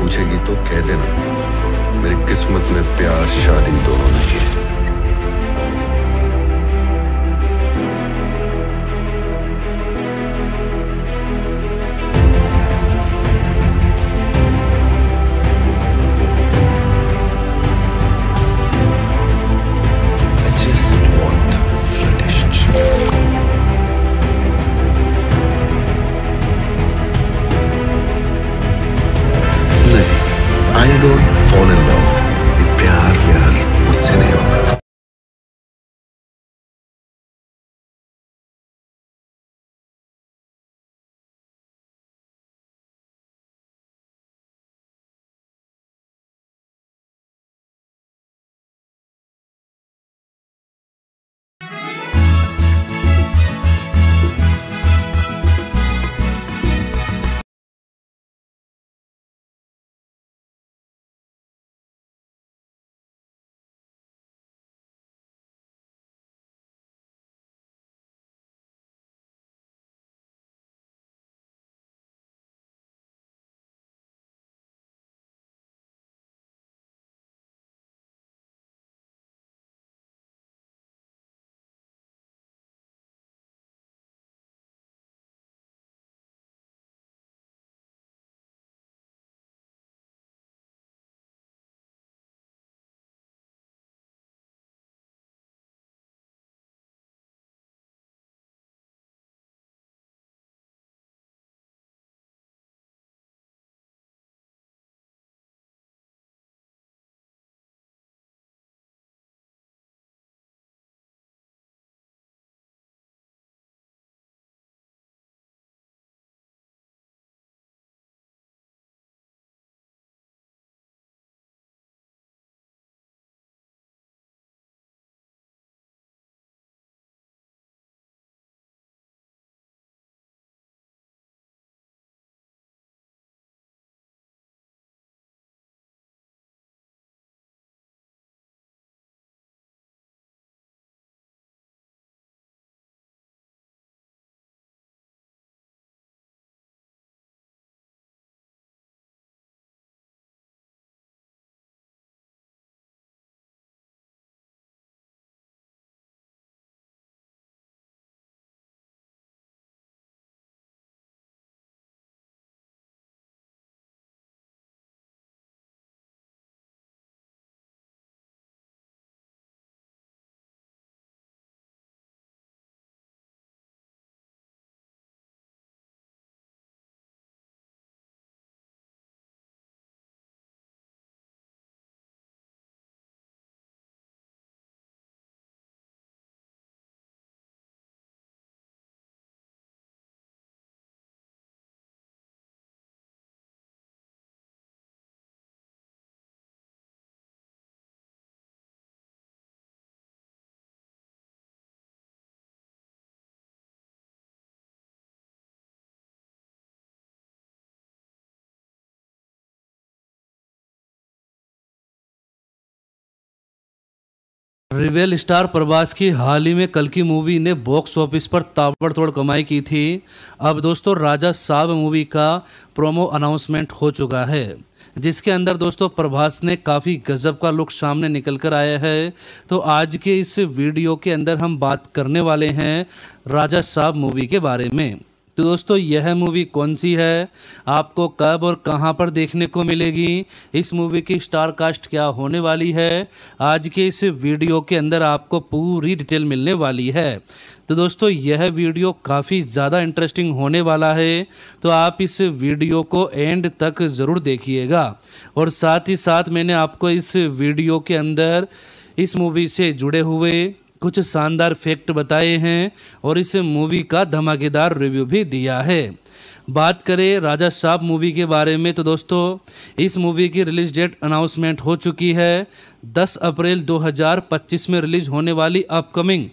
पूछेगी तो कह देना मेरी किस्मत में प्यार शादी दोनों नहीं है phone रिबेल स्टार प्रभास की हाल ही में कल की मूवी ने बॉक्स ऑफिस पर ताबड़तोड़ कमाई की थी अब दोस्तों राजा साहब मूवी का प्रोमो अनाउंसमेंट हो चुका है जिसके अंदर दोस्तों प्रभास ने काफ़ी गजब का लुक सामने निकल कर आया है तो आज के इस वीडियो के अंदर हम बात करने वाले हैं राजा साहब मूवी के बारे में तो दोस्तों यह मूवी कौन सी है आपको कब और कहां पर देखने को मिलेगी इस मूवी की स्टार कास्ट क्या होने वाली है आज के इस वीडियो के अंदर आपको पूरी डिटेल मिलने वाली है तो दोस्तों यह वीडियो काफ़ी ज़्यादा इंटरेस्टिंग होने वाला है तो आप इस वीडियो को एंड तक ज़रूर देखिएगा और साथ ही साथ मैंने आपको इस वीडियो के अंदर इस मूवी से जुड़े हुए कुछ शानदार फैक्ट बताए हैं और इस मूवी का धमाकेदार रिव्यू भी दिया है बात करें राजा साहब मूवी के बारे में तो दोस्तों इस मूवी की रिलीज डेट अनाउंसमेंट हो चुकी है 10 अप्रैल 2025 में रिलीज होने वाली अपकमिंग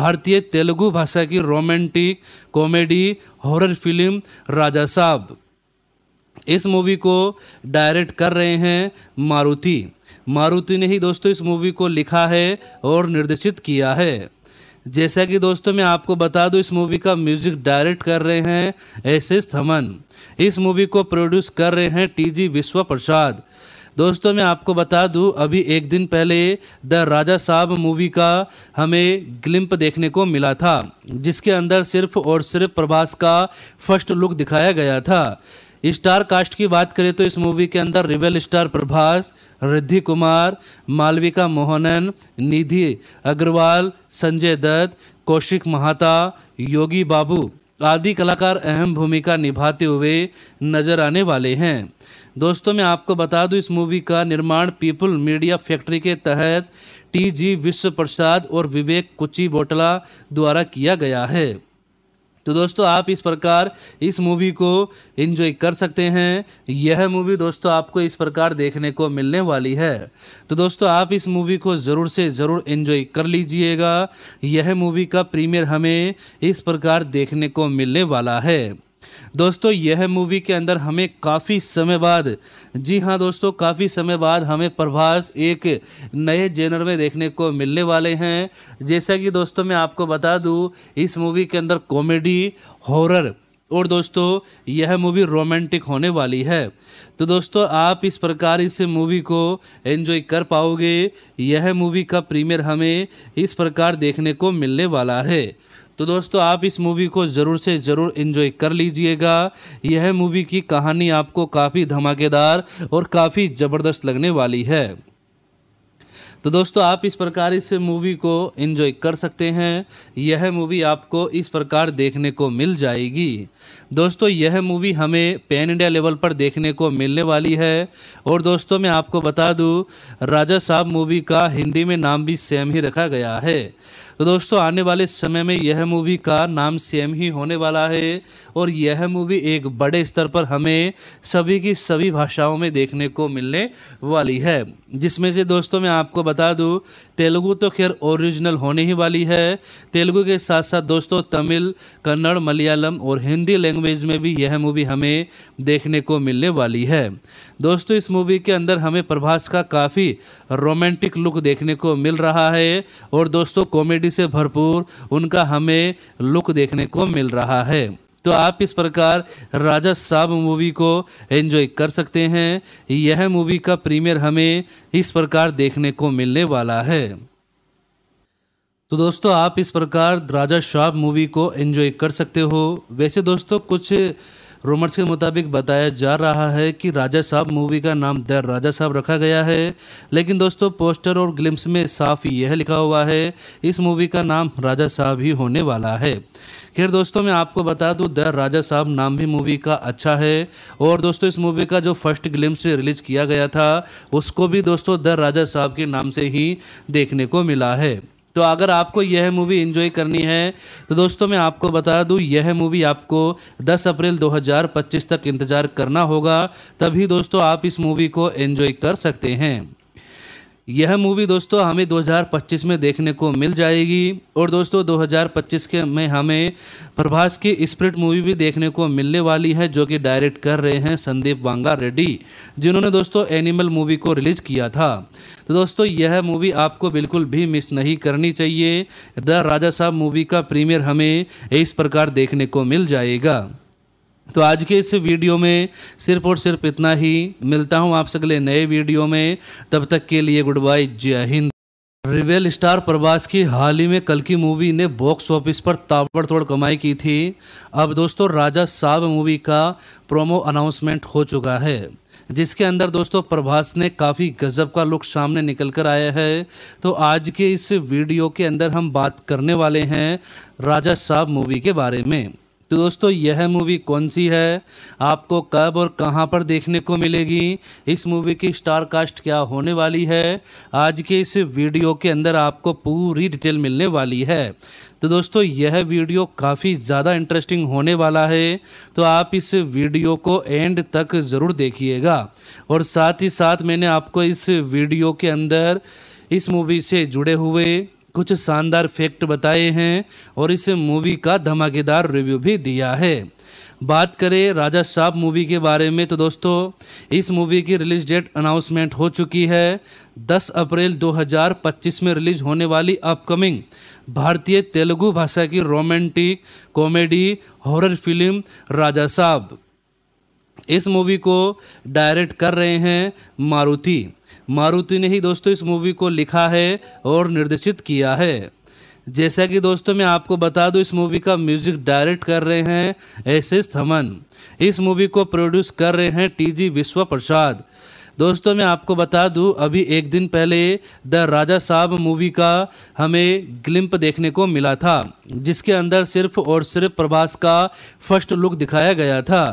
भारतीय तेलुगु भाषा की romantic comedy horror film Raja Saab इस मूवी को डायरेक्ट कर रहे हैं मारुति मारुति ने ही दोस्तों इस मूवी को लिखा है और निर्देशित किया है जैसा कि दोस्तों मैं आपको बता दूं इस मूवी का म्यूजिक डायरेक्ट कर रहे हैं एस एस थमन इस मूवी को प्रोड्यूस कर रहे हैं टी जी विश्व प्रसाद दोस्तों मैं आपको बता दूं अभी एक दिन पहले द राजा साहब मूवी का हमें ग्लिम्प देखने को मिला था जिसके अंदर सिर्फ और सिर्फ प्रभास का फर्स्ट लुक दिखाया गया था स्टार कास्ट की बात करें तो इस मूवी के अंदर रिबेल स्टार प्रभास रिद्धि कुमार मालविका मोहनन निधि अग्रवाल संजय दत्त कौशिक महाता योगी बाबू आदि कलाकार अहम भूमिका निभाते हुए नजर आने वाले हैं दोस्तों मैं आपको बता दूं इस मूवी का निर्माण पीपल मीडिया फैक्ट्री के तहत टीजी विश्व प्रसाद और विवेक कुची बोटला द्वारा किया गया है तो दोस्तों आप इस प्रकार इस मूवी को इन्जॉय कर सकते हैं यह मूवी दोस्तों आपको इस प्रकार देखने को मिलने वाली है तो दोस्तों आप इस मूवी को ज़रूर से ज़रूर इन्जॉय कर लीजिएगा यह मूवी का प्रीमियर हमें इस प्रकार देखने को मिलने वाला है दोस्तों यह मूवी के अंदर हमें काफ़ी समय बाद जी हाँ दोस्तों काफ़ी समय बाद हमें प्रभास एक नए जेनर में देखने को मिलने वाले हैं जैसा कि दोस्तों मैं आपको बता दूँ इस मूवी के अंदर कॉमेडी हॉरर और दोस्तों यह मूवी रोमांटिक होने वाली है तो दोस्तों आप इस प्रकार इस मूवी को एंजॉय कर पाओगे यह मूवी का प्रीमियर हमें इस प्रकार देखने को मिलने वाला है तो दोस्तों आप इस मूवी को ज़रूर से ज़रूर इन्जॉय कर लीजिएगा यह मूवी की कहानी आपको काफ़ी धमाकेदार और काफ़ी ज़बरदस्त लगने वाली है तो दोस्तों आप इस प्रकार इस मूवी को एंजॉय कर सकते हैं यह मूवी आपको इस प्रकार देखने को मिल जाएगी दोस्तों यह मूवी हमें पैन इंडिया लेवल पर देखने को मिलने वाली है और दोस्तों मैं आपको बता दूं राजा साहब मूवी का हिंदी में नाम भी सेम ही रखा गया है तो दोस्तों आने वाले समय में यह मूवी का नाम सेम ही होने वाला है और यह मूवी एक बड़े स्तर पर हमें सभी की सभी भाषाओं में देखने को मिलने वाली है जिसमें से दोस्तों मैं आपको बता दूँ तेलुगू तो खैर ओरिजिनल होने ही वाली है तेलुगु के साथ साथ दोस्तों तमिल कन्नड़ मलयालम और हिंदी लैंग्वेज में भी यह मूवी हमें देखने को मिलने वाली है दोस्तों इस मूवी के अंदर हमें प्रभास का काफ़ी रोमांटिक लुक देखने को मिल रहा है और दोस्तों कॉमेडी से भरपूर उनका हमें लुक देखने को मिल रहा है तो आप इस प्रकार राजा साहब मूवी को एंजॉय कर सकते हैं यह मूवी का प्रीमियर हमें इस प्रकार देखने को मिलने वाला है तो दोस्तों आप इस प्रकार राजा साहब मूवी को एंजॉय कर सकते हो वैसे दोस्तों कुछ रूमर्स के मुताबिक बताया जा रहा है कि राजा साहब मूवी का नाम द राजा साहब रखा गया है लेकिन दोस्तों पोस्टर और ग्लिम्स में साफ यह लिखा हुआ है इस मूवी का नाम राजा साहब ही होने वाला है खैर दोस्तों मैं आपको बता दूं द राजा साहब नाम भी मूवी का अच्छा है और दोस्तों इस मूवी का जो फर्स्ट ग्लिम्स रिलीज़ किया गया था उसको भी दोस्तों द राजा साहब के नाम से ही देखने को मिला है तो अगर आपको यह मूवी इन्जॉय करनी है तो दोस्तों मैं आपको बता दूं यह मूवी आपको 10 अप्रैल 2025 तक इंतज़ार करना होगा तभी दोस्तों आप इस मूवी को इन्जॉय कर सकते हैं यह मूवी दोस्तों हमें 2025 में देखने को मिल जाएगी और दोस्तों 2025 के में हमें प्रभास की स्प्रिट मूवी भी देखने को मिलने वाली है जो कि डायरेक्ट कर रहे हैं संदीप वांगा रेड्डी जिन्होंने दोस्तों एनिमल मूवी को रिलीज किया था तो दोस्तों यह मूवी आपको बिल्कुल भी मिस नहीं करनी चाहिए द राजा साहब मूवी का प्रीमियर हमें इस प्रकार देखने को मिल जाएगा तो आज के इस वीडियो में सिर्फ और सिर्फ इतना ही मिलता हूँ आपसे अगले नए वीडियो में तब तक के लिए गुड बाय जय हिंद रिबेल स्टार प्रभास की हाल ही में कल की मूवी ने बॉक्स ऑफिस पर ताबड़तोड़ कमाई की थी अब दोस्तों राजा साहब मूवी का प्रोमो अनाउंसमेंट हो चुका है जिसके अंदर दोस्तों प्रभास ने काफ़ी गजब का लुक सामने निकल कर आया है तो आज के इस वीडियो के अंदर हम बात करने वाले हैं राजा साहब मूवी के बारे में तो दोस्तों यह मूवी कौन सी है आपको कब और कहां पर देखने को मिलेगी इस मूवी की स्टार कास्ट क्या होने वाली है आज के इस वीडियो के अंदर आपको पूरी डिटेल मिलने वाली है तो दोस्तों यह वीडियो काफ़ी ज़्यादा इंटरेस्टिंग होने वाला है तो आप इस वीडियो को एंड तक ज़रूर देखिएगा और साथ ही साथ मैंने आपको इस वीडियो के अंदर इस मूवी से जुड़े हुए कुछ शानदार फैक्ट बताए हैं और इस मूवी का धमाकेदार रिव्यू भी दिया है बात करें राजा साहब मूवी के बारे में तो दोस्तों इस मूवी की रिलीज डेट अनाउंसमेंट हो चुकी है 10 अप्रैल 2025 में रिलीज होने वाली अपकमिंग भारतीय तेलुगु भाषा की romantic comedy horror film Raja Saab इस मूवी को डायरेक्ट कर रहे हैं मारुति मारुति ने ही दोस्तों इस मूवी को लिखा है और निर्देशित किया है जैसा कि दोस्तों मैं आपको बता दूं इस मूवी का म्यूजिक डायरेक्ट कर रहे हैं एस एस थमन इस मूवी को प्रोड्यूस कर रहे हैं टी जी विश्व प्रसाद दोस्तों मैं आपको बता दूं अभी एक दिन पहले द राजा साहब मूवी का हमें ग्लिम्प देखने को मिला था जिसके अंदर सिर्फ और सिर्फ प्रभास का फर्स्ट लुक दिखाया गया था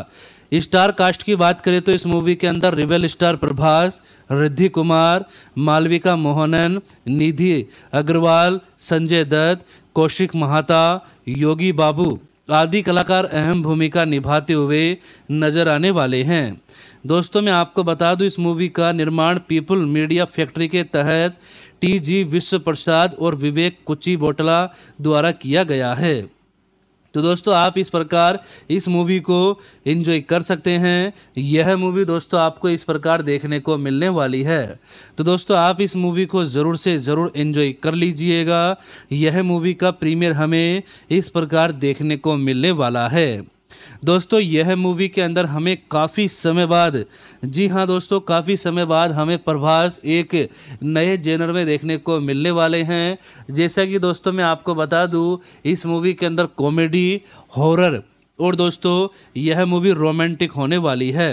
स्टार कास्ट की बात करें तो इस मूवी के अंदर रिबेल स्टार प्रभास रिद्धि कुमार मालविका मोहनन निधि अग्रवाल संजय दत्त कौशिक महाता योगी बाबू आदि कलाकार अहम भूमिका निभाते हुए नजर आने वाले हैं दोस्तों मैं आपको बता दूं इस मूवी का निर्माण पीपल मीडिया फैक्ट्री के तहत टी जी विश्व प्रसाद और विवेक कुची बोटला द्वारा किया गया है तो दोस्तों आप इस प्रकार इस मूवी को इन्जॉय कर सकते हैं यह मूवी दोस्तों आपको इस प्रकार देखने को मिलने वाली है तो दोस्तों आप इस मूवी को ज़रूर से ज़रूर इन्जॉय कर लीजिएगा यह मूवी का प्रीमियर हमें इस प्रकार देखने को मिलने वाला है दोस्तों यह मूवी के अंदर हमें काफ़ी समय बाद जी हाँ दोस्तों काफ़ी समय बाद हमें प्रभास एक नए जेनर में देखने को मिलने वाले हैं जैसा कि दोस्तों मैं आपको बता दूं इस मूवी के अंदर कॉमेडी हॉरर और दोस्तों यह मूवी रोमांटिक होने वाली है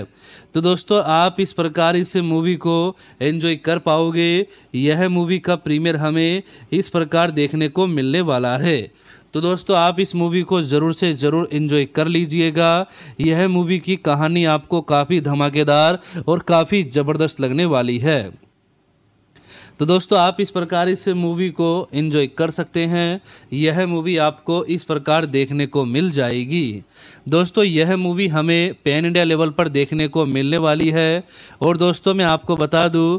तो दोस्तों आप इस प्रकार इस मूवी को एंजॉय कर पाओगे यह मूवी का प्रीमियर हमें इस प्रकार देखने को मिलने वाला है तो दोस्तों आप इस मूवी को ज़रूर से ज़रूर इन्जॉय कर लीजिएगा यह मूवी की कहानी आपको काफ़ी धमाकेदार और काफ़ी ज़बरदस्त लगने वाली है तो दोस्तों आप इस प्रकार इस मूवी को एंजॉय कर सकते हैं यह मूवी आपको इस प्रकार देखने को मिल जाएगी दोस्तों यह मूवी हमें पैन इंडिया लेवल पर देखने को मिलने वाली है और दोस्तों मैं आपको बता दूं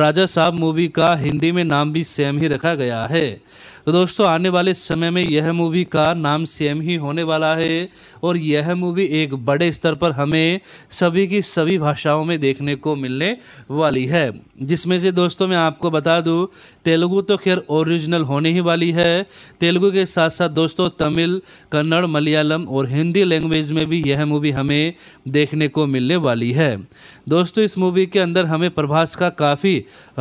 राजा साहब मूवी का हिंदी में नाम भी सेम ही रखा गया है तो दोस्तों आने वाले समय में यह मूवी का नाम सेम ही होने वाला है और यह मूवी एक बड़े स्तर पर हमें सभी की सभी भाषाओं में देखने को मिलने वाली है जिसमें से दोस्तों मैं आपको बता दूँ तेलुगू तो खैर ओरिजिनल होने ही वाली है तेलुगू के साथ साथ दोस्तों तमिल कन्नड़ मलयालम और हिंदी लैंग्वेज में भी यह मूवी हमें देखने को मिलने वाली है दोस्तों इस मूवी के अंदर हमें प्रभास का काफ़ी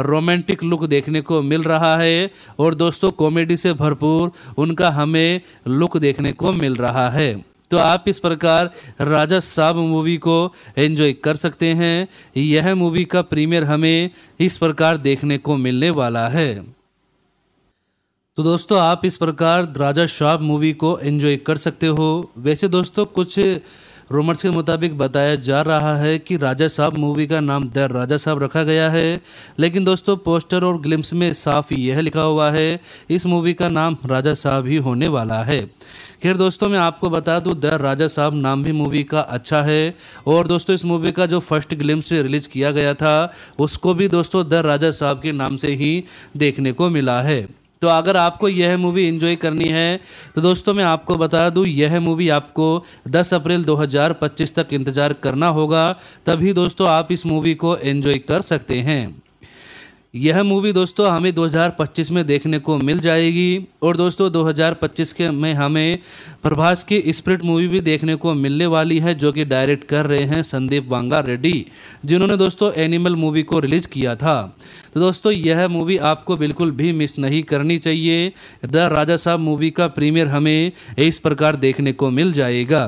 रोमांटिक लुक देखने को मिल रहा है और दोस्तों कॉमेडी से भरपूर उनका हमें लुक देखने को मिल रहा है तो आप इस प्रकार राजा साहब मूवी को एंजॉय कर सकते हैं यह मूवी का प्रीमियर हमें इस प्रकार देखने को मिलने वाला है तो दोस्तों आप इस प्रकार राजा शाह मूवी को एंजॉय कर सकते हो वैसे दोस्तों कुछ रूमर्स के मुताबिक बताया जा रहा है कि राजा साहब मूवी का नाम दर राजा साहब रखा गया है लेकिन दोस्तों पोस्टर और ग्लिम्स में साफ यह लिखा हुआ है इस मूवी का नाम राजा साहब ही होने वाला है खैर दोस्तों मैं आपको बता दूं द राजा साहब नाम भी मूवी का अच्छा है और दोस्तों इस मूवी का जो फर्स्ट ग्लिम्स रिलीज़ किया गया था उसको भी दोस्तों द राजा साहब के नाम से ही देखने को मिला है तो अगर आपको यह मूवी इन्जॉय करनी है तो दोस्तों मैं आपको बता दूं यह मूवी आपको 10 अप्रैल 2025 तक इंतज़ार करना होगा तभी दोस्तों आप इस मूवी को इन्जॉय कर सकते हैं यह मूवी दोस्तों हमें 2025 में देखने को मिल जाएगी और दोस्तों 2025 के में हमें प्रभास की स्प्रिट मूवी भी देखने को मिलने वाली है जो कि डायरेक्ट कर रहे हैं संदीप वांगा रेड्डी जिन्होंने दोस्तों एनिमल मूवी को रिलीज किया था तो दोस्तों यह मूवी आपको बिल्कुल भी मिस नहीं करनी चाहिए द राजा साहब मूवी का प्रीमियर हमें इस प्रकार देखने को मिल जाएगा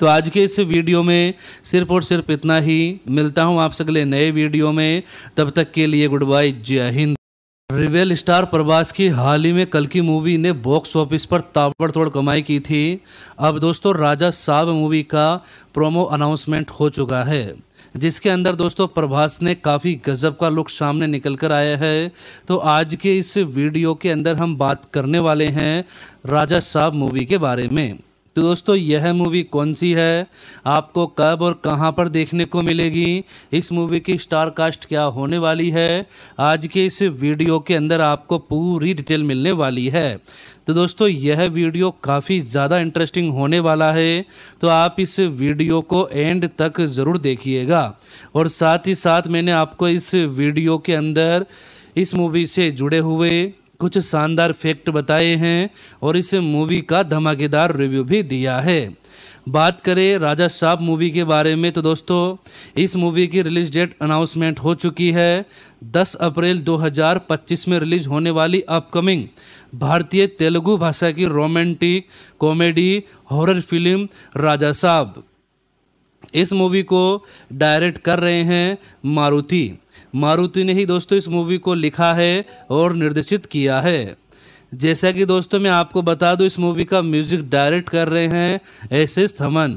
तो आज के इस वीडियो में सिर्फ और सिर्फ इतना ही मिलता हूँ आपसे अगले नए वीडियो में तब तक के लिए गुड बाय जय हिंद रिवेल स्टार प्रभास की हाल ही में कल की मूवी ने बॉक्स ऑफिस पर ताबड़तोड़ कमाई की थी अब दोस्तों राजा साहब मूवी का प्रोमो अनाउंसमेंट हो चुका है जिसके अंदर दोस्तों प्रभास ने काफ़ी गजब का लुक सामने निकल कर आया है तो आज के इस वीडियो के अंदर हम बात करने वाले हैं राजा साहब मूवी के बारे में तो दोस्तों यह मूवी कौन सी है आपको कब और कहां पर देखने को मिलेगी इस मूवी की स्टार कास्ट क्या होने वाली है आज के इस वीडियो के अंदर आपको पूरी डिटेल मिलने वाली है तो दोस्तों यह वीडियो काफ़ी ज़्यादा इंटरेस्टिंग होने वाला है तो आप इस वीडियो को एंड तक ज़रूर देखिएगा और साथ ही साथ मैंने आपको इस वीडियो के अंदर इस मूवी से जुड़े हुए कुछ शानदार फैक्ट बताए हैं और इस मूवी का धमाकेदार रिव्यू भी दिया है बात करें राजा साहब मूवी के बारे में तो दोस्तों इस मूवी की रिलीज डेट अनाउंसमेंट हो चुकी है 10 अप्रैल 2025 में रिलीज होने वाली अपकमिंग भारतीय तेलुगु भाषा की romantic comedy horror film Raja Saab इस मूवी को डायरेक्ट कर रहे हैं मारुति मारुति ने ही दोस्तों इस मूवी को लिखा है और निर्देशित किया है जैसा कि दोस्तों मैं आपको बता दूं इस मूवी का म्यूजिक डायरेक्ट कर रहे हैं एस एस थमन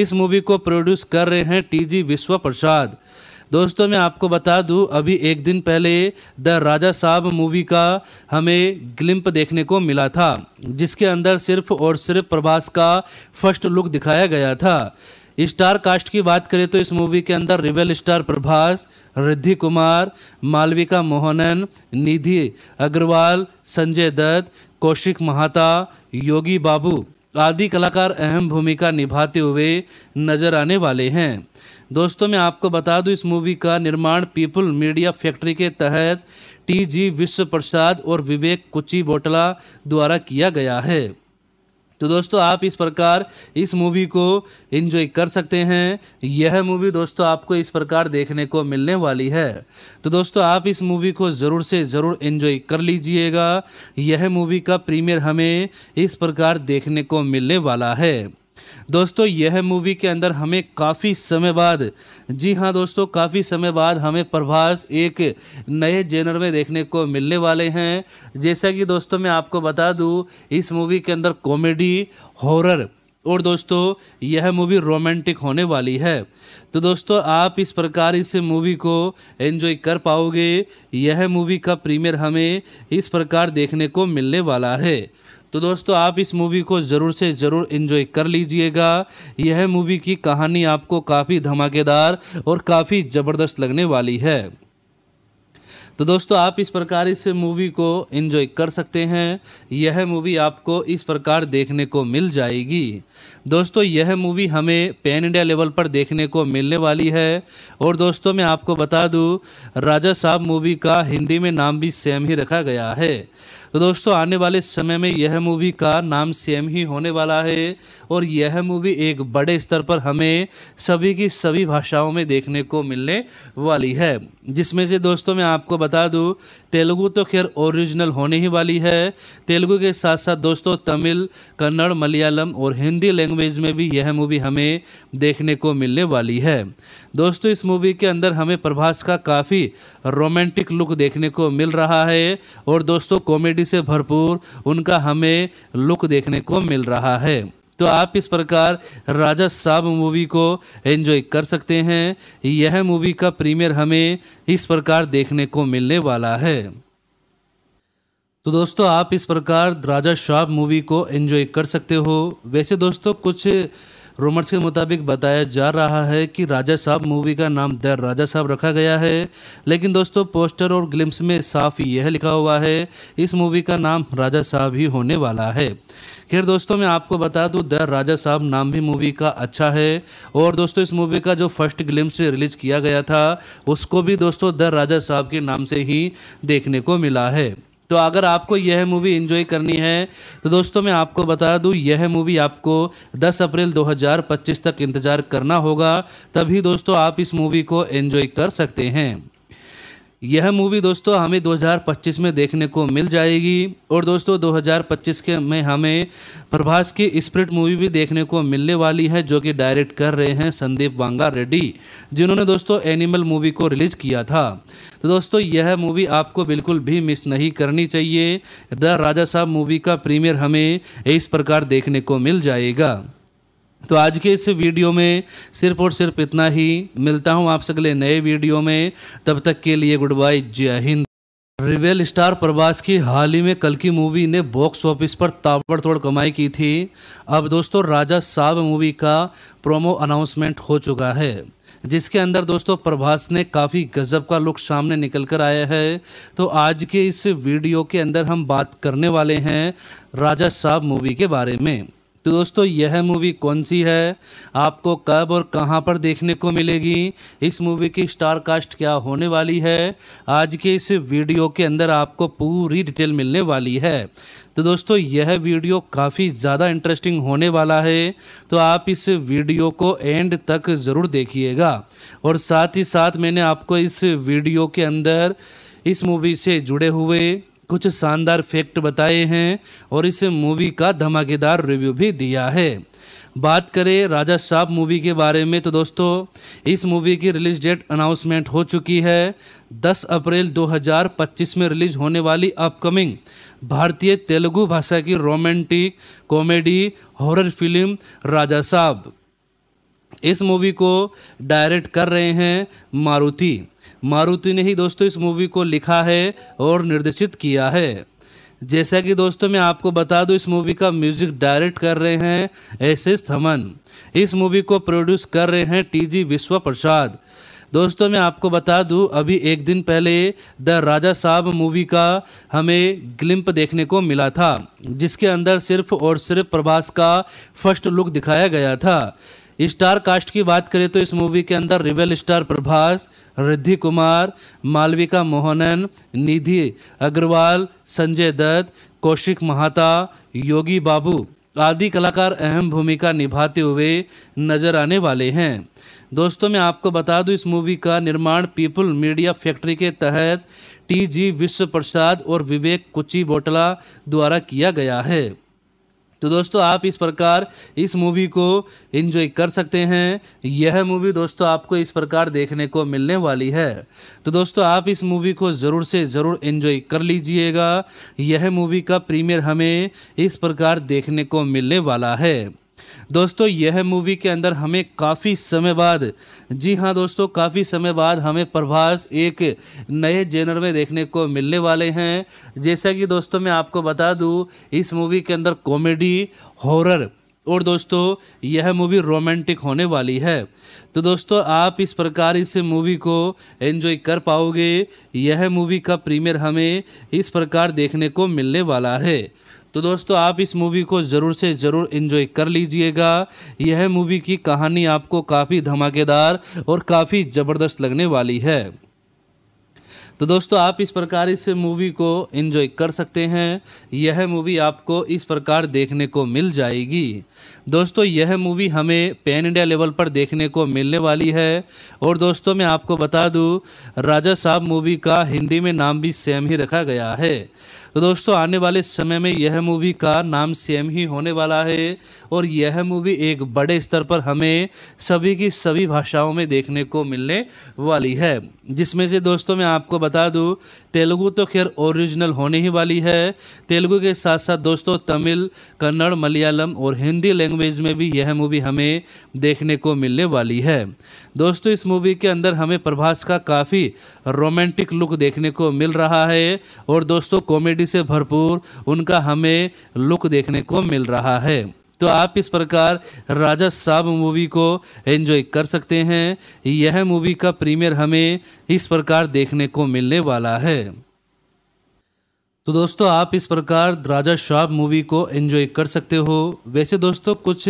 इस मूवी को प्रोड्यूस कर रहे हैं टी जी विश्व प्रसाद दोस्तों मैं आपको बता दूं अभी एक दिन पहले द राजा साहब मूवी का हमें ग्लिम्प देखने को मिला था जिसके अंदर सिर्फ और सिर्फ प्रभास का फर्स्ट लुक दिखाया गया था स्टार कास्ट की बात करें तो इस मूवी के अंदर रिबेल स्टार प्रभास रिद्धि कुमार मालविका मोहनन निधि अग्रवाल संजय दत्त कौशिक महाता योगी बाबू आदि कलाकार अहम भूमिका निभाते हुए नजर आने वाले हैं दोस्तों मैं आपको बता दूं इस मूवी का निर्माण पीपल मीडिया फैक्ट्री के तहत टीजी विश्व प्रसाद और विवेक कुची बोटला द्वारा किया गया है तो दोस्तों आप इस प्रकार इस मूवी को इन्जॉय कर सकते हैं यह मूवी दोस्तों आपको इस प्रकार देखने को मिलने वाली है तो दोस्तों आप इस मूवी को ज़रूर से ज़रूर इन्जॉय कर लीजिएगा यह मूवी का प्रीमियर हमें इस प्रकार देखने को मिलने वाला है दोस्तों यह मूवी के अंदर हमें काफ़ी समय बाद जी हाँ दोस्तों काफ़ी समय बाद हमें प्रभास एक नए जेनर में देखने को मिलने वाले हैं जैसा कि दोस्तों मैं आपको बता दूँ इस मूवी के अंदर कॉमेडी हॉरर और दोस्तों यह मूवी रोमांटिक होने वाली है तो दोस्तों आप इस प्रकार इस मूवी को एंजॉय कर पाओगे यह मूवी का प्रीमियर हमें इस प्रकार देखने को मिलने वाला है तो दोस्तों आप इस मूवी को ज़रूर से ज़रूर इन्जॉय कर लीजिएगा यह मूवी की कहानी आपको काफ़ी धमाकेदार और काफ़ी ज़बरदस्त लगने वाली है तो दोस्तों आप इस प्रकार इस मूवी को एंजॉय कर सकते हैं यह मूवी आपको इस प्रकार देखने को मिल जाएगी दोस्तों यह मूवी हमें पैन इंडिया लेवल पर देखने को मिलने वाली है और दोस्तों मैं आपको बता दूं राजा साहब मूवी का हिंदी में नाम भी सेम ही रखा गया है तो दोस्तों आने वाले समय में यह मूवी का नाम सेम ही होने वाला है और यह मूवी एक बड़े स्तर पर हमें सभी की सभी भाषाओं में देखने को मिलने वाली है जिसमें से दोस्तों मैं आपको बता दूँ तेलुगू तो खैर ओरिजिनल होने ही वाली है तेलुगू के साथ साथ दोस्तों तमिल कन्नड़ मलयालम और हिंदी लैंग्वेज में भी यह मूवी हमें देखने को मिलने वाली है दोस्तों इस मूवी के अंदर हमें प्रभास का काफ़ी रोमांटिक लुक देखने को मिल रहा है और दोस्तों कॉमेडी से भरपूर उनका हमें लुक देखने को मिल रहा है तो आप इस प्रकार राजा साहब मूवी को एंजॉय कर सकते हैं यह मूवी का प्रीमियर हमें इस प्रकार देखने को मिलने वाला है तो दोस्तों आप इस प्रकार राजा शाह मूवी को एंजॉय कर सकते हो वैसे दोस्तों कुछ रूमर्स के मुताबिक बताया जा रहा है कि राजा साहब मूवी का नाम द राजा साहब रखा गया है लेकिन दोस्तों पोस्टर और ग्लिम्स में साफ यह लिखा हुआ है इस मूवी का नाम राजा साहब ही होने वाला है खैर दोस्तों मैं आपको बता दूं द राजा साहब नाम भी मूवी का अच्छा है और दोस्तों इस मूवी का जो फर्स्ट ग्लिम्स रिलीज़ किया गया था उसको भी दोस्तों द राजा साहब के नाम से ही देखने को मिला है तो अगर आपको यह मूवी इन्जॉय करनी है तो दोस्तों मैं आपको बता दूं यह मूवी आपको 10 अप्रैल 2025 तक इंतज़ार करना होगा तभी दोस्तों आप इस मूवी को इन्जॉय कर सकते हैं यह मूवी दोस्तों हमें 2025 में देखने को मिल जाएगी और दोस्तों 2025 के में हमें प्रभास की स्प्रिट मूवी भी देखने को मिलने वाली है जो कि डायरेक्ट कर रहे हैं संदीप वांगा रेड्डी जिन्होंने दोस्तों एनिमल मूवी को रिलीज किया था तो दोस्तों यह मूवी आपको बिल्कुल भी मिस नहीं करनी चाहिए द राजा साहब मूवी का प्रीमियर हमें इस प्रकार देखने को मिल जाएगा तो आज के इस वीडियो में सिर्फ और सिर्फ इतना ही मिलता हूँ आपसे अगले नए वीडियो में तब तक के लिए गुड बाय जय हिंद रिवेल स्टार प्रभास की हाल ही में कल की मूवी ने बॉक्स ऑफिस पर ताबड़तोड़ कमाई की थी अब दोस्तों राजा साहब मूवी का प्रोमो अनाउंसमेंट हो चुका है जिसके अंदर दोस्तों प्रभास ने काफ़ी गजब का लुक सामने निकल कर आया है तो आज के इस वीडियो के अंदर हम बात करने वाले हैं राजा साहब मूवी के बारे में तो दोस्तों यह मूवी कौन सी है आपको कब और कहां पर देखने को मिलेगी इस मूवी की स्टार कास्ट क्या होने वाली है आज के इस वीडियो के अंदर आपको पूरी डिटेल मिलने वाली है तो दोस्तों यह वीडियो काफ़ी ज़्यादा इंटरेस्टिंग होने वाला है तो आप इस वीडियो को एंड तक ज़रूर देखिएगा और साथ ही साथ मैंने आपको इस वीडियो के अंदर इस मूवी से जुड़े हुए कुछ शानदार फैक्ट बताए हैं और इस मूवी का धमाकेदार रिव्यू भी दिया है बात करें राजा साहब मूवी के बारे में तो दोस्तों इस मूवी की रिलीज डेट अनाउंसमेंट हो चुकी है 10 अप्रैल 2025 में रिलीज होने वाली अपकमिंग भारतीय तेलुगु भाषा की romantic comedy horror film Raja Saab इस मूवी को डायरेक्ट कर रहे हैं मारुति मारुति ने ही दोस्तों इस मूवी को लिखा है और निर्देशित किया है जैसा कि दोस्तों मैं आपको बता दूं इस मूवी का म्यूजिक डायरेक्ट कर रहे हैं एस एस थमन इस मूवी को प्रोड्यूस कर रहे हैं टीजी विश्व प्रसाद दोस्तों मैं आपको बता दूं अभी एक दिन पहले द राजा साहब मूवी का हमें ग्लिम्प देखने को मिला था जिसके अंदर सिर्फ और सिर्फ प्रभास का फर्स्ट लुक दिखाया गया था स्टार कास्ट की बात करें तो इस मूवी के अंदर रिबेल स्टार प्रभास रिद्धि कुमार मालविका मोहनन निधि अग्रवाल संजय दत्त कौशिक महाता योगी बाबू आदि कलाकार अहम भूमिका निभाते हुए नजर आने वाले हैं दोस्तों मैं आपको बता दूं इस मूवी का निर्माण पीपल मीडिया फैक्ट्री के तहत टीजी विश्व प्रसाद और विवेक कुची बोटला द्वारा किया गया है तो दोस्तों आप इस प्रकार इस मूवी को इन्जॉय कर सकते हैं यह मूवी दोस्तों आपको इस प्रकार देखने को मिलने वाली है तो दोस्तों आप इस मूवी को ज़रूर से ज़रूर इन्जॉय कर लीजिएगा यह मूवी का प्रीमियर हमें इस प्रकार देखने को मिलने वाला है दोस्तों यह मूवी के अंदर हमें काफ़ी समय बाद जी हाँ दोस्तों काफ़ी समय बाद हमें प्रभास एक नए जेनर में देखने को मिलने वाले हैं जैसा कि दोस्तों मैं आपको बता दूँ इस मूवी के अंदर कॉमेडी हॉरर और दोस्तों यह मूवी रोमांटिक होने वाली है तो दोस्तों आप इस प्रकार इस मूवी को एंजॉय कर पाओगे यह मूवी का प्रीमियर हमें इस प्रकार देखने को मिलने वाला है तो दोस्तों आप इस मूवी को ज़रूर से ज़रूर इन्जॉय कर लीजिएगा यह मूवी की कहानी आपको काफ़ी धमाकेदार और काफ़ी ज़बरदस्त लगने वाली है तो दोस्तों आप इस प्रकार इस मूवी को एंजॉय कर सकते हैं यह मूवी आपको इस प्रकार देखने को मिल जाएगी दोस्तों यह मूवी हमें पैन इंडिया लेवल पर देखने को मिलने वाली है और दोस्तों मैं आपको बता दूं राजा साहब मूवी का हिंदी में नाम भी सेम ही रखा गया है तो दोस्तों आने वाले समय में यह मूवी का नाम सेम ही होने वाला है और यह मूवी एक बड़े स्तर पर हमें सभी की सभी भाषाओं में देखने को मिलने वाली है जिसमें से दोस्तों मैं आपको बता दूँ तेलुगू तो खैर ओरिजिनल होने ही वाली है तेलुगू के साथ साथ दोस्तों तमिल कन्नड़ मलयालम और हिंदी लैंग्वेज में भी यह मूवी हमें देखने को मिलने वाली है दोस्तों इस मूवी के अंदर हमें प्रभास का काफ़ी रोमांटिक लुक देखने को मिल रहा है और दोस्तों कॉमेडी खूबी से भरपूर उनका हमें लुक देखने को मिल रहा है तो आप इस प्रकार राजा साहब मूवी को एंजॉय कर सकते हैं यह मूवी का प्रीमियर हमें इस प्रकार देखने को मिलने वाला है तो दोस्तों आप इस प्रकार राजा साहब मूवी को एंजॉय कर सकते हो वैसे दोस्तों कुछ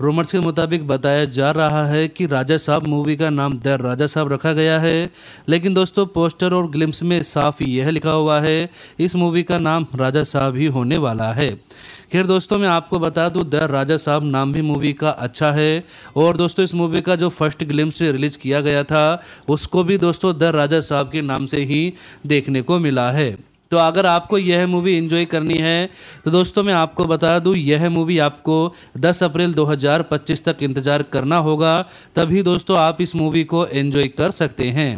रूमर्स के मुताबिक बताया जा रहा है कि राजा साहब मूवी का नाम द राजा साहब रखा गया है लेकिन दोस्तों पोस्टर और ग्लिम्स में साफ यह लिखा हुआ है इस मूवी का नाम राजा साहब ही होने वाला है खैर दोस्तों मैं आपको बता दूं द राजा साहब नाम भी मूवी का अच्छा है और दोस्तों इस मूवी का जो फर्स्ट ग्लिम्स रिलीज किया गया था उसको भी दोस्तों द राजा साहब के नाम से ही देखने को मिला है तो अगर आपको यह मूवी इन्जॉय करनी है तो दोस्तों मैं आपको बता दूं यह मूवी आपको 10 अप्रैल 2025 तक इंतज़ार करना होगा तभी दोस्तों आप इस मूवी को एंजॉय कर सकते हैं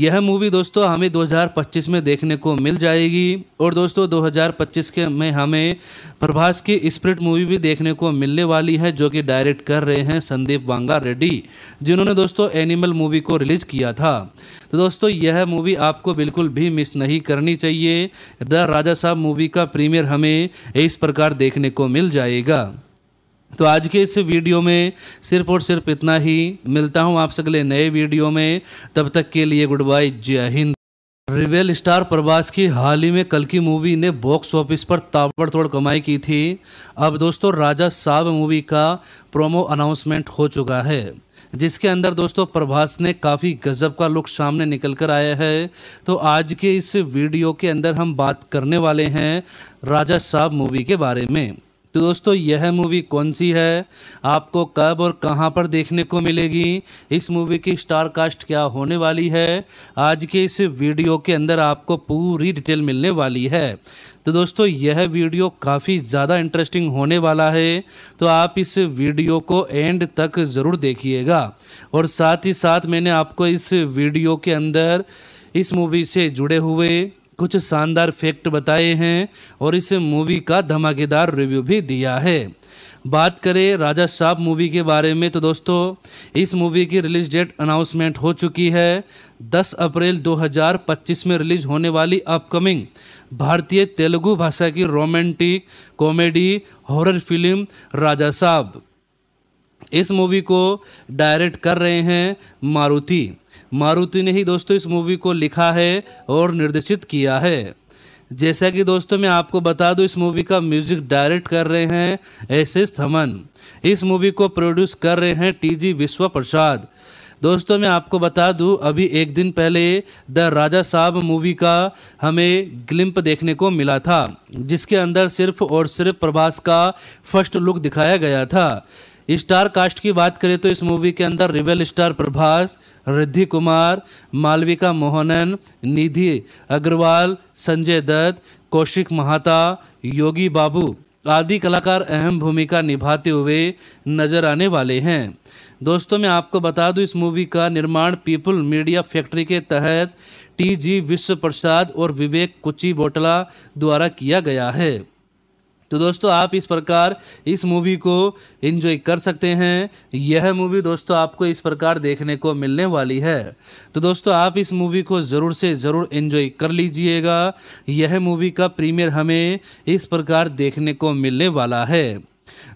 यह मूवी दोस्तों हमें 2025 में देखने को मिल जाएगी और दोस्तों 2025 के में हमें प्रभास की स्प्रिट मूवी भी देखने को मिलने वाली है जो कि डायरेक्ट कर रहे हैं संदीप वांगा रेड्डी जिन्होंने दोस्तों एनिमल मूवी को रिलीज किया था तो दोस्तों यह मूवी आपको बिल्कुल भी मिस नहीं करनी चाहिए द राजा साहब मूवी का प्रीमियर हमें इस प्रकार देखने को मिल जाएगा तो आज के इस वीडियो में सिर्फ और सिर्फ इतना ही मिलता हूँ आपसे अगले नए वीडियो में तब तक के लिए गुड बाय जय हिंद रिवेल स्टार प्रभास की हाल ही में कल की मूवी ने बॉक्स ऑफिस पर ताबड़तोड़ कमाई की थी अब दोस्तों राजा साहब मूवी का प्रोमो अनाउंसमेंट हो चुका है जिसके अंदर दोस्तों प्रभास ने काफ़ी गजब का लुक सामने निकल कर आया है तो आज के इस वीडियो के अंदर हम बात करने वाले हैं राजा साहब मूवी के बारे में तो दोस्तों यह मूवी कौन सी है आपको कब और कहां पर देखने को मिलेगी इस मूवी की स्टार कास्ट क्या होने वाली है आज के इस वीडियो के अंदर आपको पूरी डिटेल मिलने वाली है तो दोस्तों यह वीडियो काफ़ी ज़्यादा इंटरेस्टिंग होने वाला है तो आप इस वीडियो को एंड तक ज़रूर देखिएगा और साथ ही साथ मैंने आपको इस वीडियो के अंदर इस मूवी से जुड़े हुए कुछ शानदार फैक्ट बताए हैं और इस मूवी का धमाकेदार रिव्यू भी दिया है बात करें राजा साहब मूवी के बारे में तो दोस्तों इस मूवी की रिलीज डेट अनाउंसमेंट हो चुकी है 10 अप्रैल 2025 में रिलीज होने वाली अपकमिंग भारतीय तेलुगु भाषा की romantic comedy horror film Raja Saab इस मूवी को डायरेक्ट कर रहे हैं मारुति मारुति ने ही दोस्तों इस मूवी को लिखा है और निर्देशित किया है जैसा कि दोस्तों मैं आपको बता दूं इस मूवी का म्यूजिक डायरेक्ट कर रहे हैं एस एस थमन इस मूवी को प्रोड्यूस कर रहे हैं टीजी विश्व प्रसाद दोस्तों मैं आपको बता दूं अभी एक दिन पहले द राजा साहब मूवी का हमें ग्लिम्प देखने को मिला था जिसके अंदर सिर्फ और सिर्फ प्रभास का फर्स्ट लुक दिखाया गया था स्टार कास्ट की बात करें तो इस मूवी के अंदर रिबेल स्टार प्रभास रिद्धि कुमार मालविका मोहनन निधि अग्रवाल संजय दत्त कौशिक महाता योगी बाबू आदि कलाकार अहम भूमिका निभाते हुए नजर आने वाले हैं दोस्तों मैं आपको बता दूं इस मूवी का निर्माण पीपल मीडिया फैक्ट्री के तहत टी जी विश्व प्रसाद और विवेक कुची बोटला द्वारा किया गया है तो दोस्तों आप इस प्रकार इस मूवी को इन्जॉय कर सकते हैं यह मूवी दोस्तों आपको इस प्रकार देखने को मिलने वाली है तो दोस्तों आप इस मूवी को ज़रूर से ज़रूर इन्जॉय कर लीजिएगा यह मूवी का प्रीमियर हमें इस प्रकार देखने को मिलने वाला है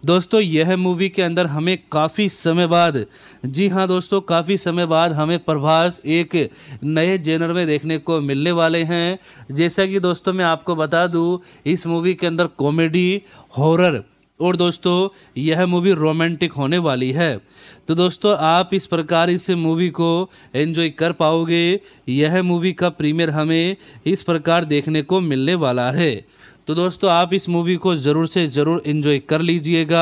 दोस्तों यह मूवी के अंदर हमें काफ़ी समय बाद जी हाँ दोस्तों काफ़ी समय बाद हमें प्रभास एक नए जेनर में देखने को मिलने वाले हैं जैसा कि दोस्तों मैं आपको बता दूँ इस मूवी के अंदर कॉमेडी हॉरर और दोस्तों यह मूवी रोमांटिक होने वाली है तो दोस्तों आप इस प्रकार इस मूवी को एंजॉय कर पाओगे यह मूवी का प्रीमियर हमें इस प्रकार देखने को मिलने वाला है तो दोस्तों आप इस मूवी को ज़रूर से ज़रूर इन्जॉय कर लीजिएगा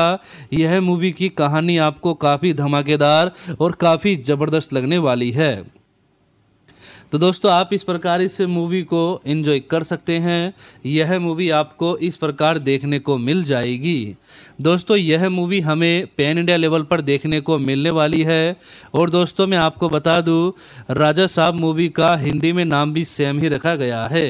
यह मूवी की कहानी आपको काफ़ी धमाकेदार और काफ़ी ज़बरदस्त लगने वाली है तो दोस्तों आप इस प्रकार इस मूवी को एंजॉय कर सकते हैं यह मूवी आपको इस प्रकार देखने को मिल जाएगी दोस्तों यह मूवी हमें पैन इंडिया लेवल पर देखने को मिलने वाली है और दोस्तों मैं आपको बता दूं राजा साहब मूवी का हिंदी में नाम भी सेम ही रखा गया है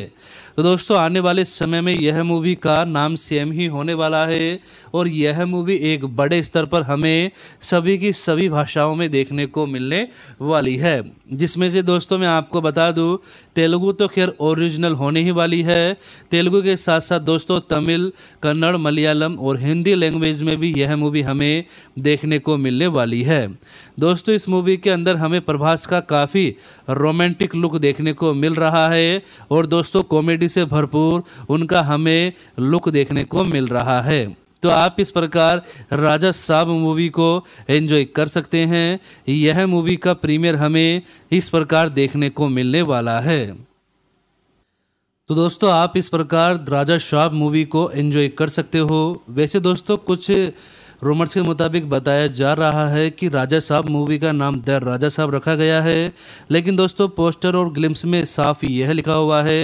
तो दोस्तों आने वाले समय में यह मूवी का नाम सेम ही होने वाला है और यह मूवी एक बड़े स्तर पर हमें सभी की सभी भाषाओं में देखने को मिलने वाली है जिसमें से दोस्तों मैं आपको बता दूँ तेलुगू तो खैर ओरिजिनल होने ही वाली है तेलुगू के साथ साथ दोस्तों तमिल कन्नड़ मलयालम और हिंदी लैंग्वेज में भी यह मूवी हमें देखने को मिलने वाली है दोस्तों इस मूवी के अंदर हमें प्रभास का काफ़ी रोमांटिक लुक देखने को मिल रहा है और दोस्तों कॉमेडी ब्यूटी से भरपूर उनका हमें लुक देखने को मिल रहा है तो आप इस प्रकार राजा साहब मूवी को एंजॉय कर सकते हैं यह मूवी का प्रीमियर हमें इस प्रकार देखने को मिलने वाला है तो दोस्तों आप इस प्रकार राजा शाह मूवी को एंजॉय कर सकते हो वैसे दोस्तों कुछ रूमर्स के मुताबिक बताया जा रहा है कि राजा साहब मूवी का नाम द राजा साहब रखा गया है लेकिन दोस्तों पोस्टर और ग्लिम्स में साफ यह लिखा हुआ है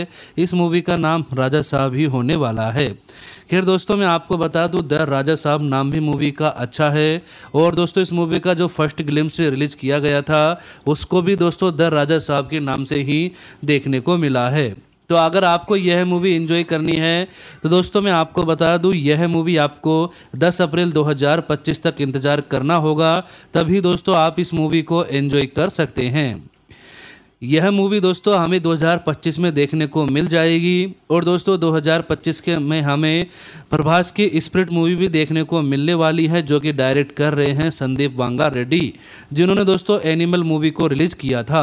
इस मूवी का नाम राजा साहब ही होने वाला है खैर दोस्तों मैं आपको बता दूं द राजा साहब नाम भी मूवी का अच्छा है और दोस्तों इस मूवी का जो फर्स्ट ग्लिम्स रिलीज किया गया था उसको भी दोस्तों द राजा साहब के नाम से ही देखने को मिला है तो अगर आपको यह मूवी इन्जॉय करनी है तो दोस्तों मैं आपको बता दूँ यह मूवी आपको 10 अप्रैल 2025 तक इंतज़ार करना होगा तभी दोस्तों आप इस मूवी को एंजॉय कर सकते हैं यह मूवी दोस्तों हमें 2025 में देखने को मिल जाएगी और दोस्तों 2025 के में हमें प्रभास की स्प्रिट मूवी भी देखने को मिलने वाली है जो कि डायरेक्ट कर रहे हैं संदीप वांगा रेड्डी जिन्होंने दोस्तों एनिमल मूवी को रिलीज किया था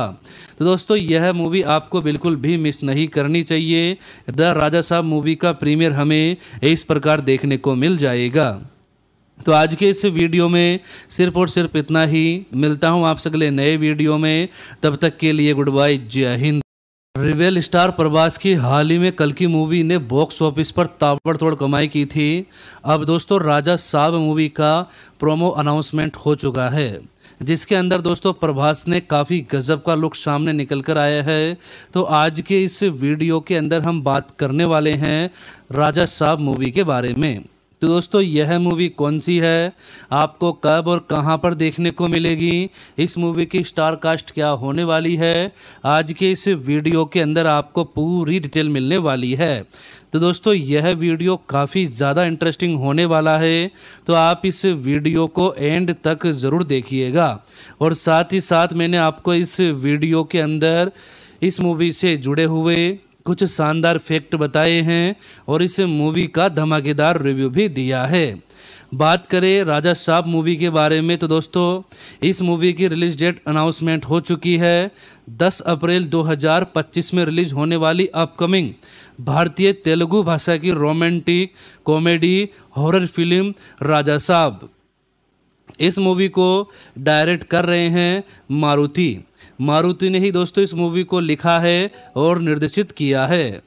तो दोस्तों यह मूवी आपको बिल्कुल भी मिस नहीं करनी चाहिए द राजा साहब मूवी का प्रीमियर हमें इस प्रकार देखने को मिल जाएगा तो आज के इस वीडियो में सिर्फ और सिर्फ इतना ही मिलता हूँ आपसे अगले नए वीडियो में तब तक के लिए गुड बाय जय हिंद रिवेल स्टार प्रभास की हाल ही में कल की मूवी ने बॉक्स ऑफिस पर ताबड़तोड़ कमाई की थी अब दोस्तों राजा साहब मूवी का प्रोमो अनाउंसमेंट हो चुका है जिसके अंदर दोस्तों प्रभास ने काफ़ी गजब का लुक सामने निकल कर आया है तो आज के इस वीडियो के अंदर हम बात करने वाले हैं राजा साहब मूवी के बारे में तो दोस्तों यह मूवी कौन सी है आपको कब और कहां पर देखने को मिलेगी इस मूवी की स्टार कास्ट क्या होने वाली है आज के इस वीडियो के अंदर आपको पूरी डिटेल मिलने वाली है तो दोस्तों यह वीडियो काफ़ी ज़्यादा इंटरेस्टिंग होने वाला है तो आप इस वीडियो को एंड तक ज़रूर देखिएगा और साथ ही साथ मैंने आपको इस वीडियो के अंदर इस मूवी से जुड़े हुए कुछ शानदार फैक्ट बताए हैं और इस मूवी का धमाकेदार रिव्यू भी दिया है बात करें राजा साहब मूवी के बारे में तो दोस्तों इस मूवी की रिलीज डेट अनाउंसमेंट हो चुकी है 10 अप्रैल 2025 में रिलीज होने वाली अपकमिंग भारतीय तेलुगु भाषा की romantic comedy horror film Raja Saab इस मूवी को डायरेक्ट कर रहे हैं मारुति मारुति ने ही दोस्तों इस मूवी को लिखा है और निर्देशित किया है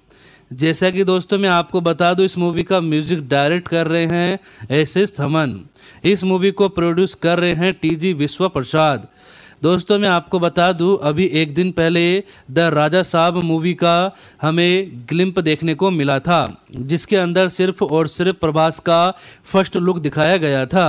जैसा कि दोस्तों मैं आपको बता दूं इस मूवी का म्यूजिक डायरेक्ट कर रहे हैं एस एस थमन इस मूवी को प्रोड्यूस कर रहे हैं टी जी विश्व प्रसाद दोस्तों मैं आपको बता दूं अभी एक दिन पहले द राजा साहब मूवी का हमें ग्लिम्प देखने को मिला था जिसके अंदर सिर्फ और सिर्फ प्रभास का फर्स्ट लुक दिखाया गया था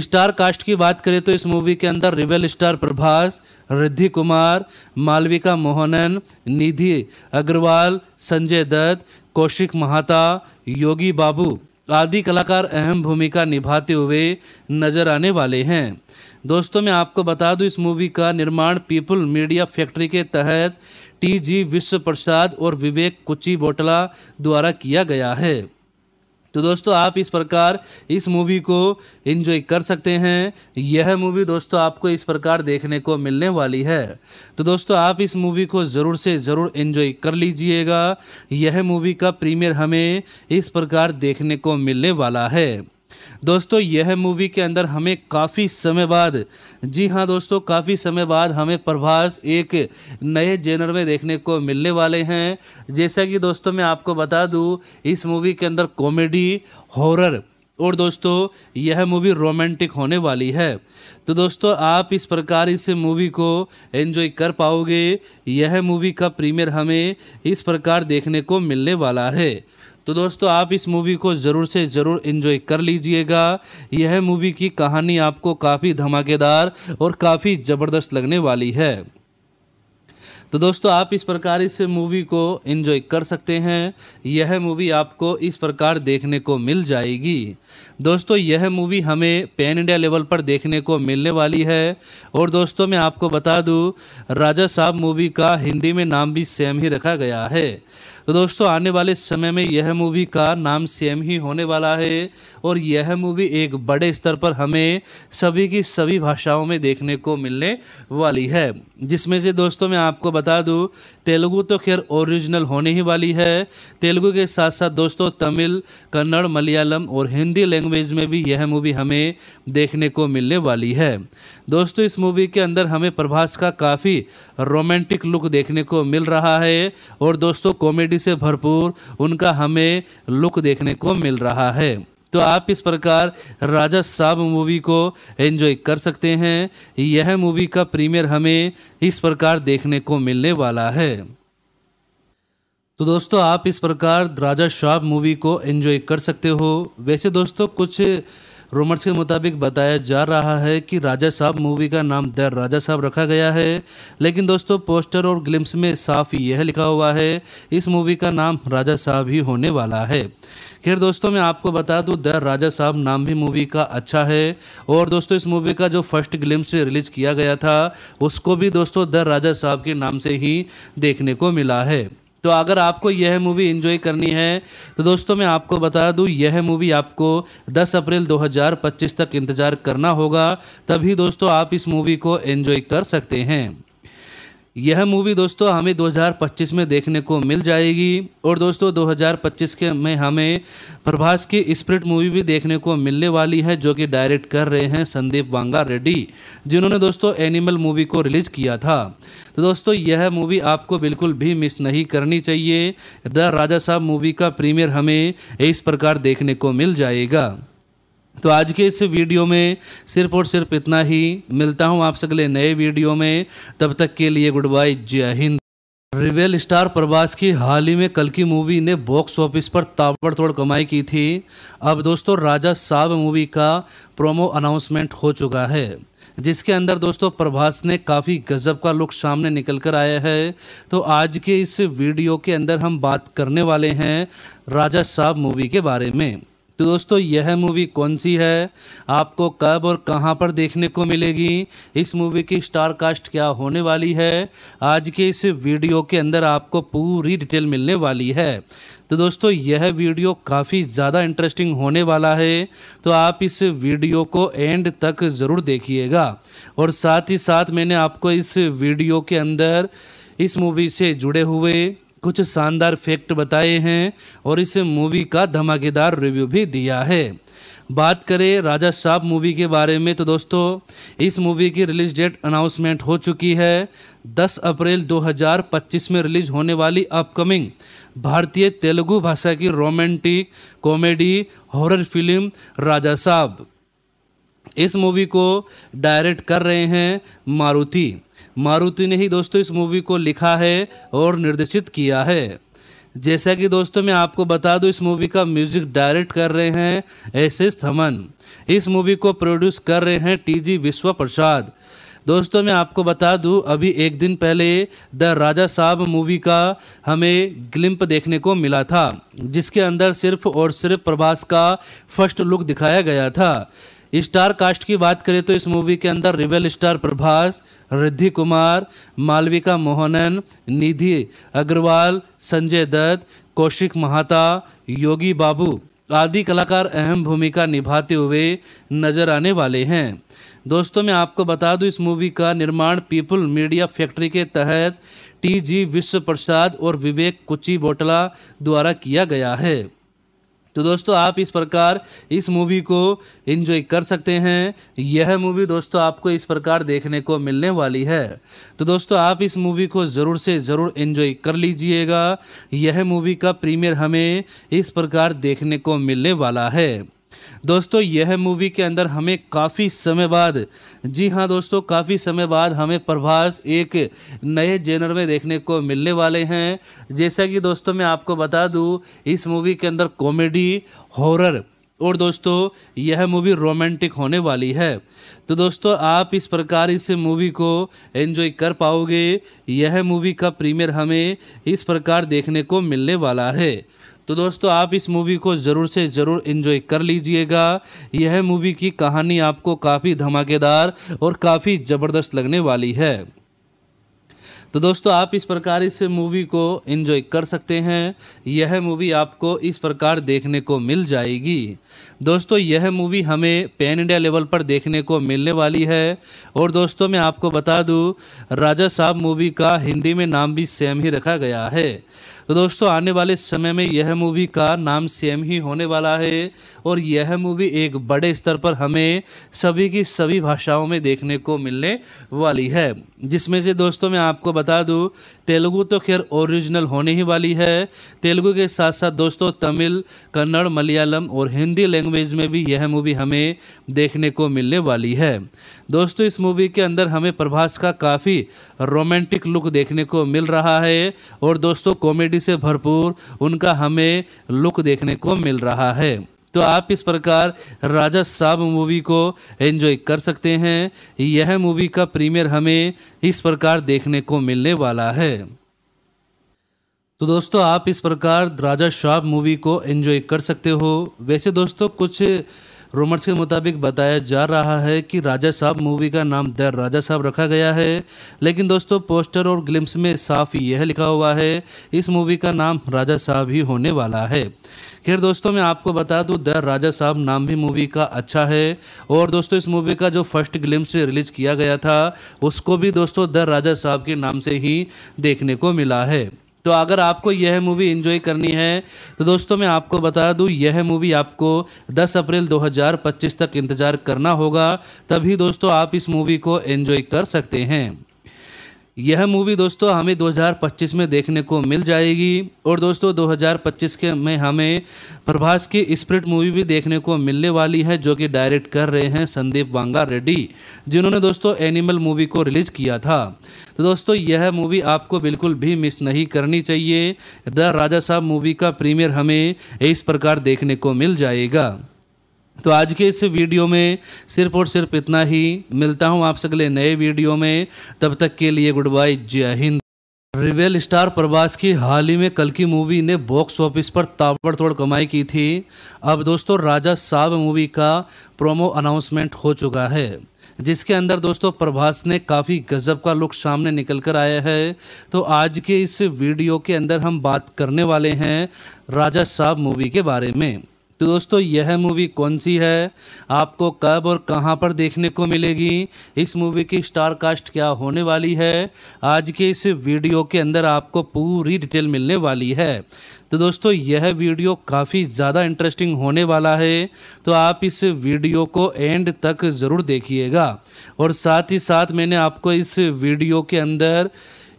स्टार कास्ट की बात करें तो इस मूवी के अंदर रिबेल स्टार प्रभास रिद्धि कुमार मालविका मोहनन निधि अग्रवाल संजय दत्त कौशिक महाता योगी बाबू आदि कलाकार अहम भूमिका निभाते हुए नजर आने वाले हैं दोस्तों मैं आपको बता दूं इस मूवी का निर्माण पीपल मीडिया फैक्ट्री के तहत टीजी विश्व प्रसाद और विवेक कुची बोटला द्वारा किया गया है तो दोस्तों आप इस प्रकार इस मूवी को इन्जॉय कर सकते हैं यह मूवी दोस्तों आपको इस प्रकार देखने को मिलने वाली है तो दोस्तों आप इस मूवी को ज़रूर से ज़रूर इन्जॉय कर लीजिएगा यह मूवी का प्रीमियर हमें इस प्रकार देखने को मिलने वाला है दोस्तों यह मूवी के अंदर हमें काफ़ी समय बाद जी हाँ दोस्तों काफ़ी समय बाद हमें प्रभास एक नए जेनर में देखने को मिलने वाले हैं जैसा कि दोस्तों मैं आपको बता दूँ इस मूवी के अंदर कॉमेडी हॉरर और दोस्तों यह मूवी रोमांटिक होने वाली है तो दोस्तों आप इस प्रकार इस मूवी को एंजॉय कर पाओगे यह मूवी का प्रीमियर हमें इस प्रकार देखने को मिलने वाला है तो दोस्तों आप इस मूवी को ज़रूर से ज़रूर इन्जॉय कर लीजिएगा यह मूवी की कहानी आपको काफ़ी धमाकेदार और काफ़ी ज़बरदस्त लगने वाली है तो दोस्तों आप इस प्रकार इस मूवी को एंजॉय कर सकते हैं यह मूवी आपको इस प्रकार देखने को मिल जाएगी दोस्तों यह मूवी हमें पैन इंडिया लेवल पर देखने को मिलने वाली है और दोस्तों मैं आपको बता दूं राजा साहब मूवी का हिंदी में नाम भी सेम ही रखा गया है तो दोस्तों आने वाले समय में यह मूवी का नाम सेम ही होने वाला है और यह मूवी एक बड़े स्तर पर हमें सभी की सभी भाषाओं में देखने को मिलने वाली है जिसमें से दोस्तों मैं आपको बता दूँ तेलुगु तो खैर ओरिजिनल होने ही वाली है तेलुगु के साथ साथ दोस्तों तमिल कन्नड़ मलयालम और हिंदी लैंग्वेज में भी यह मूवी हमें देखने को मिलने वाली है दोस्तों इस मूवी के अंदर हमें प्रभास का काफ़ी रोमांटिक लुक देखने को मिल रहा है और दोस्तों कॉमेडी से भरपूर उनका हमें लुक देखने को मिल रहा है तो आप इस प्रकार राजा साहब मूवी को एंजॉय कर सकते हैं यह मूवी का प्रीमियर हमें इस प्रकार देखने को मिलने वाला है तो दोस्तों आप इस प्रकार राजा शाह मूवी को एंजॉय कर सकते हो वैसे दोस्तों कुछ रूमर्स के मुताबिक बताया जा रहा है कि राजा साहब मूवी का नाम द राजा साहब रखा गया है लेकिन दोस्तों पोस्टर और ग्लिम्स में साफ यह लिखा हुआ है इस मूवी का नाम राजा साहब ही होने वाला है खैर दोस्तों मैं आपको बता दूं द राजा साहब नाम भी मूवी का अच्छा है और दोस्तों इस मूवी का जो फर्स्ट ग्लिम्स रिलीज किया गया था उसको भी दोस्तों द राजा साहब के नाम से ही देखने को मिला है तो अगर आपको यह मूवी इन्जॉय करनी है तो दोस्तों मैं आपको बता दूँ यह मूवी आपको 10 अप्रैल 2025 तक इंतज़ार करना होगा तभी दोस्तों आप इस मूवी को इन्जॉय कर सकते हैं यह मूवी दोस्तों हमें 2025 में देखने को मिल जाएगी और दोस्तों 2025 के में हमें प्रभास की स्प्रिट मूवी भी देखने को मिलने वाली है जो कि डायरेक्ट कर रहे हैं संदीप वांगा रेड्डी जिन्होंने दोस्तों एनिमल मूवी को रिलीज किया था तो दोस्तों यह मूवी आपको बिल्कुल भी मिस नहीं करनी चाहिए द राजा साहब मूवी का प्रीमियर हमें इस प्रकार देखने को मिल जाएगा तो आज के इस वीडियो में सिर्फ और सिर्फ इतना ही मिलता हूँ आपसे अगले नए वीडियो में तब तक के लिए गुड बाय जय हिंद रिवेल स्टार प्रभास की हाल ही में कल की मूवी ने बॉक्स ऑफिस पर ताबड़तोड़ कमाई की थी अब दोस्तों राजा साहब मूवी का प्रोमो अनाउंसमेंट हो चुका है जिसके अंदर दोस्तों प्रभास ने काफ़ी गजब का लुक सामने निकल कर आया है तो आज के इस वीडियो के अंदर हम बात करने वाले हैं राजा साहब मूवी के बारे में तो दोस्तों यह मूवी कौन सी है आपको कब और कहां पर देखने को मिलेगी इस मूवी की स्टार कास्ट क्या होने वाली है आज के इस वीडियो के अंदर आपको पूरी डिटेल मिलने वाली है तो दोस्तों यह वीडियो काफ़ी ज़्यादा इंटरेस्टिंग होने वाला है तो आप इस वीडियो को एंड तक ज़रूर देखिएगा और साथ ही साथ मैंने आपको इस वीडियो के अंदर इस मूवी से जुड़े हुए कुछ शानदार फैक्ट बताए हैं और इस मूवी का धमाकेदार रिव्यू भी दिया है बात करें राजा साहब मूवी के बारे में तो दोस्तों इस मूवी की रिलीज डेट अनाउंसमेंट हो चुकी है 10 अप्रैल 2025 में रिलीज होने वाली अपकमिंग भारतीय तेलुगु भाषा की romantic comedy horror film Raja Saab इस मूवी को डायरेक्ट कर रहे हैं मारुति मारुति ने ही दोस्तों इस मूवी को लिखा है और निर्देशित किया है जैसा कि दोस्तों मैं आपको बता दूं इस मूवी का म्यूजिक डायरेक्ट कर रहे हैं एस एस थमन इस मूवी को प्रोड्यूस कर रहे हैं टी जी विश्व प्रसाद दोस्तों मैं आपको बता दूं अभी एक दिन पहले द राजा साहब मूवी का हमें ग्लिम्प देखने को मिला था जिसके अंदर सिर्फ और सिर्फ प्रभास का फर्स्ट लुक दिखाया गया था स्टार कास्ट की बात करें तो इस मूवी के अंदर रिबेल स्टार प्रभास रिद्धि कुमार मालविका मोहनन निधि अग्रवाल संजय दत्त कौशिक महाता योगी बाबू आदि कलाकार अहम भूमिका निभाते हुए नजर आने वाले हैं दोस्तों मैं आपको बता दूं इस मूवी का निर्माण पीपल मीडिया फैक्ट्री के तहत टीजी विश्व प्रसाद और विवेक कुची बोटला द्वारा किया गया है तो दोस्तों आप इस प्रकार इस मूवी को इन्जॉय कर सकते हैं यह मूवी दोस्तों आपको इस प्रकार देखने को मिलने वाली है तो दोस्तों आप इस मूवी को ज़रूर से ज़रूर इन्जॉय कर लीजिएगा यह मूवी का प्रीमियर हमें इस प्रकार देखने को मिलने वाला है दोस्तों यह मूवी के अंदर हमें काफ़ी समय बाद जी हाँ दोस्तों काफ़ी समय बाद हमें प्रभास एक नए जेनर में देखने को मिलने वाले हैं जैसा कि दोस्तों मैं आपको बता दूँ इस मूवी के अंदर कॉमेडी हॉरर और दोस्तों यह मूवी रोमांटिक होने वाली है तो दोस्तों आप इस प्रकार इस मूवी को एंजॉय कर पाओगे यह मूवी का प्रीमियर हमें इस प्रकार देखने को मिलने वाला है तो दोस्तों आप इस मूवी को ज़रूर से ज़रूर इन्जॉय कर लीजिएगा यह मूवी की कहानी आपको काफ़ी धमाकेदार और काफ़ी ज़बरदस्त लगने वाली है तो दोस्तों आप इस प्रकार इस मूवी को एंजॉय कर सकते हैं यह मूवी आपको इस प्रकार देखने को मिल जाएगी दोस्तों यह मूवी हमें पैन इंडिया लेवल पर देखने को मिलने वाली है और दोस्तों मैं आपको बता दूं राजा साहब मूवी का हिंदी में नाम भी सेम ही रखा गया है तो दोस्तों आने वाले समय में यह मूवी का नाम सेम ही होने वाला है और यह मूवी एक बड़े स्तर पर हमें सभी की सभी भाषाओं में देखने को मिलने वाली है जिसमें से दोस्तों मैं आपको बता दूँ तेलुगु तो खैर ओरिजिनल होने ही वाली है तेलुगु के साथ साथ दोस्तों तमिल कन्नड़ मलयालम और हिंदी लैंग्वेज में भी यह मूवी हमें देखने को मिलने वाली है दोस्तों इस मूवी के अंदर हमें प्रभास का काफ़ी रोमांटिक लुक देखने को मिल रहा है और दोस्तों कॉमेडी पॉजिटिविटी से भरपूर उनका हमें लुक देखने को मिल रहा है तो आप इस प्रकार राजा साहब मूवी को एंजॉय कर सकते हैं यह मूवी का प्रीमियर हमें इस प्रकार देखने को मिलने वाला है तो दोस्तों आप इस प्रकार राजा शाह मूवी को एंजॉय कर सकते हो वैसे दोस्तों कुछ रूमर्स के मुताबिक बताया जा रहा है कि राजा साहब मूवी का नाम द राजा साहब रखा गया है लेकिन दोस्तों पोस्टर और ग्लिम्स में साफ यह लिखा हुआ है इस मूवी का नाम राजा साहब ही होने वाला है खैर दोस्तों मैं आपको बता दूं द राजा साहब नाम भी मूवी का अच्छा है और दोस्तों इस मूवी का जो फर्स्ट ग्लिम्स रिलीज किया गया था उसको भी दोस्तों द राजा साहब के नाम से ही देखने को मिला है तो अगर आपको यह मूवी इन्जॉय करनी है तो दोस्तों मैं आपको बता दूं यह मूवी आपको 10 अप्रैल 2025 तक इंतज़ार करना होगा तभी दोस्तों आप इस मूवी को एंजॉय कर सकते हैं यह मूवी दोस्तों हमें 2025 में देखने को मिल जाएगी और दोस्तों 2025 के में हमें प्रभास की स्प्रिट मूवी भी देखने को मिलने वाली है जो कि डायरेक्ट कर रहे हैं संदीप वांगा रेड्डी जिन्होंने दोस्तों एनिमल मूवी को रिलीज किया था तो दोस्तों यह मूवी आपको बिल्कुल भी मिस नहीं करनी चाहिए द राजा साहब मूवी का प्रीमियर हमें इस प्रकार देखने को मिल जाएगा तो आज के इस वीडियो में सिर्फ और सिर्फ इतना ही मिलता हूँ आपसे अगले नए वीडियो में तब तक के लिए गुड बाय जय हिंद रिवेल स्टार प्रभास की हाल ही में कल की मूवी ने बॉक्स ऑफिस पर ताबड़तोड़ कमाई की थी अब दोस्तों राजा साहब मूवी का प्रोमो अनाउंसमेंट हो चुका है जिसके अंदर दोस्तों प्रभास ने काफ़ी गजब का लुक सामने निकल कर आया है तो आज के इस वीडियो के अंदर हम बात करने वाले हैं राजा साहब मूवी के बारे में तो दोस्तों यह मूवी कौन सी है आपको कब और कहां पर देखने को मिलेगी इस मूवी की स्टार कास्ट क्या होने वाली है आज के इस वीडियो के अंदर आपको पूरी डिटेल मिलने वाली है तो दोस्तों यह वीडियो काफ़ी ज़्यादा इंटरेस्टिंग होने वाला है तो आप इस वीडियो को एंड तक ज़रूर देखिएगा और साथ ही साथ मैंने आपको इस वीडियो के अंदर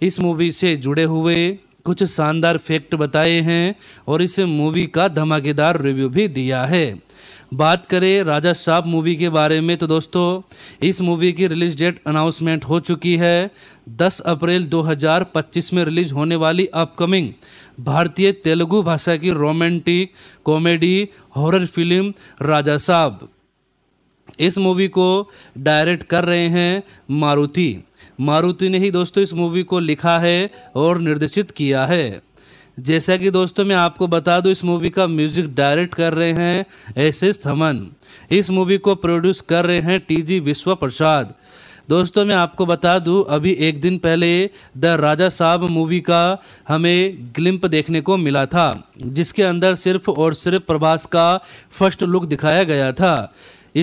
इस मूवी से जुड़े हुए कुछ शानदार फैक्ट बताए हैं और इस मूवी का धमाकेदार रिव्यू भी दिया है बात करें राजा साहब मूवी के बारे में तो दोस्तों इस मूवी की रिलीज डेट अनाउंसमेंट हो चुकी है 10 अप्रैल 2025 में रिलीज होने वाली अपकमिंग भारतीय तेलुगु भाषा की romantic comedy horror film Raja Saab इस मूवी को डायरेक्ट कर रहे हैं मारुति मारुति ने ही दोस्तों इस मूवी को लिखा है और निर्देशित किया है जैसा कि दोस्तों मैं आपको बता दूं इस मूवी का म्यूजिक डायरेक्ट कर रहे हैं एस एस थमन इस मूवी को प्रोड्यूस कर रहे हैं टी जी विश्व प्रसाद दोस्तों मैं आपको बता दूं अभी एक दिन पहले द राजा साहब मूवी का हमें ग्लिम्प देखने को मिला था जिसके अंदर सिर्फ और सिर्फ प्रभास का फर्स्ट लुक दिखाया गया था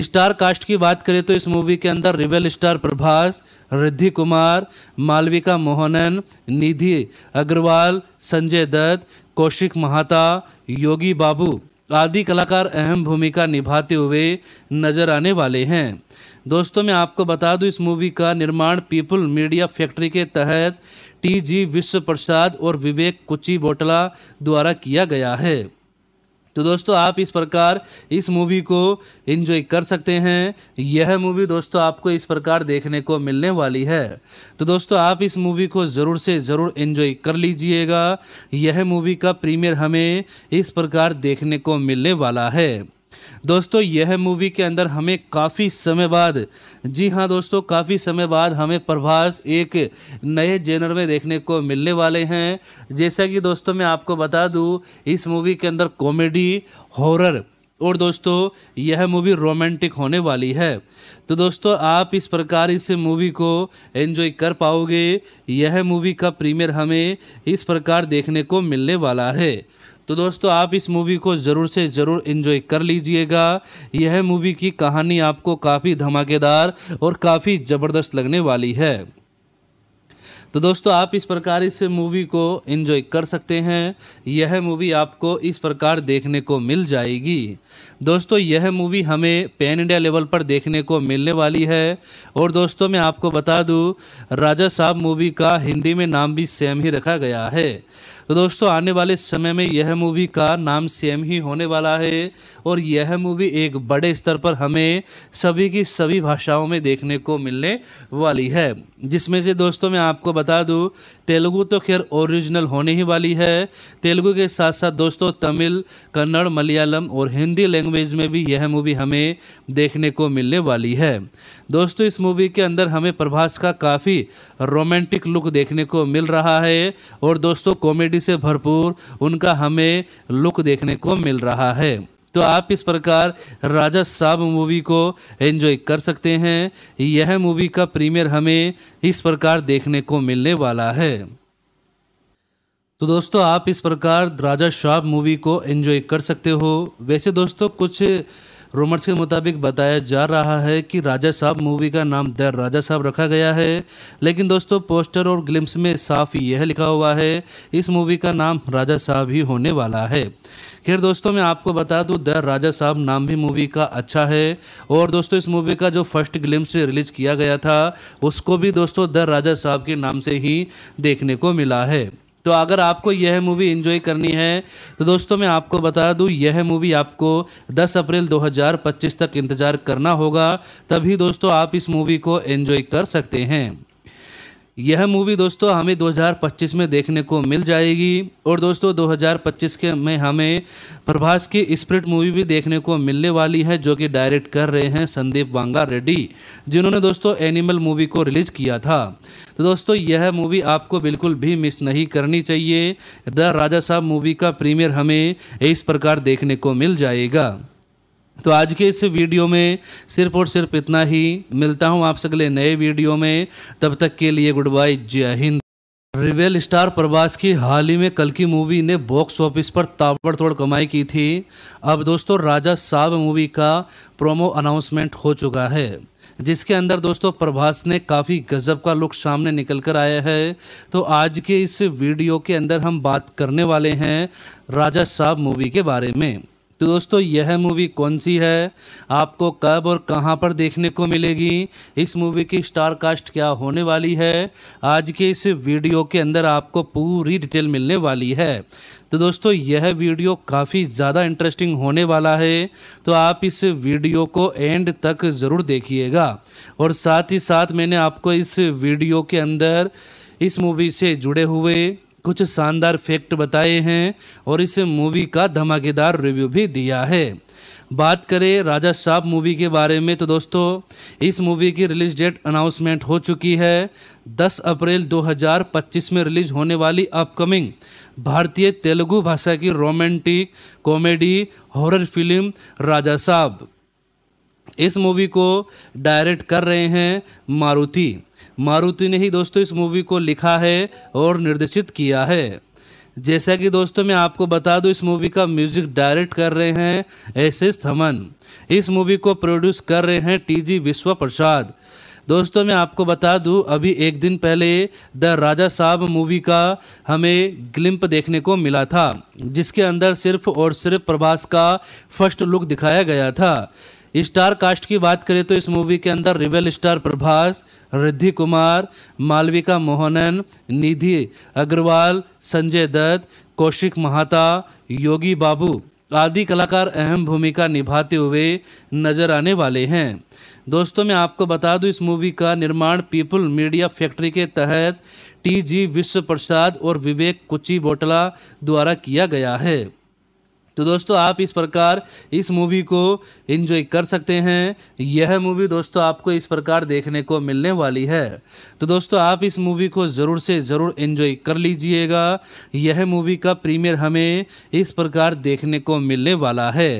स्टार कास्ट की बात करें तो इस मूवी के अंदर रिबेल स्टार प्रभास रिद्धि कुमार मालविका मोहनन निधि अग्रवाल संजय दत्त कौशिक महाता योगी बाबू आदि कलाकार अहम भूमिका निभाते हुए नजर आने वाले हैं दोस्तों मैं आपको बता दूं इस मूवी का निर्माण पीपल मीडिया फैक्ट्री के तहत टीजी विश्व प्रसाद और विवेक कुची बोटला द्वारा किया गया है तो दोस्तों आप इस प्रकार इस मूवी को इन्जॉय कर सकते हैं यह मूवी दोस्तों आपको इस प्रकार देखने को मिलने वाली है तो दोस्तों आप इस मूवी को ज़रूर से ज़रूर इन्जॉय कर लीजिएगा यह मूवी का प्रीमियर हमें इस प्रकार देखने को मिलने वाला है दोस्तों यह मूवी के अंदर हमें काफ़ी समय बाद जी हाँ दोस्तों काफ़ी समय बाद हमें प्रभास एक नए जेनर में देखने को मिलने वाले हैं जैसा कि दोस्तों मैं आपको बता दूँ इस मूवी के अंदर कॉमेडी हॉरर और दोस्तों यह मूवी रोमांटिक होने वाली है तो दोस्तों आप इस प्रकार इस मूवी को एंजॉय कर पाओगे यह मूवी का प्रीमियर हमें इस प्रकार देखने को मिलने वाला है तो दोस्तों आप इस मूवी को ज़रूर से ज़रूर इन्जॉय कर लीजिएगा यह मूवी की कहानी आपको काफ़ी धमाकेदार और काफ़ी ज़बरदस्त लगने वाली है तो दोस्तों आप इस प्रकार इस मूवी को एंजॉय कर सकते हैं यह मूवी आपको इस प्रकार देखने को मिल जाएगी दोस्तों यह मूवी हमें पैन इंडिया लेवल पर देखने को मिलने वाली है और दोस्तों मैं आपको बता दूं राजा साहब मूवी का हिंदी में नाम भी सेम ही रखा गया है तो दोस्तों आने वाले समय में यह मूवी का नाम सेम ही होने वाला है और यह मूवी एक बड़े स्तर पर हमें सभी की सभी भाषाओं में देखने को मिलने वाली है जिसमें से दोस्तों मैं आपको बता दूँ तेलुगु तो खैर ओरिजिनल होने ही वाली है तेलुगू के साथ साथ दोस्तों तमिल कन्नड़ मलयालम और हिंदी लैंग्वेज में भी यह मूवी हमें देखने को मिलने वाली है दोस्तों इस मूवी के अंदर हमें प्रभास का काफ़ी रोमांटिक लुक देखने को मिल रहा है और दोस्तों कॉमेडी पॉजिटिविटी से भरपूर उनका हमें लुक देखने को मिल रहा है तो आप इस प्रकार राजा साहब मूवी को एंजॉय कर सकते हैं यह मूवी का प्रीमियर हमें इस प्रकार देखने को मिलने वाला है तो दोस्तों आप इस प्रकार राजा शाह मूवी को एंजॉय कर सकते हो वैसे दोस्तों कुछ रूमर्स के मुताबिक बताया जा रहा है कि राजा साहब मूवी का नाम द राजा साहब रखा गया है लेकिन दोस्तों पोस्टर और ग्लिम्स में साफ यह लिखा हुआ है इस मूवी का नाम राजा साहब ही होने वाला है खैर दोस्तों मैं आपको बता दूं द राजा साहब नाम भी मूवी का अच्छा है और दोस्तों इस मूवी का जो फर्स्ट ग्लिम्स रिलीज किया गया था उसको भी दोस्तों द राजा साहब के नाम से ही देखने को मिला है तो अगर आपको यह मूवी इन्जॉय करनी है तो दोस्तों मैं आपको बता दूं यह मूवी आपको 10 अप्रैल 2025 तक इंतज़ार करना होगा तभी दोस्तों आप इस मूवी को एंजॉय कर सकते हैं यह मूवी दोस्तों हमें 2025 में देखने को मिल जाएगी और दोस्तों 2025 के में हमें प्रभास की स्प्रिट मूवी भी देखने को मिलने वाली है जो कि डायरेक्ट कर रहे हैं संदीप वांगा रेड्डी जिन्होंने दोस्तों एनिमल मूवी को रिलीज किया था तो दोस्तों यह मूवी आपको बिल्कुल भी मिस नहीं करनी चाहिए द राजा साहब मूवी का प्रीमियर हमें इस प्रकार देखने को मिल जाएगा तो आज के इस वीडियो में सिर्फ और सिर्फ इतना ही मिलता हूँ आपसे अगले नए वीडियो में तब तक के लिए गुड बाय जय हिंद रिवेल स्टार प्रभास की हाल ही में कल की मूवी ने बॉक्स ऑफिस पर ताबड़तोड़ कमाई की थी अब दोस्तों राजा साहब मूवी का प्रोमो अनाउंसमेंट हो चुका है जिसके अंदर दोस्तों प्रभास ने काफ़ी गजब का लुक सामने निकल कर आया है तो आज के इस वीडियो के अंदर हम बात करने वाले हैं राजा साहब मूवी के बारे में तो दोस्तों यह मूवी कौन सी है आपको कब और कहां पर देखने को मिलेगी इस मूवी की स्टार कास्ट क्या होने वाली है आज के इस वीडियो के अंदर आपको पूरी डिटेल मिलने वाली है तो दोस्तों यह वीडियो काफ़ी ज़्यादा इंटरेस्टिंग होने वाला है तो आप इस वीडियो को एंड तक ज़रूर देखिएगा और साथ ही साथ मैंने आपको इस वीडियो के अंदर इस मूवी से जुड़े हुए कुछ शानदार फैक्ट बताए हैं और इस मूवी का धमाकेदार रिव्यू भी दिया है बात करें राजा साहब मूवी के बारे में तो दोस्तों इस मूवी की रिलीज डेट अनाउंसमेंट हो चुकी है 10 अप्रैल 2025 में रिलीज होने वाली अपकमिंग भारतीय तेलुगु भाषा की romantic comedy horror film Raja Saab इस मूवी को डायरेक्ट कर रहे हैं मारुति मारुति ने ही दोस्तों इस मूवी को लिखा है और निर्देशित किया है जैसा कि दोस्तों मैं आपको बता दूं इस मूवी का म्यूजिक डायरेक्ट कर रहे हैं एस एस थमन इस मूवी को प्रोड्यूस कर रहे हैं टी जी विश्व प्रसाद दोस्तों मैं आपको बता दूं अभी एक दिन पहले द राजा साहब मूवी का हमें ग्लिम्प देखने को मिला था जिसके अंदर सिर्फ और सिर्फ प्रभास का फर्स्ट लुक दिखाया गया था स्टार कास्ट की बात करें तो इस मूवी के अंदर रिवेल स्टार प्रभास रिद्धि कुमार मालविका मोहनन निधि अग्रवाल संजय दत्त कौशिक महाता योगी बाबू आदि कलाकार अहम भूमिका निभाते हुए नजर आने वाले हैं दोस्तों मैं आपको बता दूं इस मूवी का निर्माण पीपल मीडिया फैक्ट्री के तहत टीजी विश्व प्रसाद और विवेक कुची बोटला द्वारा किया गया है तो दोस्तों आप इस प्रकार इस मूवी को इन्जॉय कर सकते हैं यह मूवी दोस्तों आपको इस प्रकार देखने को मिलने वाली है तो दोस्तों आप इस मूवी को ज़रूर से ज़रूर इन्जॉय कर लीजिएगा यह मूवी का प्रीमियर हमें इस प्रकार देखने को मिलने वाला है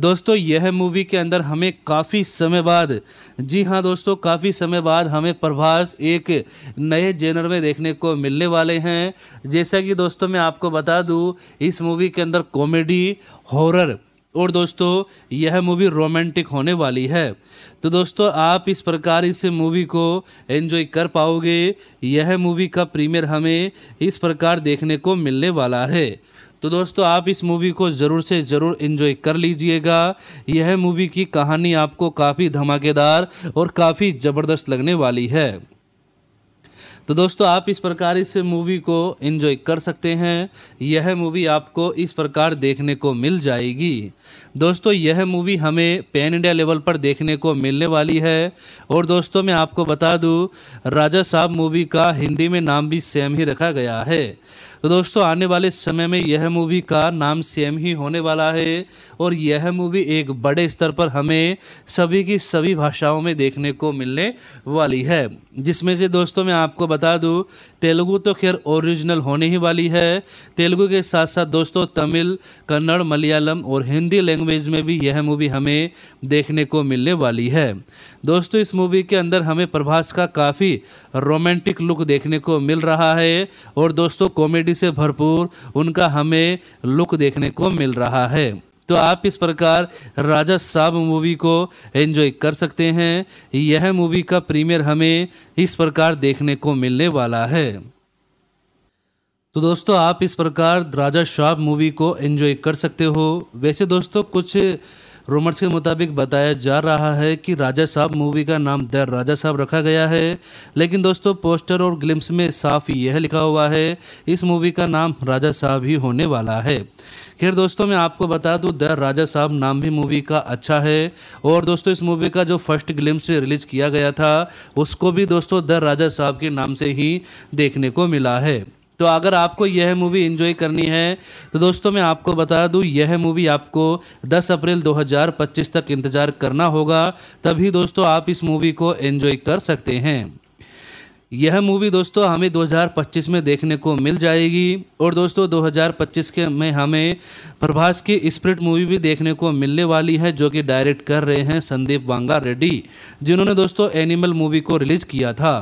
दोस्तों यह मूवी के अंदर हमें काफ़ी समय बाद जी हाँ दोस्तों काफ़ी समय बाद हमें प्रभास एक नए जेनर में देखने को मिलने वाले हैं जैसा कि दोस्तों मैं आपको बता दूँ इस मूवी के अंदर कॉमेडी हॉरर और दोस्तों यह मूवी रोमांटिक होने वाली है तो दोस्तों आप इस प्रकार इस मूवी को एंजॉय कर पाओगे यह मूवी का प्रीमियर हमें इस प्रकार देखने को मिलने वाला है तो दोस्तों आप इस मूवी को ज़रूर से ज़रूर इन्जॉय कर लीजिएगा यह मूवी की कहानी आपको काफ़ी धमाकेदार और काफ़ी ज़बरदस्त लगने वाली है तो दोस्तों आप इस प्रकार इस मूवी को एंजॉय कर सकते हैं यह मूवी आपको इस प्रकार देखने को मिल जाएगी दोस्तों यह मूवी हमें पैन इंडिया लेवल पर देखने को मिलने वाली है और दोस्तों मैं आपको बता दूं राजा साहब मूवी का हिंदी में नाम भी सेम ही रखा गया है तो दोस्तों आने वाले समय में यह मूवी का नाम सेम ही होने वाला है और यह मूवी एक बड़े स्तर पर हमें सभी की सभी भाषाओं में देखने को मिलने वाली है जिसमें से दोस्तों मैं आपको बता दूँ तेलुगु तो खैर ओरिजिनल होने ही वाली है तेलुगु के साथ साथ दोस्तों तमिल कन्नड़ मलयालम और हिंदी लैंग्वेज में भी यह मूवी हमें देखने को मिलने वाली है दोस्तों इस मूवी के अंदर हमें प्रभास का काफ़ी रोमांटिक लुक देखने को मिल रहा है और दोस्तों कॉमेडी से भरपूर उनका हमें लुक देखने को मिल रहा है तो आप इस प्रकार राजा साहब मूवी को एंजॉय कर सकते हैं यह मूवी का प्रीमियर हमें इस प्रकार देखने को मिलने वाला है तो दोस्तों आप इस प्रकार राजा शाह मूवी को एंजॉय कर सकते हो वैसे दोस्तों कुछ रूमर्स के मुताबिक बताया जा रहा है कि राजा साहब मूवी का नाम द राजा साहब रखा गया है लेकिन दोस्तों पोस्टर और ग्लिम्स में साफ यह लिखा हुआ है इस मूवी का नाम राजा साहब ही होने वाला है खैर दोस्तों मैं आपको बता दूं द राजा साहब नाम भी मूवी का अच्छा है और दोस्तों इस मूवी का जो फर्स्ट ग्लिम्स रिलीज किया गया था उसको भी दोस्तों द राजा साहब के नाम से ही देखने को मिला है तो अगर आपको यह मूवी इन्जॉय करनी है तो दोस्तों मैं आपको बता दूं यह मूवी आपको 10 अप्रैल 2025 तक इंतज़ार करना होगा तभी दोस्तों आप इस मूवी को इन्जॉय कर सकते हैं यह मूवी दोस्तों हमें 2025 में देखने को मिल जाएगी और दोस्तों 2025 के में हमें प्रभास की स्प्रिट मूवी भी देखने को मिलने वाली है जो कि डायरेक्ट कर रहे हैं संदीप वांगा रेड्डी जिन्होंने दोस्तों एनिमल मूवी को रिलीज किया था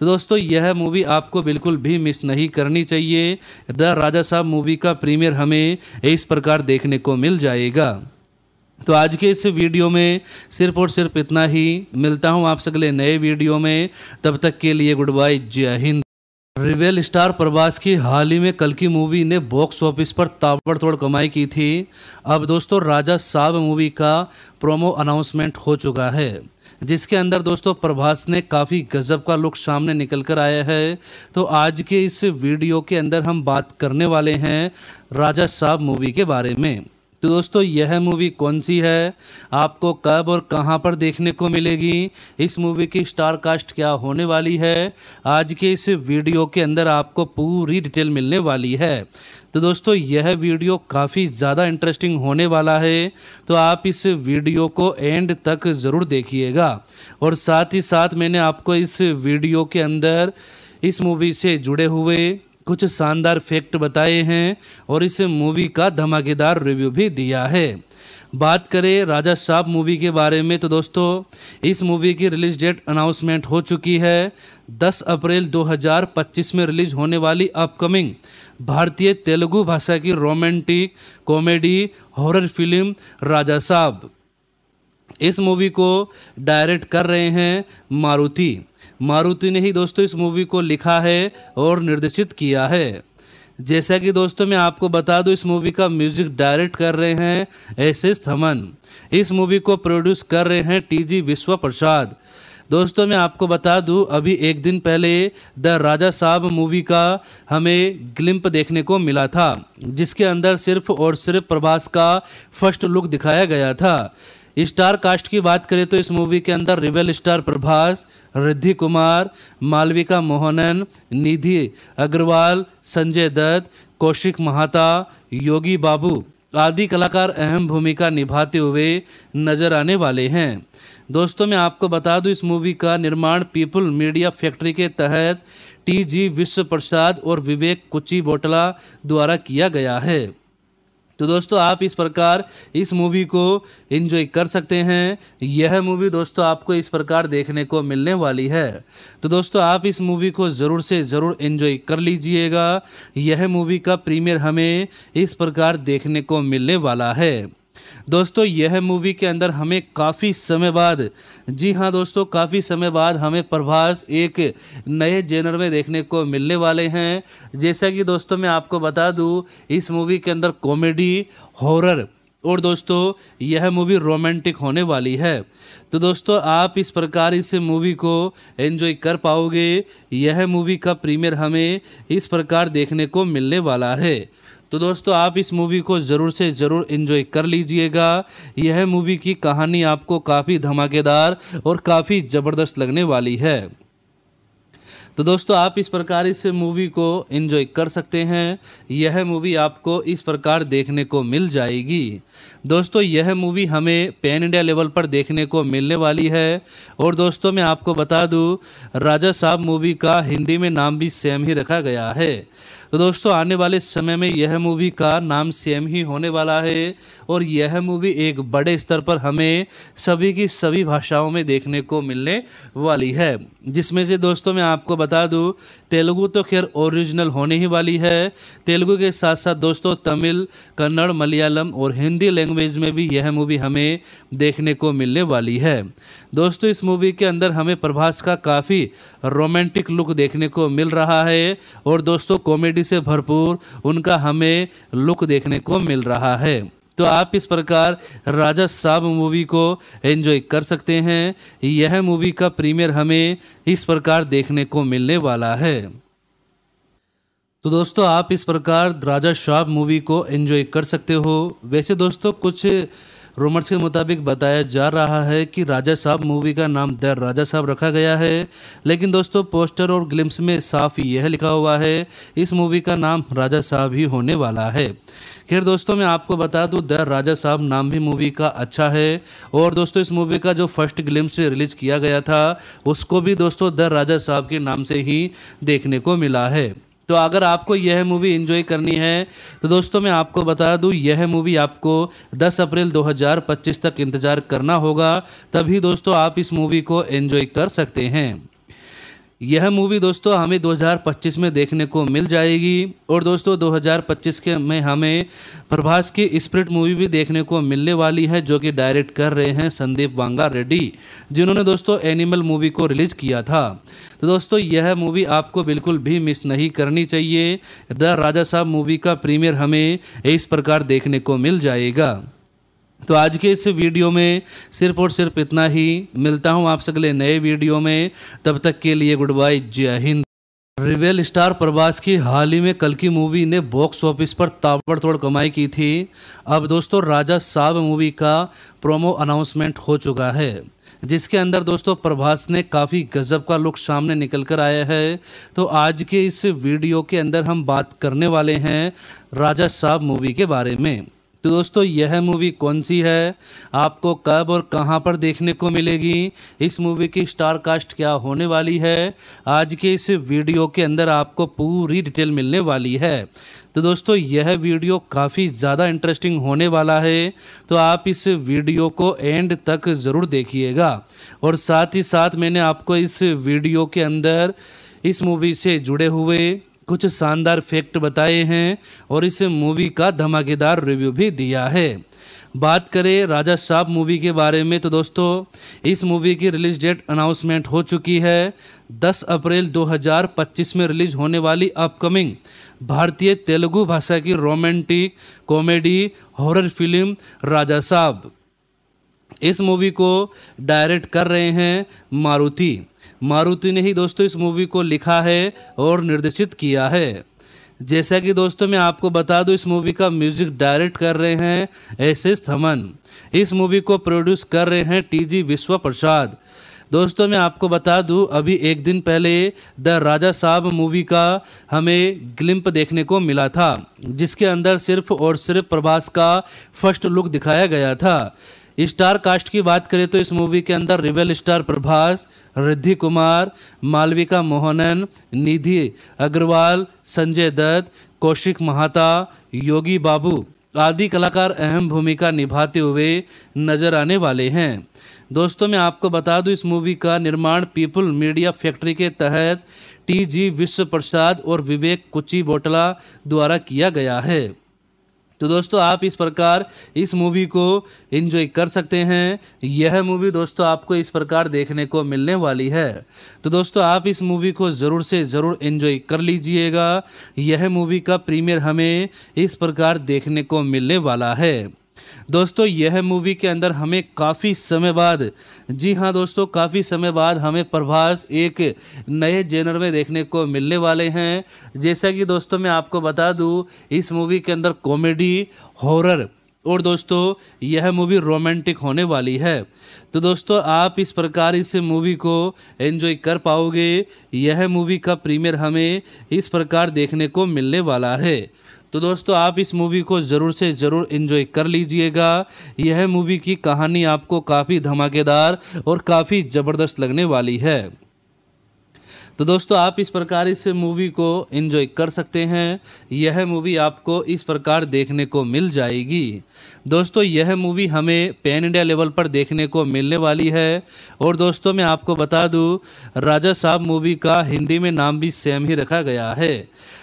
तो दोस्तों यह मूवी आपको बिल्कुल भी मिस नहीं करनी चाहिए द राजा साहब मूवी का प्रीमियर हमें इस प्रकार देखने को मिल जाएगा तो आज के इस वीडियो में सिर्फ और सिर्फ इतना ही मिलता हूँ आपसे अगले नए वीडियो में तब तक के लिए गुड बाय जय हिंद रिबेल स्टार प्रभास की हाल ही में कल की मूवी ने बॉक्स ऑफिस पर ताबड़तोड़ कमाई की थी अब दोस्तों राजा साहब मूवी का प्रोमो अनाउंसमेंट हो चुका है जिसके अंदर दोस्तों प्रभास ने काफ़ी गजब का लुक सामने निकल कर आया है तो आज के इस वीडियो के अंदर हम बात करने वाले हैं राजा साहब मूवी के बारे में तो दोस्तों यह मूवी कौन सी है आपको कब और कहां पर देखने को मिलेगी इस मूवी की स्टार कास्ट क्या होने वाली है आज के इस वीडियो के अंदर आपको पूरी डिटेल मिलने वाली है तो दोस्तों यह वीडियो काफ़ी ज़्यादा इंटरेस्टिंग होने वाला है तो आप इस वीडियो को एंड तक ज़रूर देखिएगा और साथ ही साथ मैंने आपको इस वीडियो के अंदर इस मूवी से जुड़े हुए कुछ शानदार फैक्ट बताए हैं और इस मूवी का धमाकेदार रिव्यू भी दिया है बात करें राजा साहब मूवी के बारे में तो दोस्तों इस मूवी की रिलीज डेट अनाउंसमेंट हो चुकी है 10 अप्रैल 2025 में रिलीज होने वाली अपकमिंग भारतीय तेलुगु भाषा की romantic comedy horror film Raja Saab इस मूवी को डायरेक्ट कर रहे हैं मारुति मारुति ने ही दोस्तों इस मूवी को लिखा है और निर्देशित किया है जैसा कि दोस्तों मैं आपको बता दूं इस मूवी का म्यूजिक डायरेक्ट कर रहे हैं एस एस थमन इस मूवी को प्रोड्यूस कर रहे हैं टी जी विश्व प्रसाद दोस्तों मैं आपको बता दूं अभी एक दिन पहले द राजा साहब मूवी का हमें ग्लिम्प देखने को मिला था जिसके अंदर सिर्फ और सिर्फ प्रभास का फर्स्ट लुक दिखाया गया था स्टार कास्ट की बात करें तो इस मूवी के अंदर रिबेल स्टार प्रभास रिद्धि कुमार मालविका मोहनन निधि अग्रवाल संजय दत्त कौशिक महाता योगी बाबू आदि कलाकार अहम भूमिका निभाते हुए नजर आने वाले हैं दोस्तों मैं आपको बता दूं इस मूवी का निर्माण पीपल मीडिया फैक्ट्री के तहत टी जी विश्व प्रसाद और विवेक कुची बोटला द्वारा किया गया है तो दोस्तों आप इस प्रकार इस मूवी को इन्जॉय कर सकते हैं यह मूवी दोस्तों आपको इस प्रकार देखने को मिलने वाली है तो दोस्तों आप इस मूवी को ज़रूर से ज़रूर इन्जॉय कर लीजिएगा यह मूवी का प्रीमियर हमें इस प्रकार देखने को मिलने वाला है दोस्तों यह मूवी के अंदर हमें काफ़ी समय बाद जी हाँ दोस्तों काफ़ी समय बाद हमें प्रभास एक नए जेनर में देखने को मिलने वाले हैं जैसा कि दोस्तों मैं आपको बता दूं इस मूवी के अंदर कॉमेडी हॉरर और दोस्तों यह मूवी रोमांटिक होने वाली है तो दोस्तों आप इस प्रकार इस मूवी को एंजॉय कर पाओगे यह मूवी का प्रीमियर हमें इस प्रकार देखने को मिलने वाला है तो दोस्तों आप इस मूवी को ज़रूर से ज़रूर इन्जॉय कर लीजिएगा यह मूवी की कहानी आपको काफ़ी धमाकेदार और काफ़ी ज़बरदस्त लगने वाली है तो दोस्तों आप इस प्रकार इस मूवी को एंजॉय कर सकते हैं यह मूवी आपको इस प्रकार देखने को मिल जाएगी दोस्तों यह मूवी हमें पैन इंडिया लेवल पर देखने को मिलने वाली है और दोस्तों मैं आपको बता दूं राजा साहब मूवी का हिंदी में नाम भी सेम ही रखा गया है तो दोस्तों आने वाले समय में यह मूवी का नाम सेम ही होने वाला है और यह मूवी एक बड़े स्तर पर हमें सभी की सभी भाषाओं में देखने को मिलने वाली है जिसमें से दोस्तों मैं आपको बता दूं तेलुगु तो खैर ओरिजिनल होने ही वाली है तेलुगु के साथ साथ दोस्तों तमिल कन्नड़ मलयालम और हिंदी लैंग्वेज में भी यह मूवी हमें देखने को मिलने वाली है दोस्तों इस मूवी के अंदर हमें प्रभास का काफ़ी रोमांटिक लुक देखने को मिल रहा है और दोस्तों कॉमेडी से भरपूर उनका हमें लुक देखने को मिल रहा है तो आप इस प्रकार राजा साहब मूवी को एंजॉय कर सकते हैं यह मूवी का प्रीमियर हमें इस प्रकार देखने को मिलने वाला है तो दोस्तों आप इस प्रकार राजा शाह मूवी को एंजॉय कर सकते हो वैसे दोस्तों कुछ रूमर्स के मुताबिक बताया जा रहा है कि राजा साहब मूवी का नाम दर राजा साहब रखा गया है लेकिन दोस्तों पोस्टर और ग्लिम्स में साफ यह लिखा हुआ है इस मूवी का नाम राजा साहब ही होने वाला है खैर दोस्तों मैं आपको बता दूं द राजा साहब नाम भी मूवी का अच्छा है और दोस्तों इस मूवी का जो फर्स्ट ग्लिम्स रिलीज़ किया गया था उसको भी दोस्तों द राजा साहब के नाम से ही देखने को मिला है तो अगर आपको यह मूवी इन्जॉय करनी है तो दोस्तों मैं आपको बता दूं यह मूवी आपको 10 अप्रैल 2025 तक इंतज़ार करना होगा तभी दोस्तों आप इस मूवी को इन्जॉय कर सकते हैं यह मूवी दोस्तों हमें 2025 में देखने को मिल जाएगी और दोस्तों 2025 के में हमें प्रभास की स्प्रिट मूवी भी देखने को मिलने वाली है जो कि डायरेक्ट कर रहे हैं संदीप वांगा रेड्डी जिन्होंने दोस्तों एनिमल मूवी को रिलीज किया था तो दोस्तों यह मूवी आपको बिल्कुल भी मिस नहीं करनी चाहिए द राजा साहब मूवी का प्रीमियर हमें इस प्रकार देखने को मिल जाएगा तो आज के इस वीडियो में सिर्फ और सिर्फ इतना ही मिलता हूँ आपसे अगले नए वीडियो में तब तक के लिए गुड बाय जय हिंद रिवेल स्टार प्रभास की हाल ही में कल की मूवी ने बॉक्स ऑफिस पर ताबड़तोड़ कमाई की थी अब दोस्तों राजा साहब मूवी का प्रोमो अनाउंसमेंट हो चुका है जिसके अंदर दोस्तों प्रभास ने काफ़ी गजब का लुक सामने निकल कर आया है तो आज के इस वीडियो के अंदर हम बात करने वाले हैं राजा साहब मूवी के बारे में तो दोस्तों यह मूवी कौन सी है आपको कब और कहां पर देखने को मिलेगी इस मूवी की स्टार कास्ट क्या होने वाली है आज के इस वीडियो के अंदर आपको पूरी डिटेल मिलने वाली है तो दोस्तों यह वीडियो काफ़ी ज़्यादा इंटरेस्टिंग होने वाला है तो आप इस वीडियो को एंड तक ज़रूर देखिएगा और साथ ही साथ मैंने आपको इस वीडियो के अंदर इस मूवी से जुड़े हुए कुछ शानदार फैक्ट बताए हैं और इस मूवी का धमाकेदार रिव्यू भी दिया है बात करें राजा साहब मूवी के बारे में तो दोस्तों इस मूवी की रिलीज डेट अनाउंसमेंट हो चुकी है 10 अप्रैल 2025 में रिलीज होने वाली अपकमिंग भारतीय तेलुगु भाषा की romantic comedy horror film Raja Saab इस मूवी को डायरेक्ट कर रहे हैं मारुति मारुति ने ही दोस्तों इस मूवी को लिखा है और निर्देशित किया है जैसा कि दोस्तों मैं आपको बता दूं इस मूवी का म्यूजिक डायरेक्ट कर रहे हैं एस एस थमन इस मूवी को प्रोड्यूस कर रहे हैं टी जी विश्व प्रसाद दोस्तों मैं आपको बता दूं अभी एक दिन पहले द राजा साहब मूवी का हमें ग्लिम्प देखने को मिला था जिसके अंदर सिर्फ और सिर्फ प्रभास का फर्स्ट लुक दिखाया गया था स्टार कास्ट की बात करें तो इस मूवी के अंदर रिबेल स्टार प्रभास रिद्धि कुमार मालविका मोहनन निधि अग्रवाल संजय दत्त कौशिक महाता योगी बाबू आदि कलाकार अहम भूमिका निभाते हुए नजर आने वाले हैं दोस्तों मैं आपको बता दूं इस मूवी का निर्माण पीपल मीडिया फैक्ट्री के तहत टीजी विश्व प्रसाद और विवेक कुची बोटला द्वारा किया गया है तो दोस्तों आप इस प्रकार इस मूवी को इन्जॉय कर सकते हैं यह मूवी दोस्तों आपको इस प्रकार देखने को मिलने वाली है तो दोस्तों आप इस मूवी को ज़रूर से ज़रूर इन्जॉय कर लीजिएगा यह मूवी का प्रीमियर हमें इस प्रकार देखने को मिलने वाला है दोस्तों यह मूवी के अंदर हमें काफ़ी समय बाद जी हाँ दोस्तों काफ़ी समय बाद हमें प्रभास एक नए जेनर में देखने को मिलने वाले हैं जैसा कि दोस्तों मैं आपको बता दूँ इस मूवी के अंदर कॉमेडी हॉरर और दोस्तों यह मूवी रोमांटिक होने वाली है तो दोस्तों आप इस प्रकार इस मूवी को एंजॉय कर पाओगे यह मूवी का प्रीमियर हमें इस प्रकार देखने को मिलने वाला है तो दोस्तों आप इस मूवी को ज़रूर से ज़रूर इन्जॉय कर लीजिएगा यह मूवी की कहानी आपको काफ़ी धमाकेदार और काफ़ी ज़बरदस्त लगने वाली है तो दोस्तों आप इस प्रकार इस मूवी को एंजॉय कर सकते हैं यह मूवी आपको इस प्रकार देखने को मिल जाएगी दोस्तों यह मूवी हमें पैन इंडिया लेवल पर देखने को मिलने वाली है और दोस्तों मैं आपको बता दूं राजा साहब मूवी का हिंदी में नाम भी सेम ही रखा गया है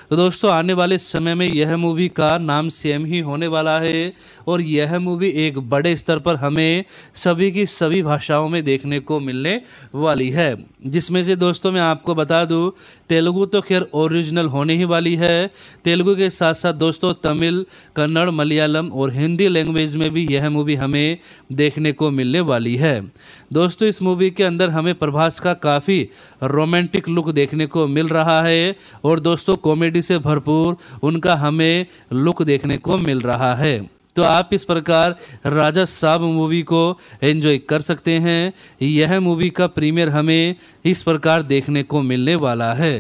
तो दोस्तों आने वाले समय में यह मूवी का नाम सेम ही होने वाला है और यह मूवी एक बड़े स्तर पर हमें सभी की सभी भाषाओं में देखने को मिलने वाली है जिसमें से दोस्तों मैं आपको बता दूं तेलुगु तो खैर ओरिजिनल होने ही वाली है तेलुगु के साथ साथ दोस्तों तमिल कन्नड़ मलयालम और हिंदी लैंग्वेज लैंग्वेज में भी यह मूवी हमें देखने को मिलने वाली है दोस्तों इस मूवी के अंदर हमें प्रभास का काफ़ी रोमांटिक लुक देखने को मिल रहा है और दोस्तों कॉमेडी से भरपूर उनका हमें लुक देखने को मिल रहा है तो आप इस प्रकार राजा साहब मूवी को एंजॉय कर सकते हैं यह मूवी का प्रीमियर हमें इस प्रकार देखने को मिलने वाला है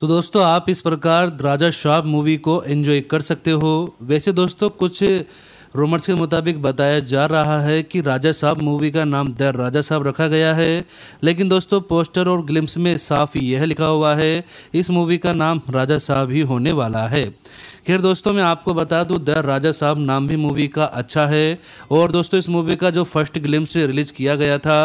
तो दोस्तों आप इस प्रकार राजा शाह मूवी को एंजॉय कर सकते हो वैसे दोस्तों कुछ रूमर्स के मुताबिक बताया जा रहा है कि राजा साहब मूवी का नाम दर राजा साहब रखा गया है लेकिन दोस्तों पोस्टर और ग्लिम्स में साफ यह लिखा हुआ है इस मूवी का नाम राजा साहब ही होने वाला है खैर दोस्तों मैं आपको बता दूं दर राजा साहब नाम भी मूवी का अच्छा है और दोस्तों इस मूवी का जो फर्स्ट ग्लिम्स रिलीज़ किया गया था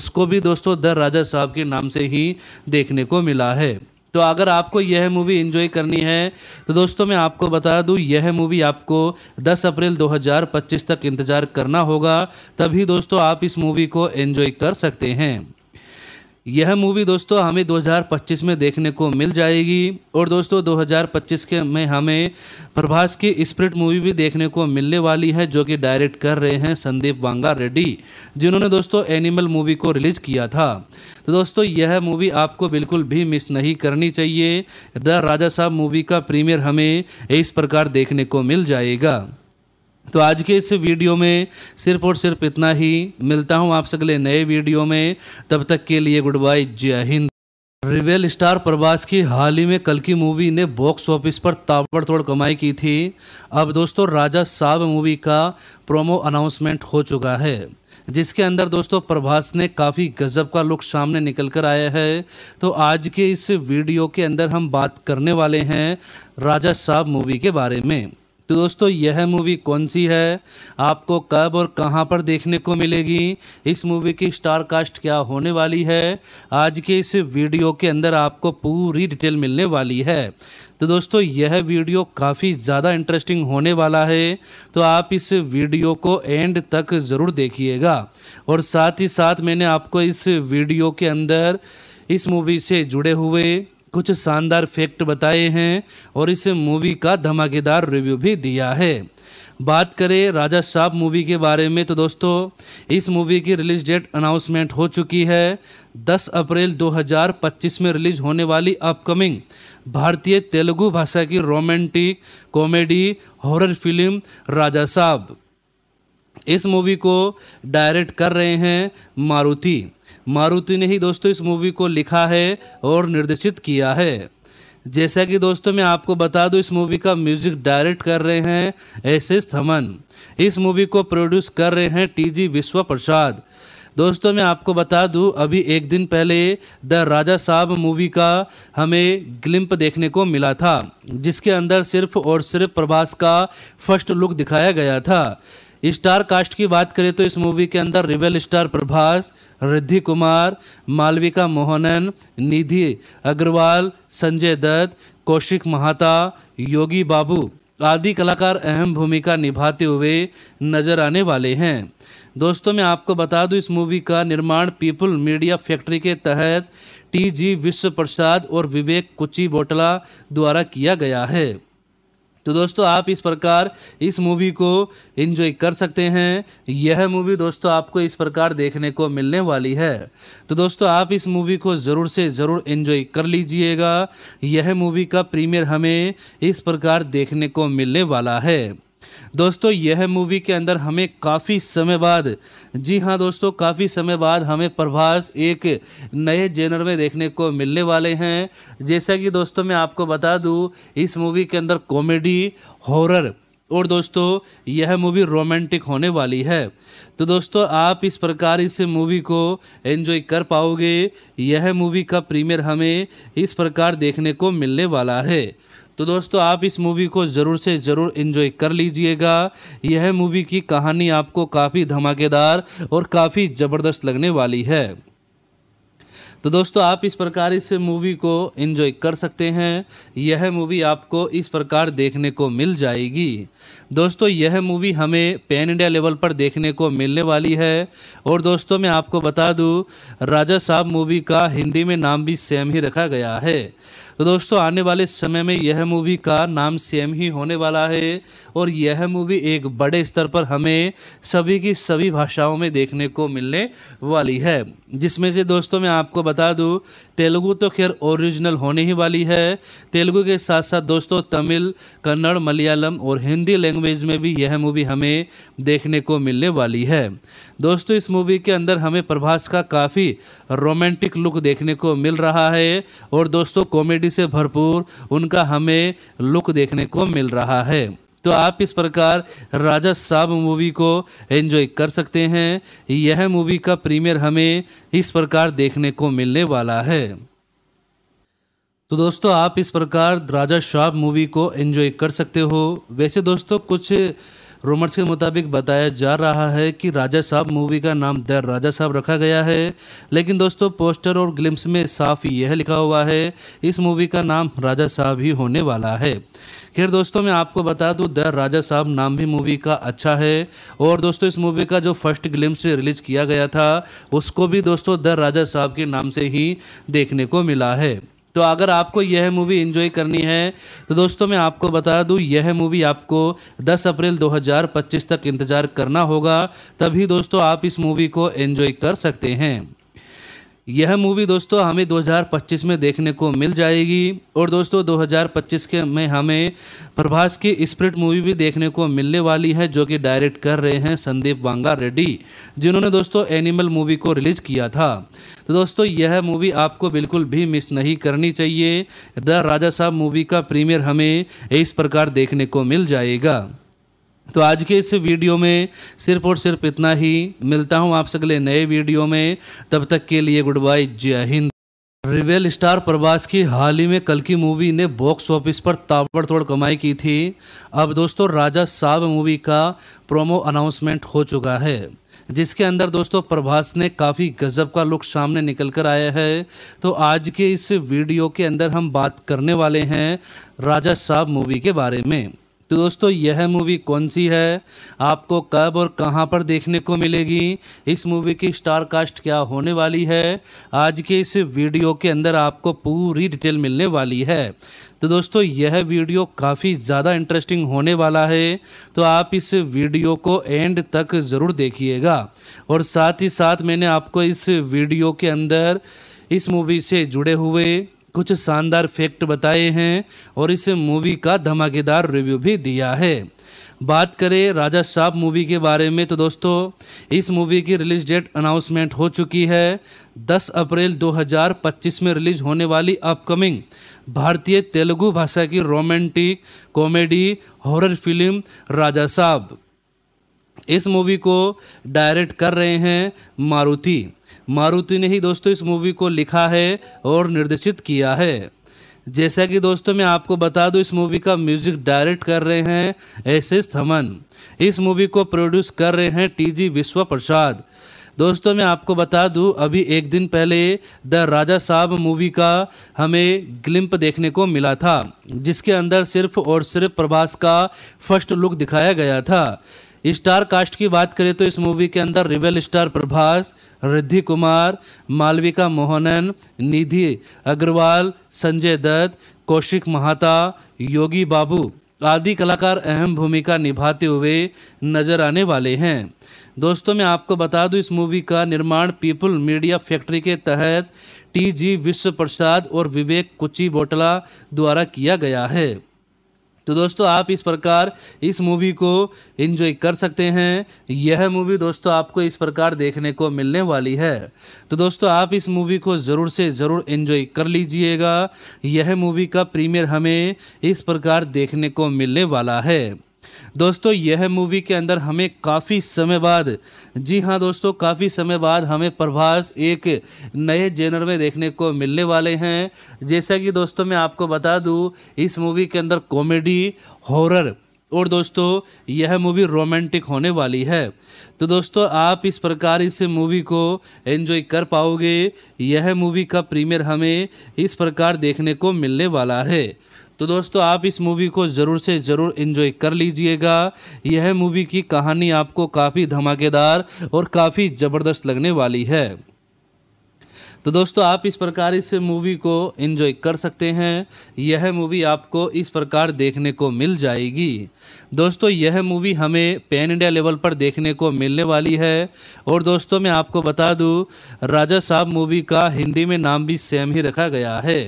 उसको भी दोस्तों दर राजा साहब के नाम से ही देखने को मिला है तो अगर आपको यह मूवी इन्जॉय करनी है तो दोस्तों मैं आपको बता दूं यह मूवी आपको 10 अप्रैल 2025 तक इंतज़ार करना होगा तभी दोस्तों आप इस मूवी को इन्जॉय कर सकते हैं यह मूवी दोस्तों हमें 2025 में देखने को मिल जाएगी और दोस्तों 2025 के में हमें प्रभास की स्प्रिट मूवी भी देखने को मिलने वाली है जो कि डायरेक्ट कर रहे हैं संदीप वांगा रेड्डी जिन्होंने दोस्तों एनिमल मूवी को रिलीज़ किया था तो दोस्तों यह मूवी आपको बिल्कुल भी मिस नहीं करनी चाहिए द राजा साहब मूवी का प्रीमियर हमें इस प्रकार देखने को मिल जाएगा तो आज के इस वीडियो में सिर्फ और सिर्फ इतना ही मिलता हूँ आपसे अगले नए वीडियो में तब तक के लिए गुड बाय जय हिंद रिवेल स्टार प्रभास की हाल ही में कल की मूवी ने बॉक्स ऑफिस पर ताबड़तोड़ कमाई की थी अब दोस्तों राजा साहब मूवी का प्रोमो अनाउंसमेंट हो चुका है जिसके अंदर दोस्तों प्रभास ने काफ़ी गजब का लुक सामने निकल कर आया है तो आज के इस वीडियो के अंदर हम बात करने वाले हैं राजा साहब मूवी के बारे में तो दोस्तों यह मूवी कौन सी है आपको कब और कहां पर देखने को मिलेगी इस मूवी की स्टार कास्ट क्या होने वाली है आज के इस वीडियो के अंदर आपको पूरी डिटेल मिलने वाली है तो दोस्तों यह वीडियो काफ़ी ज़्यादा इंटरेस्टिंग होने वाला है तो आप इस वीडियो को एंड तक ज़रूर देखिएगा और साथ ही साथ मैंने आपको इस वीडियो के अंदर इस मूवी से जुड़े हुए कुछ शानदार फैक्ट बताए हैं और इस मूवी का धमाकेदार रिव्यू भी दिया है बात करें राजा साहब मूवी के बारे में तो दोस्तों इस मूवी की रिलीज डेट अनाउंसमेंट हो चुकी है 10 अप्रैल 2025 में रिलीज होने वाली अपकमिंग भारतीय तेलुगु भाषा की romantic comedy horror film Raja Saab इस मूवी को डायरेक्ट कर रहे हैं मारुति मारुति ने ही दोस्तों इस मूवी को लिखा है और निर्देशित किया है जैसा कि दोस्तों मैं आपको बता दूं इस मूवी का म्यूजिक डायरेक्ट कर रहे हैं एस एस थमन इस मूवी को प्रोड्यूस कर रहे हैं टीजी विश्व प्रसाद दोस्तों मैं आपको बता दूं अभी एक दिन पहले द राजा साहब मूवी का हमें ग्लिम्प देखने को मिला था जिसके अंदर सिर्फ और सिर्फ प्रभास का फर्स्ट लुक दिखाया गया था स्टार कास्ट की बात करें तो इस मूवी के अंदर रिबेल स्टार प्रभास रिद्धि कुमार मालविका मोहनन निधि अग्रवाल संजय दत्त कौशिक महाता योगी बाबू आदि कलाकार अहम भूमिका निभाते हुए नजर आने वाले हैं दोस्तों मैं आपको बता दूं इस मूवी का निर्माण पीपल मीडिया फैक्ट्री के तहत टीजी विश्व प्रसाद और विवेक कुची बोटला द्वारा किया गया है तो दोस्तों आप इस प्रकार इस मूवी को इन्जॉय कर सकते हैं यह मूवी दोस्तों आपको इस प्रकार देखने को मिलने वाली है तो दोस्तों आप इस मूवी को ज़रूर से ज़रूर इन्जॉय कर लीजिएगा यह मूवी का प्रीमियर हमें इस प्रकार देखने को मिलने वाला है दोस्तों यह मूवी के अंदर हमें काफ़ी समय बाद जी हाँ दोस्तों काफ़ी समय बाद हमें प्रभास एक नए जेनर में देखने को मिलने वाले हैं जैसा कि दोस्तों मैं आपको बता दूँ इस मूवी के अंदर कॉमेडी हॉरर और दोस्तों यह मूवी रोमांटिक होने वाली है तो दोस्तों आप इस प्रकार इस मूवी को एंजॉय कर पाओगे यह मूवी का प्रीमियर हमें इस प्रकार देखने को मिलने वाला है तो दोस्तों आप इस मूवी को ज़रूर से ज़रूर इन्जॉय कर लीजिएगा यह मूवी की कहानी आपको काफ़ी धमाकेदार और काफ़ी ज़बरदस्त लगने वाली है तो दोस्तों आप इस प्रकार इस मूवी को एंजॉय कर सकते हैं यह मूवी आपको इस प्रकार देखने को मिल जाएगी दोस्तों यह मूवी हमें पैन इंडिया लेवल पर देखने को मिलने वाली है और दोस्तों मैं आपको बता दूं राजा साहब मूवी का हिंदी में नाम भी सेम ही रखा गया है तो दोस्तों आने वाले समय में यह मूवी का नाम सेम ही होने वाला है और यह मूवी एक बड़े स्तर पर हमें सभी की सभी भाषाओं में देखने को मिलने वाली है जिसमें से दोस्तों मैं आपको बता दूं तेलुगु तो खैर ओरिजिनल होने ही वाली है तेलुगु के साथ साथ दोस्तों तमिल कन्नड़ मलयालम और हिंदी लैंग्वेज में भी यह मूवी हमें देखने को मिलने वाली है दोस्तों इस मूवी के अंदर हमें प्रभास का काफ़ी रोमांटिक लुक देखने को मिल रहा है और दोस्तों कॉमेडी से भरपूर उनका हमें लुक देखने को मिल रहा है तो आप इस प्रकार राजा साहब मूवी को एंजॉय कर सकते हैं यह मूवी का प्रीमियर हमें इस प्रकार देखने को मिलने वाला है तो दोस्तों आप इस प्रकार राजा शाह मूवी को एंजॉय कर सकते हो वैसे दोस्तों कुछ रूमर्स के मुताबिक बताया जा रहा है कि राजा साहब मूवी का नाम द राजा साहब रखा गया है लेकिन दोस्तों पोस्टर और ग्लिम्स में साफ यह लिखा हुआ है इस मूवी का नाम राजा साहब ही होने वाला है खैर दोस्तों मैं आपको बता दूं द राजा साहब नाम भी मूवी का अच्छा है और दोस्तों इस मूवी का जो फर्स्ट ग्लिम्स रिलीज किया गया था उसको भी दोस्तों द राजा साहब के नाम से ही देखने को मिला है तो अगर आपको यह मूवी इन्जॉय करनी है तो दोस्तों मैं आपको बता दूं यह मूवी आपको 10 अप्रैल 2025 तक इंतज़ार करना होगा तभी दोस्तों आप इस मूवी को एंजॉय कर सकते हैं यह मूवी दोस्तों हमें 2025 में देखने को मिल जाएगी और दोस्तों 2025 के में हमें प्रभास की स्प्रिट मूवी भी देखने को मिलने वाली है जो कि डायरेक्ट कर रहे हैं संदीप वांगा रेड्डी जिन्होंने दोस्तों एनिमल मूवी को रिलीज किया था तो दोस्तों यह मूवी आपको बिल्कुल भी मिस नहीं करनी चाहिए द राजा साहब मूवी का प्रीमियर हमें इस प्रकार देखने को मिल जाएगा तो आज के इस वीडियो में सिर्फ और सिर्फ इतना ही मिलता हूँ आपसे अगले नए वीडियो में तब तक के लिए गुड बाय जय हिंद रिवेल स्टार प्रभास की हाल ही में कल की मूवी ने बॉक्स ऑफिस पर ताबड़तोड़ कमाई की थी अब दोस्तों राजा साहब मूवी का प्रोमो अनाउंसमेंट हो चुका है जिसके अंदर दोस्तों प्रभास ने काफ़ी गजब का लुक सामने निकल कर आया है तो आज के इस वीडियो के अंदर हम बात करने वाले हैं राजा साहब मूवी के बारे में तो दोस्तों यह मूवी कौन सी है आपको कब और कहां पर देखने को मिलेगी इस मूवी की स्टार कास्ट क्या होने वाली है आज के इस वीडियो के अंदर आपको पूरी डिटेल मिलने वाली है तो दोस्तों यह वीडियो काफ़ी ज़्यादा इंटरेस्टिंग होने वाला है तो आप इस वीडियो को एंड तक ज़रूर देखिएगा और साथ ही साथ मैंने आपको इस वीडियो के अंदर इस मूवी से जुड़े हुए कुछ शानदार फैक्ट बताए हैं और इस मूवी का धमाकेदार रिव्यू भी दिया है बात करें राजा साहब मूवी के बारे में तो दोस्तों इस मूवी की रिलीज डेट अनाउंसमेंट हो चुकी है 10 अप्रैल 2025 में रिलीज होने वाली अपकमिंग भारतीय तेलुगु भाषा की romantic comedy horror film Raja Saab इस मूवी को डायरेक्ट कर रहे हैं मारुति मारुति ने ही दोस्तों इस मूवी को लिखा है और निर्देशित किया है जैसा कि दोस्तों मैं आपको बता दूं इस मूवी का म्यूजिक डायरेक्ट कर रहे हैं एस एस थमन इस मूवी को प्रोड्यूस कर रहे हैं टीजी विश्व प्रसाद दोस्तों मैं आपको बता दूं अभी एक दिन पहले द राजा साहब मूवी का हमें ग्लिम्प देखने को मिला था जिसके अंदर सिर्फ और सिर्फ प्रभास का फर्स्ट लुक दिखाया गया था स्टार कास्ट की बात करें तो इस मूवी के अंदर रिबेल स्टार प्रभास रिद्धि कुमार मालविका मोहनन निधि अग्रवाल संजय दत्त कौशिक महाता योगी बाबू आदि कलाकार अहम भूमिका निभाते हुए नजर आने वाले हैं दोस्तों मैं आपको बता दूं इस मूवी का निर्माण पीपल मीडिया फैक्ट्री के तहत टी जी विश्व प्रसाद और विवेक कुची बोटला द्वारा किया गया है तो दोस्तों आप इस प्रकार इस मूवी को इन्जॉय कर सकते हैं यह मूवी दोस्तों आपको इस प्रकार देखने को मिलने वाली है तो दोस्तों आप इस मूवी को ज़रूर से ज़रूर इन्जॉय कर लीजिएगा यह मूवी का प्रीमियर हमें इस प्रकार देखने को मिलने वाला है दोस्तों यह मूवी के अंदर हमें काफ़ी समय बाद जी हाँ दोस्तों काफ़ी समय बाद हमें प्रभास एक नए जेनर में देखने को मिलने वाले हैं जैसा कि दोस्तों मैं आपको बता दूँ इस मूवी के अंदर कॉमेडी हॉरर और दोस्तों यह मूवी रोमांटिक होने वाली है तो दोस्तों आप इस प्रकार इस मूवी को एंजॉय कर पाओगे यह मूवी का प्रीमियर हमें इस प्रकार देखने को मिलने वाला है तो दोस्तों आप इस मूवी को ज़रूर से ज़रूर इन्जॉय कर लीजिएगा यह मूवी की कहानी आपको काफ़ी धमाकेदार और काफ़ी ज़बरदस्त लगने वाली है तो दोस्तों आप इस प्रकार इस मूवी को एंजॉय कर सकते हैं यह मूवी आपको इस प्रकार देखने को मिल जाएगी दोस्तों यह मूवी हमें पैन इंडिया लेवल पर देखने को मिलने वाली है और दोस्तों मैं आपको बता दूं राजा साहब मूवी का हिंदी में नाम भी सेम ही रखा गया है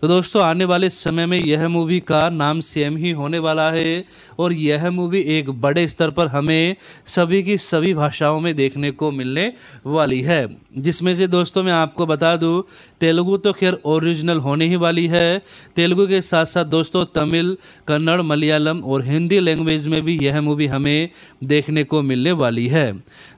तो दोस्तों आने वाले समय में यह मूवी का नाम सेम ही होने वाला है और यह मूवी एक बड़े स्तर पर हमें सभी की सभी भाषाओं में देखने को मिलने वाली है जिसमें से दोस्तों मैं आपको बता दूँ तेलुगू तो खैर ओरिजिनल होने ही वाली है तेलुगू के साथ साथ दोस्तों तमिल कन्नड़ मलयालम और हिंदी लैंग्वेज में भी यह मूवी हमें देखने को मिलने वाली है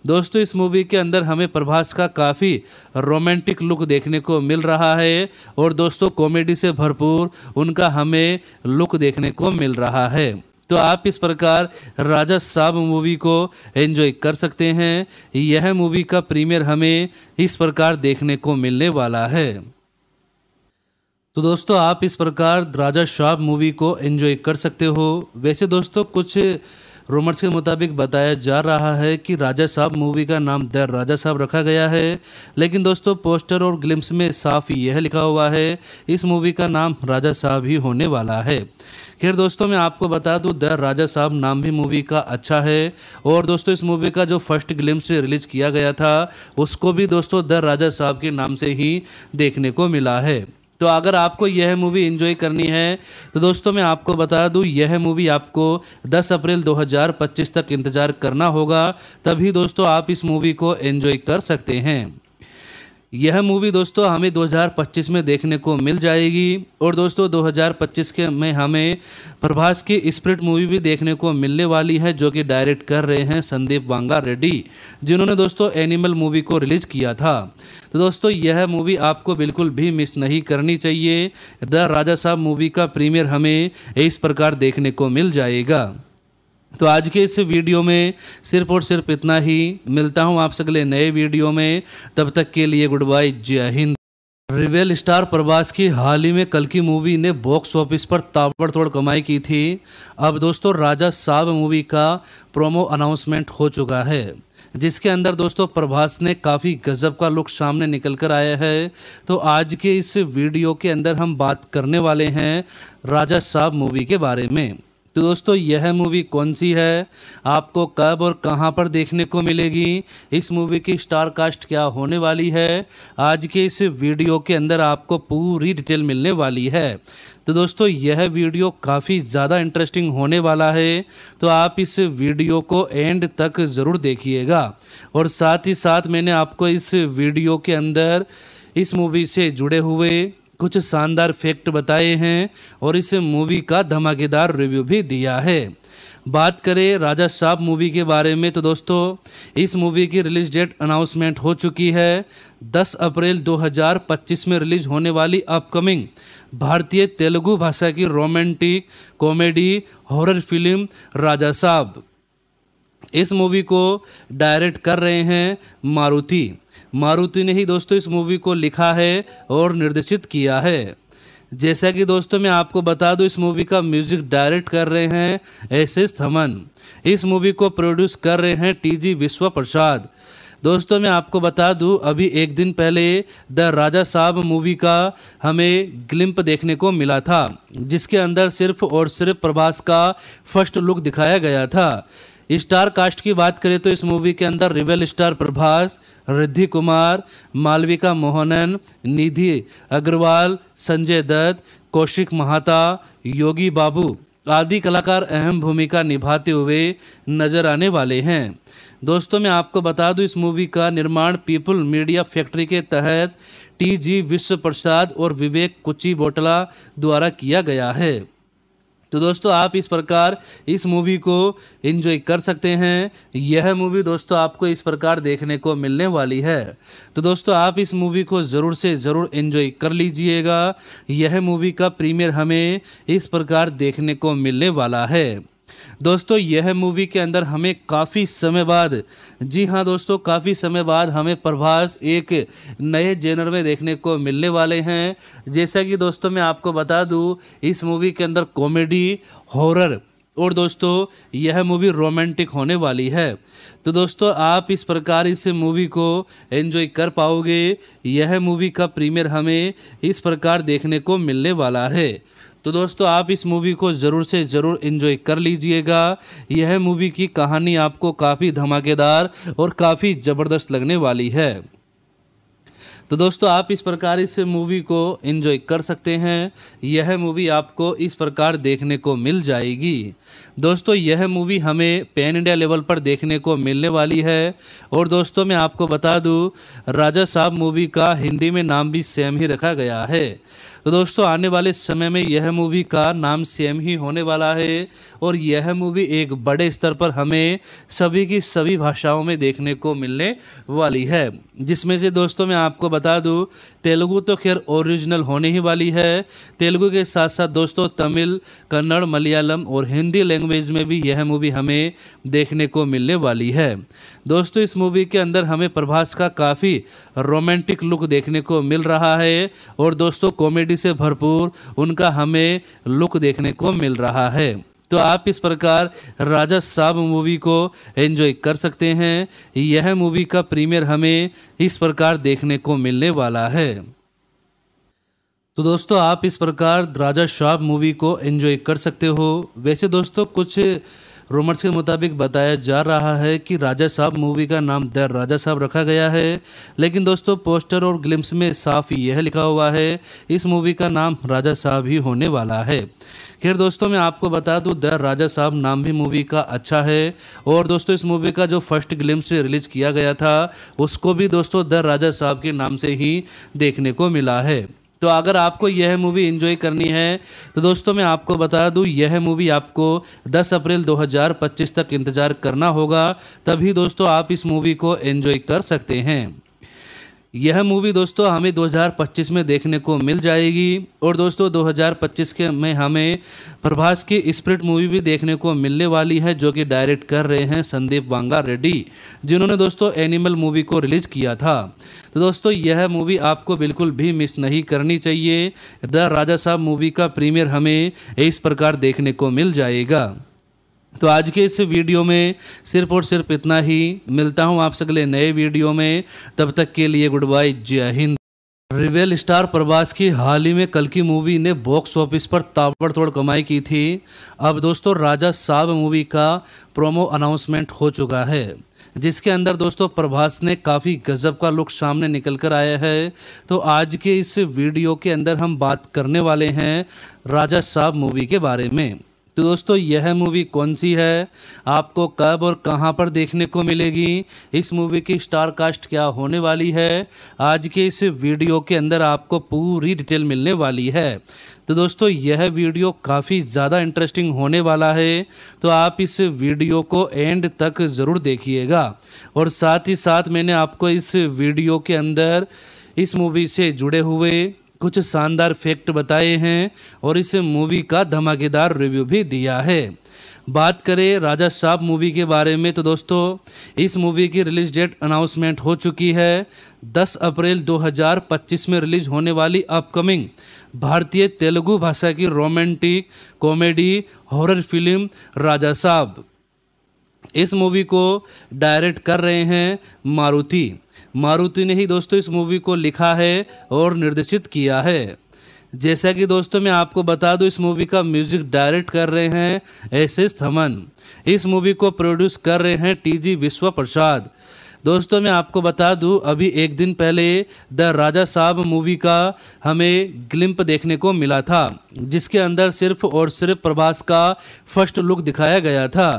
दोस्तों इस मूवी के अंदर हमें प्रभास का काफ़ी रोमांटिक लुक देखने को मिल रहा है और दोस्तों कॉमेडी से भरपूर उनका हमें लुक देखने को मिल रहा है तो आप इस प्रकार राजा साहब मूवी को एंजॉय कर सकते हैं यह मूवी का प्रीमियर हमें इस प्रकार देखने को मिलने वाला है तो दोस्तों आप इस प्रकार राजा शाह मूवी को एंजॉय कर सकते हो वैसे दोस्तों कुछ रूमर्स के मुताबिक बताया जा रहा है कि राजा साहब मूवी का नाम द राजा साहब रखा गया है लेकिन दोस्तों पोस्टर और ग्लिम्स में साफ यह लिखा हुआ है इस मूवी का नाम राजा साहब ही होने वाला है खैर दोस्तों मैं आपको बता दूं द राजा साहब नाम भी मूवी का अच्छा है और दोस्तों इस मूवी का जो फर्स्ट ग्लिम्स रिलीज किया गया था उसको भी दोस्तों द राजा साहब के नाम से ही देखने को मिला है तो अगर आपको यह मूवी इन्जॉय करनी है तो दोस्तों मैं आपको बता दूँ यह मूवी आपको 10 अप्रैल 2025 तक इंतज़ार करना होगा तभी दोस्तों आप इस मूवी को एंजॉय कर सकते हैं यह मूवी दोस्तों हमें 2025 में देखने को मिल जाएगी और दोस्तों 2025 के में हमें प्रभास की स्प्रिट मूवी भी देखने को मिलने वाली है जो कि डायरेक्ट कर रहे हैं संदीप वांगा रेड्डी जिन्होंने दोस्तों एनिमल मूवी को रिलीज किया था तो दोस्तों यह मूवी आपको बिल्कुल भी मिस नहीं करनी चाहिए द राजा साहब मूवी का प्रीमियर हमें इस प्रकार देखने को मिल जाएगा तो आज के इस वीडियो में सिर्फ और सिर्फ इतना ही मिलता हूँ आपसे अगले नए वीडियो में तब तक के लिए गुड बाय जय हिंद रिवेल स्टार प्रभास की हाल ही में कल की मूवी ने बॉक्स ऑफिस पर ताबड़तोड़ कमाई की थी अब दोस्तों राजा साहब मूवी का प्रोमो अनाउंसमेंट हो चुका है जिसके अंदर दोस्तों प्रभास ने काफ़ी गज़ब का लुक सामने निकल कर आया है तो आज के इस वीडियो के अंदर हम बात करने वाले हैं राजा साहब मूवी के बारे में तो दोस्तों यह मूवी कौन सी है आपको कब और कहां पर देखने को मिलेगी इस मूवी की स्टार कास्ट क्या होने वाली है आज के इस वीडियो के अंदर आपको पूरी डिटेल मिलने वाली है तो दोस्तों यह वीडियो काफ़ी ज़्यादा इंटरेस्टिंग होने वाला है तो आप इस वीडियो को एंड तक ज़रूर देखिएगा और साथ ही साथ मैंने आपको इस वीडियो के अंदर इस मूवी से जुड़े हुए कुछ शानदार फैक्ट बताए हैं और इस मूवी का धमाकेदार रिव्यू भी दिया है बात करें राजा साहब मूवी के बारे में तो दोस्तों इस मूवी की रिलीज डेट अनाउंसमेंट हो चुकी है 10 अप्रैल 2025 में रिलीज होने वाली अपकमिंग भारतीय तेलुगु भाषा की romantic comedy horror film Raja Saab इस मूवी को डायरेक्ट कर रहे हैं मारुति मारुति ने ही दोस्तों इस मूवी को लिखा है और निर्देशित किया है जैसा कि दोस्तों मैं आपको बता दूं इस मूवी का म्यूजिक डायरेक्ट कर रहे हैं एस एस थमन इस मूवी को प्रोड्यूस कर रहे हैं टी जी विश्व प्रसाद दोस्तों मैं आपको बता दूं अभी एक दिन पहले द राजा साहब मूवी का हमें ग्लिम्प देखने को मिला था जिसके अंदर सिर्फ और सिर्फ प्रभास का फर्स्ट लुक दिखाया गया था स्टार कास्ट की बात करें तो इस मूवी के अंदर रिबेल स्टार प्रभास रिद्धि कुमार मालविका मोहनन निधि अग्रवाल संजय दत्त कौशिक महाता योगी बाबू आदि कलाकार अहम भूमिका निभाते हुए नजर आने वाले हैं दोस्तों मैं आपको बता दूं इस मूवी का निर्माण पीपल मीडिया फैक्ट्री के तहत टी जी विश्व प्रसाद और विवेक कुची बोटला द्वारा किया गया है तो दोस्तों आप इस प्रकार इस मूवी को इन्जॉय कर सकते हैं यह मूवी दोस्तों आपको इस प्रकार देखने को मिलने वाली है तो दोस्तों आप इस मूवी को ज़रूर से ज़रूर इन्जॉय कर लीजिएगा यह मूवी का प्रीमियर हमें इस प्रकार देखने को मिलने वाला है दोस्तों यह मूवी के अंदर हमें काफ़ी समय बाद जी हाँ दोस्तों काफ़ी समय बाद हमें प्रभास एक नए जेनर में देखने को मिलने वाले हैं जैसा कि दोस्तों मैं आपको बता दूँ इस मूवी के अंदर कॉमेडी हॉरर और दोस्तों यह मूवी रोमांटिक होने वाली है तो दोस्तों आप इस प्रकार इस मूवी को एंजॉय कर पाओगे यह मूवी का प्रीमियर हमें इस प्रकार देखने को मिलने वाला है तो दोस्तों आप इस मूवी को ज़रूर से ज़रूर इन्जॉय कर लीजिएगा यह मूवी की कहानी आपको काफ़ी धमाकेदार और काफ़ी ज़बरदस्त लगने वाली है तो दोस्तों आप इस प्रकार इस मूवी को एंजॉय कर सकते हैं यह मूवी आपको इस प्रकार देखने को मिल जाएगी दोस्तों यह मूवी हमें पैन इंडिया लेवल पर देखने को मिलने वाली है और दोस्तों मैं आपको बता दूं राजा साहब मूवी का हिंदी में नाम भी सेम ही रखा गया है तो दोस्तों आने वाले समय में यह मूवी का नाम सेम ही होने वाला है और यह मूवी एक बड़े स्तर पर हमें सभी की सभी भाषाओं में देखने को मिलने वाली है जिसमें से दोस्तों मैं आपको बता दूँ तेलुगू तो खैर ओरिजिनल होने ही वाली है तेलुगु के साथ साथ दोस्तों तमिल कन्नड़ मलयालम और हिंदी लैंग्वेज में भी यह मूवी हमें देखने को मिलने वाली है दोस्तों इस मूवी के अंदर हमें प्रभास का काफ़ी रोमांटिक लुक देखने को मिल रहा है और दोस्तों कॉमेडी क्वालिटी से भरपूर उनका हमें लुक देखने को मिल रहा है तो आप इस प्रकार राजा साहब मूवी को एंजॉय कर सकते हैं यह मूवी का प्रीमियर हमें इस प्रकार देखने को मिलने वाला है तो दोस्तों आप इस प्रकार राजा शाह मूवी को एंजॉय कर सकते हो वैसे दोस्तों कुछ रूमर्स के मुताबिक बताया जा रहा है कि राजा साहब मूवी का नाम द राजा साहब रखा गया है लेकिन दोस्तों पोस्टर और ग्लिम्स में साफ यह लिखा हुआ है इस मूवी का नाम राजा साहब ही होने वाला है खैर दोस्तों मैं आपको बता दूं द राजा साहब नाम भी मूवी का अच्छा है और दोस्तों इस मूवी का जो फर्स्ट ग्लिम्स रिलीज किया गया था उसको भी दोस्तों द राजा साहब के नाम से ही देखने को मिला है तो अगर आपको यह मूवी इन्जॉय करनी है तो दोस्तों मैं आपको बता दूँ यह मूवी आपको 10 अप्रैल 2025 तक इंतज़ार करना होगा तभी दोस्तों आप इस मूवी को एंजॉय कर सकते हैं यह मूवी दोस्तों हमें 2025 में देखने को मिल जाएगी और दोस्तों 2025 के में हमें प्रभास की स्प्रिट मूवी भी देखने को मिलने वाली है जो कि डायरेक्ट कर रहे हैं संदीप वांगा रेड्डी जिन्होंने दोस्तों एनिमल मूवी को रिलीज किया था तो दोस्तों यह मूवी आपको बिल्कुल भी मिस नहीं करनी चाहिए द राजा साहब मूवी का प्रीमियर हमें इस प्रकार देखने को मिल जाएगा तो आज के इस वीडियो में सिर्फ और सिर्फ इतना ही मिलता हूँ आपसे अगले नए वीडियो में तब तक के लिए गुड बाय जय हिंद रिवेल स्टार प्रभास की हाल ही में कल की मूवी ने बॉक्स ऑफिस पर ताबड़तोड़ कमाई की थी अब दोस्तों राजा साहब मूवी का प्रोमो अनाउंसमेंट हो चुका है जिसके अंदर दोस्तों प्रभास ने काफ़ी गज़ब का लुक सामने निकल कर आया है तो आज के इस वीडियो के अंदर हम बात करने वाले हैं राजा साहब मूवी के बारे में तो दोस्तों यह मूवी कौन सी है आपको कब और कहां पर देखने को मिलेगी इस मूवी की स्टार कास्ट क्या होने वाली है आज के इस वीडियो के अंदर आपको पूरी डिटेल मिलने वाली है तो दोस्तों यह वीडियो काफ़ी ज़्यादा इंटरेस्टिंग होने वाला है तो आप इस वीडियो को एंड तक ज़रूर देखिएगा और साथ ही साथ मैंने आपको इस वीडियो के अंदर इस मूवी से जुड़े हुए कुछ शानदार फैक्ट बताए हैं और इस मूवी का धमाकेदार रिव्यू भी दिया है बात करें राजा साहब मूवी के बारे में तो दोस्तों इस मूवी की रिलीज डेट अनाउंसमेंट हो चुकी है 10 अप्रैल 2025 में रिलीज होने वाली अपकमिंग भारतीय तेलुगु भाषा की romantic comedy horror film Raja Saab इस मूवी को डायरेक्ट कर रहे हैं मारुति मारुति ने ही दोस्तों इस मूवी को लिखा है और निर्देशित किया है जैसा कि दोस्तों मैं आपको बता दूं इस मूवी का म्यूजिक डायरेक्ट कर रहे हैं एस एस थमन इस मूवी को प्रोड्यूस कर रहे हैं टी जी विश्व प्रसाद दोस्तों मैं आपको बता दूं अभी एक दिन पहले द राजा साहब मूवी का हमें ग्लिम्प देखने को मिला था जिसके अंदर सिर्फ और सिर्फ प्रभास का फर्स्ट लुक दिखाया गया था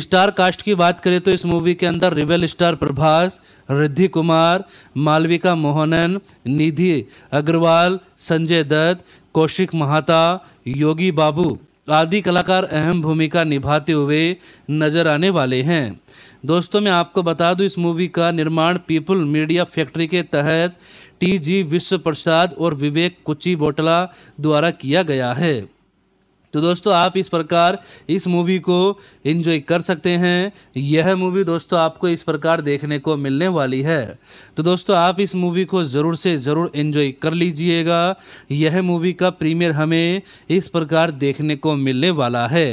स्टार कास्ट की बात करें तो इस मूवी के अंदर रिबेल स्टार प्रभास रिद्धि कुमार मालविका मोहनन निधि अग्रवाल संजय दत्त कौशिक महाता योगी बाबू आदि कलाकार अहम भूमिका निभाते हुए नजर आने वाले हैं दोस्तों मैं आपको बता दूं इस मूवी का निर्माण पीपल मीडिया फैक्ट्री के तहत टी जी विश्व प्रसाद और विवेक कुची बोटला द्वारा किया गया है तो दोस्तों आप इस प्रकार इस मूवी को इन्जॉय कर सकते हैं यह मूवी दोस्तों आपको इस प्रकार देखने को मिलने वाली है तो दोस्तों आप इस मूवी को ज़रूर से ज़रूर इन्जॉय कर लीजिएगा यह मूवी का प्रीमियर हमें इस प्रकार देखने को मिलने वाला है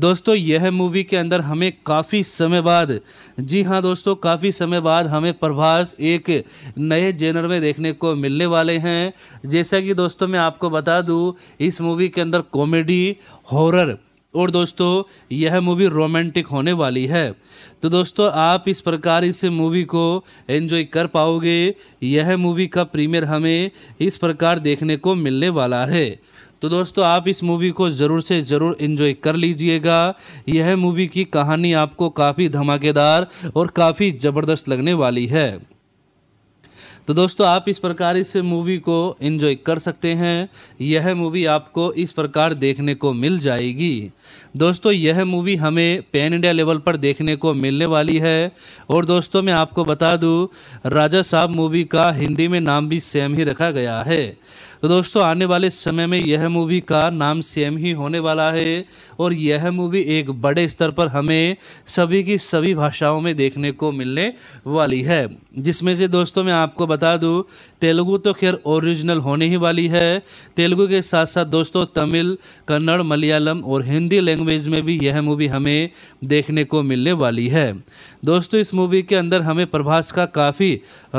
दोस्तों यह मूवी के अंदर हमें काफ़ी समय बाद जी हाँ दोस्तों काफ़ी समय बाद हमें प्रभास एक नए जेनर में देखने को मिलने वाले हैं जैसा कि दोस्तों मैं आपको बता दूँ इस मूवी के अंदर कॉमेडी हॉरर और दोस्तों यह मूवी रोमांटिक होने वाली है तो दोस्तों आप इस प्रकार इस मूवी को एंजॉय कर पाओगे यह मूवी का प्रीमियर हमें इस प्रकार देखने को मिलने वाला है तो दोस्तों आप इस मूवी को ज़रूर से ज़रूर इन्जॉय कर लीजिएगा यह मूवी की कहानी आपको काफ़ी धमाकेदार और काफ़ी ज़बरदस्त लगने वाली है तो दोस्तों आप इस प्रकार इस मूवी को एंजॉय कर सकते हैं यह मूवी आपको इस प्रकार देखने को मिल जाएगी दोस्तों यह मूवी हमें पैन इंडिया लेवल पर देखने को मिलने वाली है और दोस्तों मैं आपको बता दूं राजा साहब मूवी का हिंदी में नाम भी सेम ही रखा गया है तो दोस्तों आने वाले समय में यह मूवी का नाम सेम ही होने वाला है और यह मूवी एक बड़े स्तर पर हमें सभी की सभी भाषाओं में देखने को मिलने वाली है जिसमें से दोस्तों मैं आपको बता दूँ तेलुगु तो खैर ओरिजिनल होने ही वाली है तेलुगु के साथ साथ दोस्तों तमिल कन्नड़ मलयालम और हिंदी लैंग्वेज में भी यह मूवी हमें देखने को मिलने वाली है दोस्तों इस मूवी के अंदर हमें प्रभास का काफ़ी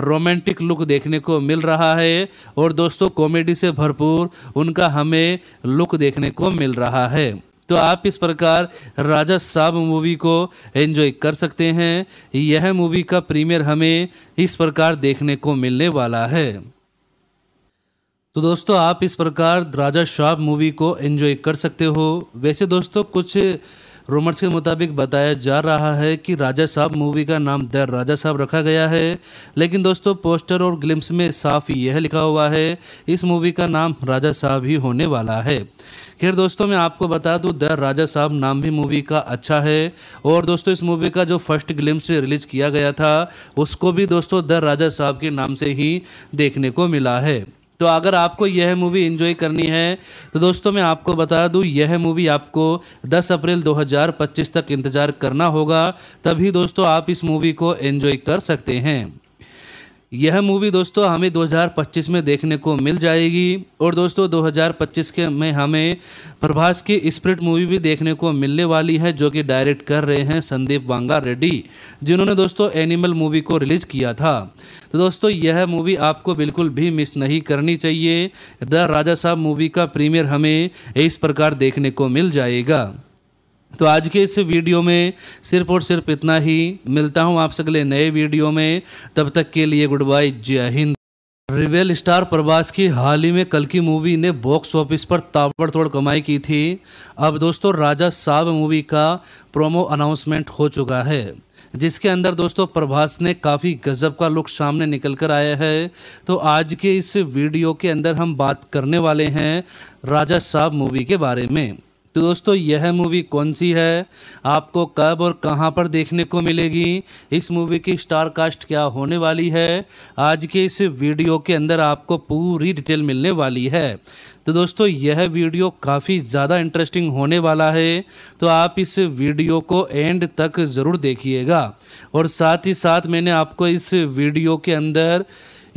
रोमांटिक लुक देखने को मिल रहा है और दोस्तों कॉमेडी पॉजिटिविटी से भरपूर उनका हमें लुक देखने को मिल रहा है तो आप इस प्रकार राजा साहब मूवी को एंजॉय कर सकते हैं यह मूवी का प्रीमियर हमें इस प्रकार देखने को मिलने वाला है तो दोस्तों आप इस प्रकार राजा शाह मूवी को एंजॉय कर सकते हो वैसे दोस्तों कुछ रूमर्स के मुताबिक बताया जा रहा है कि राजा साहब मूवी का नाम द राजा साहब रखा गया है लेकिन दोस्तों पोस्टर और ग्लिम्स में साफ यह लिखा हुआ है इस मूवी का नाम राजा साहब ही होने वाला है खैर दोस्तों मैं आपको बता दूं द राजा साहब नाम भी मूवी का अच्छा है और दोस्तों इस मूवी का जो फर्स्ट ग्लिम्स रिलीज किया गया था उसको भी दोस्तों द राजा साहब के नाम से ही देखने को मिला है तो अगर आपको यह मूवी इन्जॉय करनी है तो दोस्तों मैं आपको बता दूं यह मूवी आपको 10 अप्रैल 2025 तक इंतज़ार करना होगा तभी दोस्तों आप इस मूवी को एंजॉय कर सकते हैं यह मूवी दोस्तों हमें 2025 में देखने को मिल जाएगी और दोस्तों 2025 के में हमें प्रभास की स्प्रिट मूवी भी देखने को मिलने वाली है जो कि डायरेक्ट कर रहे हैं संदीप वांगा रेड्डी जिन्होंने दोस्तों एनिमल मूवी को रिलीज किया था तो दोस्तों यह मूवी आपको बिल्कुल भी मिस नहीं करनी चाहिए द राजा साहब मूवी का प्रीमियर हमें इस प्रकार देखने को मिल जाएगा तो आज के इस वीडियो में सिर्फ और सिर्फ इतना ही मिलता हूँ आपसे अगले नए वीडियो में तब तक के लिए गुड बाय जय हिंद रिवेल स्टार प्रभास की हाल ही में कल की मूवी ने बॉक्स ऑफिस पर ताबड़तोड़ कमाई की थी अब दोस्तों राजा साहब मूवी का प्रोमो अनाउंसमेंट हो चुका है जिसके अंदर दोस्तों प्रभास ने काफ़ी गजब का लुक सामने निकल कर आया है तो आज के इस वीडियो के अंदर हम बात करने वाले हैं राजा साहब मूवी के बारे में तो दोस्तों यह मूवी कौन सी है आपको कब और कहां पर देखने को मिलेगी इस मूवी की स्टार कास्ट क्या होने वाली है आज के इस वीडियो के अंदर आपको पूरी डिटेल मिलने वाली है तो दोस्तों यह वीडियो काफ़ी ज़्यादा इंटरेस्टिंग होने वाला है तो आप इस वीडियो को एंड तक ज़रूर देखिएगा और साथ ही साथ मैंने आपको इस वीडियो के अंदर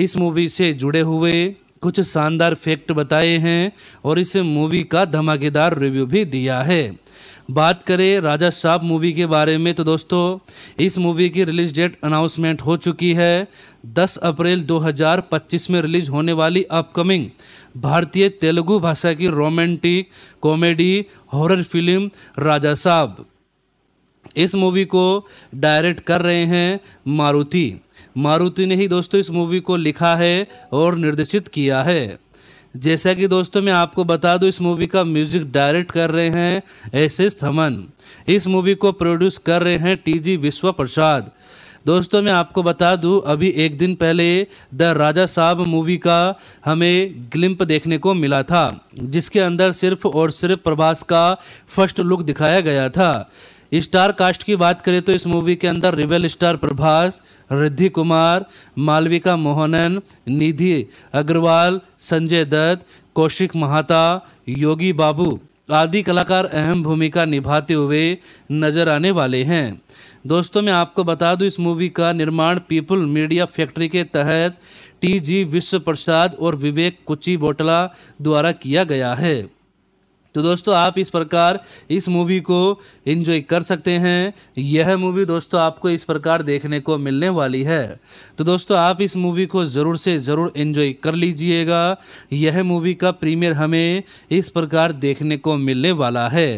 इस मूवी से जुड़े हुए कुछ शानदार फैक्ट बताए हैं और इस मूवी का धमाकेदार रिव्यू भी दिया है बात करें राजा साहब मूवी के बारे में तो दोस्तों इस मूवी की रिलीज डेट अनाउंसमेंट हो चुकी है 10 अप्रैल 2025 में रिलीज होने वाली अपकमिंग भारतीय तेलुगु भाषा की romantic comedy horror film Raja Saab इस मूवी को डायरेक्ट कर रहे हैं मारुति मारुति ने ही दोस्तों इस मूवी को लिखा है और निर्देशित किया है जैसा कि दोस्तों मैं आपको बता दूं इस मूवी का म्यूजिक डायरेक्ट कर रहे हैं एस एस थमन इस मूवी को प्रोड्यूस कर रहे हैं टी जी विश्व प्रसाद दोस्तों मैं आपको बता दूं अभी एक दिन पहले द राजा साहब मूवी का हमें ग्लिम्प देखने को मिला था जिसके अंदर सिर्फ और सिर्फ प्रभास का फर्स्ट लुक दिखाया गया था स्टार कास्ट की बात करें तो इस मूवी के अंदर रिबेल स्टार प्रभास रिद्धि कुमार मालविका मोहनन निधि अग्रवाल संजय दत्त कौशिक महाता योगी बाबू आदि कलाकार अहम भूमिका निभाते हुए नजर आने वाले हैं दोस्तों मैं आपको बता दूं इस मूवी का निर्माण पीपल मीडिया फैक्ट्री के तहत टीजी विश्व प्रसाद और विवेक कुची बोटला द्वारा किया गया है तो दोस्तों आप इस प्रकार इस मूवी को इन्जॉय कर सकते हैं यह मूवी दोस्तों आपको इस प्रकार देखने को मिलने वाली है तो दोस्तों आप इस मूवी को ज़रूर से ज़रूर इन्जॉय कर लीजिएगा यह मूवी का प्रीमियर हमें इस प्रकार देखने को मिलने वाला है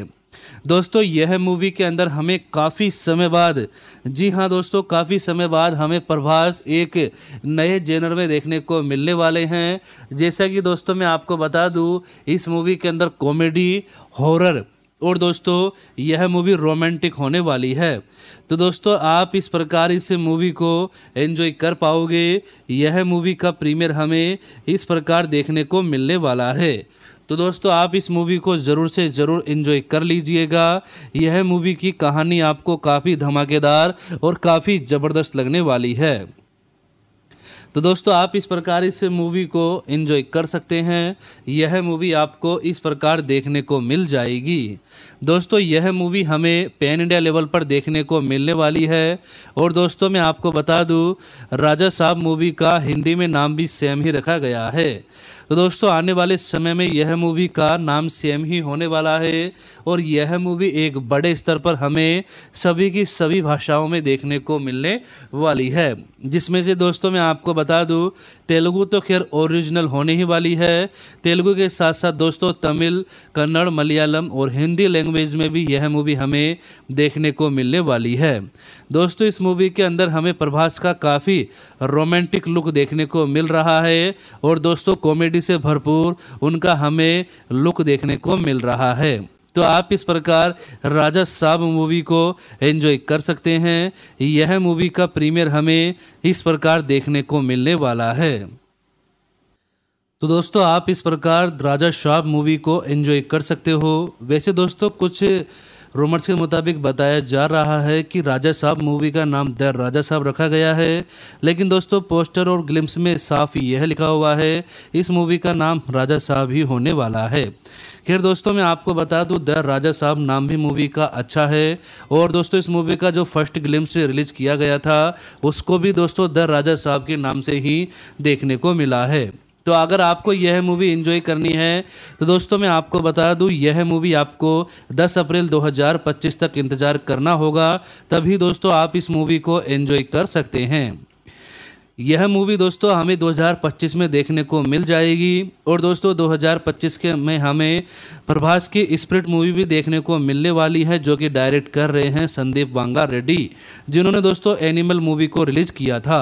दोस्तों यह मूवी के अंदर हमें काफ़ी समय बाद जी हाँ दोस्तों काफ़ी समय बाद हमें प्रभास एक नए जेनर में देखने को मिलने वाले हैं जैसा कि दोस्तों मैं आपको बता दूँ इस मूवी के अंदर कॉमेडी हॉरर और दोस्तों यह मूवी रोमांटिक होने वाली है तो दोस्तों आप इस प्रकार इस मूवी को एंजॉय कर पाओगे यह मूवी का प्रीमियर हमें इस प्रकार देखने को मिलने वाला है तो दोस्तों आप इस मूवी को ज़रूर से ज़रूर इन्जॉय कर लीजिएगा यह मूवी की कहानी आपको काफ़ी धमाकेदार और काफ़ी ज़बरदस्त लगने वाली है तो दोस्तों आप इस प्रकार इस मूवी को एंजॉय कर सकते हैं यह मूवी आपको इस प्रकार देखने को मिल जाएगी दोस्तों यह मूवी हमें पैन इंडिया लेवल पर देखने को मिलने वाली है और दोस्तों मैं आपको बता दूं राजा साहब मूवी का हिंदी में नाम भी सेम ही रखा गया है तो दोस्तों आने वाले समय में यह मूवी का नाम सेम ही होने वाला है और यह मूवी एक बड़े स्तर पर हमें सभी की सभी भाषाओं में देखने को मिलने वाली है जिसमें से दोस्तों मैं आपको बता दूँ तेलुगु तो खैर ओरिजिनल होने ही वाली है तेलुगू के साथ साथ दोस्तों तमिल कन्नड़ मलयालम और हिंदी लैंग्वेज में भी यह मूवी हमें देखने को मिलने वाली है दोस्तों इस मूवी के अंदर हमें प्रभास का काफ़ी रोमांटिक लुक देखने को मिल रहा है और दोस्तों कॉमेडी पॉजिटिविटी से भरपूर उनका हमें लुक देखने को मिल रहा है तो आप इस प्रकार राजा साहब मूवी को एंजॉय कर सकते हैं यह मूवी का प्रीमियर हमें इस प्रकार देखने को मिलने वाला है तो दोस्तों आप इस प्रकार राजा शाह मूवी को एंजॉय कर सकते हो वैसे दोस्तों कुछ रूमर्स के मुताबिक बताया जा रहा है कि राजा साहब मूवी का नाम द राजा साहब रखा गया है लेकिन दोस्तों पोस्टर और ग्लिम्स में साफ यह लिखा हुआ है इस मूवी का नाम राजा साहब ही होने वाला है खैर दोस्तों मैं आपको बता दूं द राजा साहब नाम भी मूवी का अच्छा है और दोस्तों इस मूवी का जो फर्स्ट ग्लिम्स रिलीज किया गया था उसको भी दोस्तों द राजा साहब के नाम से ही देखने को मिला है तो अगर आपको यह मूवी इन्जॉय करनी है तो दोस्तों मैं आपको बता दूं यह मूवी आपको 10 अप्रैल 2025 तक इंतज़ार करना होगा तभी दोस्तों आप इस मूवी को एंजॉय कर सकते हैं यह मूवी दोस्तों हमें 2025 में देखने को मिल जाएगी और दोस्तों 2025 के में हमें प्रभास की स्प्रिट मूवी भी देखने को मिलने वाली है जो कि डायरेक्ट कर रहे हैं संदीप वांगा रेड्डी जिन्होंने दोस्तों एनिमल मूवी को रिलीज किया था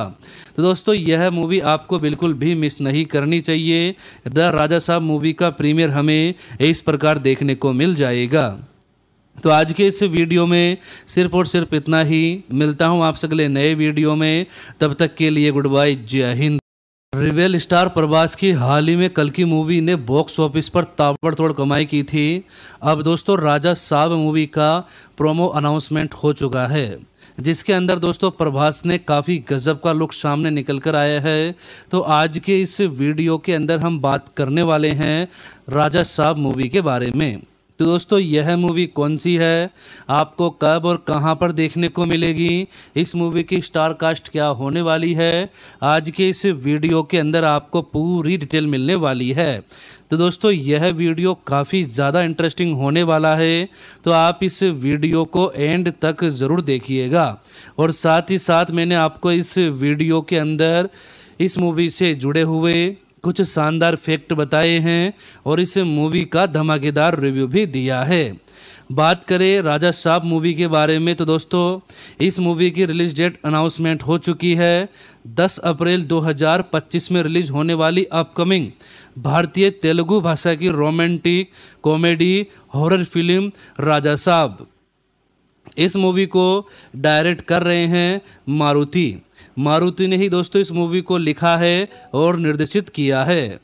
तो दोस्तों यह मूवी आपको बिल्कुल भी मिस नहीं करनी चाहिए द राजा साहब मूवी का प्रीमियर हमें इस प्रकार देखने को मिल जाएगा तो आज के इस वीडियो में सिर्फ और सिर्फ इतना ही मिलता हूँ आपसे अगले नए वीडियो में तब तक के लिए गुड बाय जय हिंद रिवेल स्टार प्रभास की हाल ही में कल की मूवी ने बॉक्स ऑफिस पर ताबड़तोड़ कमाई की थी अब दोस्तों राजा साहब मूवी का प्रोमो अनाउंसमेंट हो चुका है जिसके अंदर दोस्तों प्रभास ने काफ़ी गजब का लुक सामने निकल कर आया है तो आज के इस वीडियो के अंदर हम बात करने वाले हैं राजा साहब मूवी के बारे में तो दोस्तों यह मूवी कौन सी है आपको कब और कहां पर देखने को मिलेगी इस मूवी की स्टार कास्ट क्या होने वाली है आज के इस वीडियो के अंदर आपको पूरी डिटेल मिलने वाली है तो दोस्तों यह वीडियो काफ़ी ज़्यादा इंटरेस्टिंग होने वाला है तो आप इस वीडियो को एंड तक ज़रूर देखिएगा और साथ ही साथ मैंने आपको इस वीडियो के अंदर इस मूवी से जुड़े हुए कुछ शानदार फैक्ट बताए हैं और इस मूवी का धमाकेदार रिव्यू भी दिया है बात करें राजा साहब मूवी के बारे में तो दोस्तों इस मूवी की रिलीज डेट अनाउंसमेंट हो चुकी है 10 अप्रैल 2025 में रिलीज होने वाली अपकमिंग भारतीय तेलुगु भाषा की romantic comedy horror film Raja Saab इस मूवी को डायरेक्ट कर रहे हैं मारुति मारुति ने ही दोस्तों इस मूवी को लिखा है और निर्देशित किया है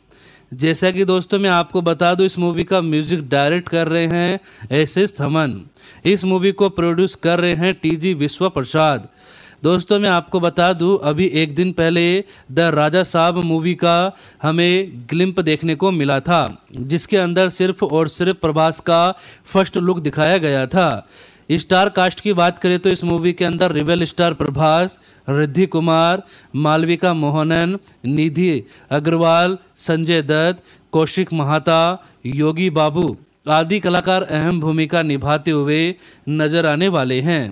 जैसा कि दोस्तों मैं आपको बता दूं इस मूवी का म्यूजिक डायरेक्ट कर रहे हैं एस एस थमन इस मूवी को प्रोड्यूस कर रहे हैं टी जी विश्व प्रसाद दोस्तों मैं आपको बता दूं अभी एक दिन पहले द राजा साहब मूवी का हमें ग्लिम्प देखने को मिला था जिसके अंदर सिर्फ और सिर्फ प्रभास का फर्स्ट लुक दिखाया गया था स्टार कास्ट की बात करें तो इस मूवी के अंदर रिवेल स्टार प्रभास रिद्धि कुमार मालविका मोहनन निधि अग्रवाल संजय दत्त कौशिक महाता योगी बाबू आदि कलाकार अहम भूमिका निभाते हुए नजर आने वाले हैं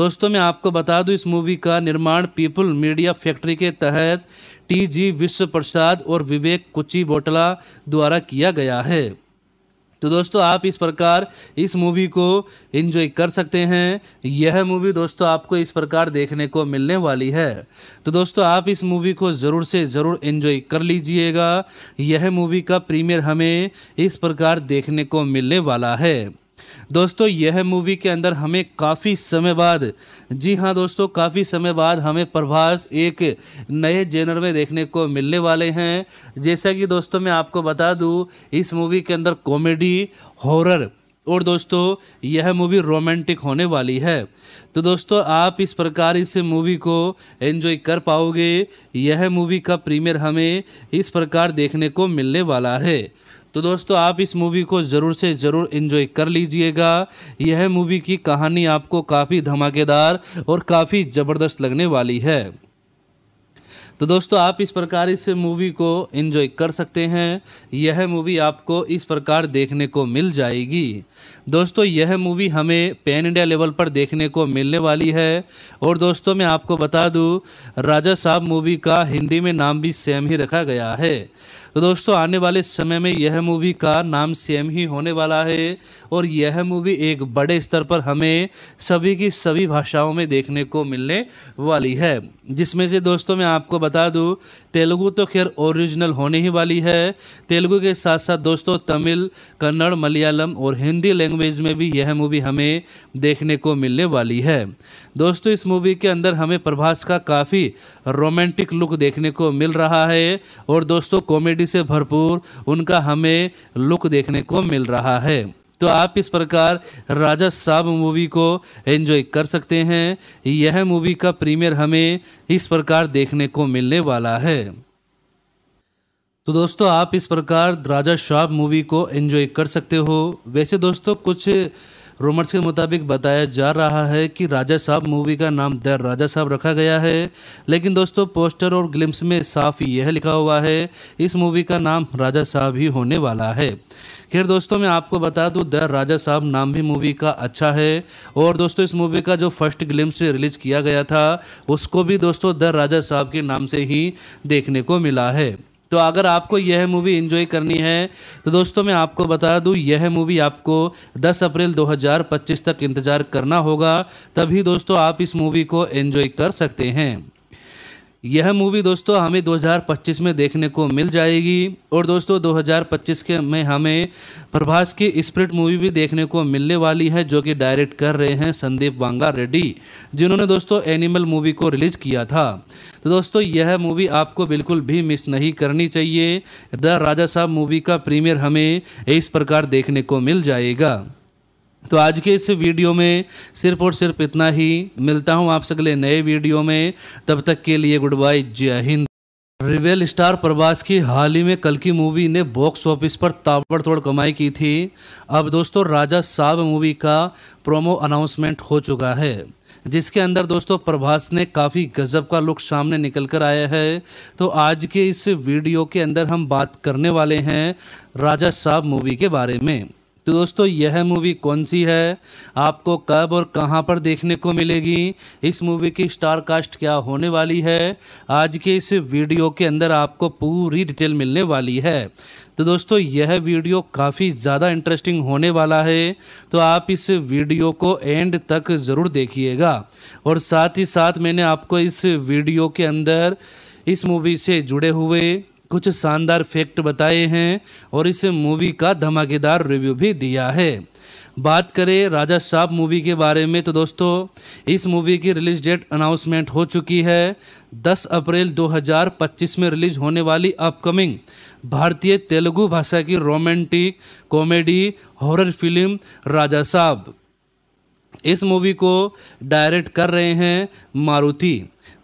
दोस्तों मैं आपको बता दूं इस मूवी का निर्माण पीपल मीडिया फैक्ट्री के तहत टीजी विश्व प्रसाद और विवेक कुची बोटला द्वारा किया गया है तो दोस्तों आप इस प्रकार इस मूवी को इन्जॉय कर सकते हैं यह मूवी दोस्तों आपको इस प्रकार देखने को मिलने वाली है तो दोस्तों आप इस मूवी को ज़रूर से ज़रूर इन्जॉय कर लीजिएगा यह मूवी का प्रीमियर हमें इस प्रकार देखने को मिलने वाला है दोस्तों यह मूवी के अंदर हमें काफ़ी समय बाद जी हाँ दोस्तों काफ़ी समय बाद हमें प्रभास एक नए जेनर में देखने को मिलने वाले हैं जैसा कि दोस्तों मैं आपको बता दूँ इस मूवी के अंदर कॉमेडी हॉरर और दोस्तों यह मूवी रोमांटिक होने वाली है तो दोस्तों आप इस प्रकार इस मूवी को एंजॉय कर पाओगे यह मूवी का प्रीमियर हमें इस प्रकार देखने को मिलने वाला है तो दोस्तों आप इस मूवी को ज़रूर से ज़रूर इन्जॉय कर लीजिएगा यह मूवी की कहानी आपको काफ़ी धमाकेदार और काफ़ी ज़बरदस्त लगने वाली है तो दोस्तों आप इस प्रकार इस मूवी को एंजॉय कर सकते हैं यह मूवी आपको इस प्रकार देखने को मिल जाएगी दोस्तों यह मूवी हमें पैन इंडिया लेवल पर देखने को मिलने वाली है और दोस्तों मैं आपको बता दूं राजा साहब मूवी का हिंदी में नाम भी सेम ही रखा गया है तो दोस्तों आने वाले समय में यह मूवी का नाम सेम ही होने वाला है और यह मूवी एक बड़े स्तर पर हमें सभी की सभी भाषाओं में देखने को मिलने वाली है जिसमें से दोस्तों मैं आपको बता दूं तेलुगु तो खैर ओरिजिनल होने ही वाली है तेलुगु के साथ साथ दोस्तों तमिल कन्नड़ मलयालम और हिंदी लैंग्वेज में भी यह मूवी हमें देखने को मिलने वाली है दोस्तों इस मूवी के अंदर हमें प्रभास का काफ़ी रोमांटिक लुक देखने को मिल रहा है और दोस्तों कॉमेडी से भरपूर उनका हमें लुक देखने को मिल रहा है तो आप इस प्रकार राजा साहब मूवी को एंजॉय कर सकते हैं यह मूवी का प्रीमियर हमें इस प्रकार देखने को मिलने वाला है तो दोस्तों आप इस प्रकार राजा शाह मूवी को एंजॉय कर सकते हो वैसे दोस्तों कुछ रूमर्स के मुताबिक बताया जा रहा है कि राजा साहब मूवी का नाम द राजा साहब रखा गया है लेकिन दोस्तों पोस्टर और ग्लिम्स में साफ यह लिखा हुआ है इस मूवी का नाम राजा साहब ही होने वाला है खैर दोस्तों मैं आपको बता दूं द राजा साहब नाम भी मूवी का अच्छा है और दोस्तों इस मूवी का जो फर्स्ट ग्लिम्स रिलीज किया गया था उसको भी दोस्तों द राजा साहब के नाम से ही देखने को मिला है तो अगर आपको यह मूवी इन्जॉय करनी है तो दोस्तों मैं आपको बता दूं यह मूवी आपको 10 अप्रैल 2025 तक इंतज़ार करना होगा तभी दोस्तों आप इस मूवी को इन्जॉय कर सकते हैं यह मूवी दोस्तों हमें 2025 में देखने को मिल जाएगी और दोस्तों 2025 के में हमें प्रभास की स्प्रिट मूवी भी देखने को मिलने वाली है जो कि डायरेक्ट कर रहे हैं संदीप वांगा रेड्डी जिन्होंने दोस्तों एनिमल मूवी को रिलीज किया था तो दोस्तों यह मूवी आपको बिल्कुल भी मिस नहीं करनी चाहिए द राजा साहब मूवी का प्रीमियर हमें इस प्रकार देखने को मिल जाएगा तो आज के इस वीडियो में सिर्फ और सिर्फ इतना ही मिलता हूँ आपसे अगले नए वीडियो में तब तक के लिए गुड बाय जय हिंद रिबेल स्टार प्रभास की हाल ही में कल की मूवी ने बॉक्स ऑफिस पर ताबड़तोड़ कमाई की थी अब दोस्तों राजा साहब मूवी का प्रोमो अनाउंसमेंट हो चुका है जिसके अंदर दोस्तों प्रभास ने काफ़ी गजब का लुक सामने निकल कर आया है तो आज के इस वीडियो के अंदर हम बात करने वाले हैं राजा साहब मूवी के बारे में तो दोस्तों यह मूवी कौन सी है आपको कब और कहां पर देखने को मिलेगी इस मूवी की स्टार कास्ट क्या होने वाली है आज के इस वीडियो के अंदर आपको पूरी डिटेल मिलने वाली है तो दोस्तों यह वीडियो काफ़ी ज़्यादा इंटरेस्टिंग होने वाला है तो आप इस वीडियो को एंड तक ज़रूर देखिएगा और साथ ही साथ मैंने आपको इस वीडियो के अंदर इस मूवी से जुड़े हुए कुछ शानदार फैक्ट बताए हैं और इस मूवी का धमाकेदार रिव्यू भी दिया है बात करें राजा साहब मूवी के बारे में तो दोस्तों इस मूवी की रिलीज डेट अनाउंसमेंट हो चुकी है 10 अप्रैल 2025 में रिलीज होने वाली अपकमिंग भारतीय तेलुगु भाषा की romantic comedy horror film Raja Saab इस मूवी को डायरेक्ट कर रहे हैं मारुति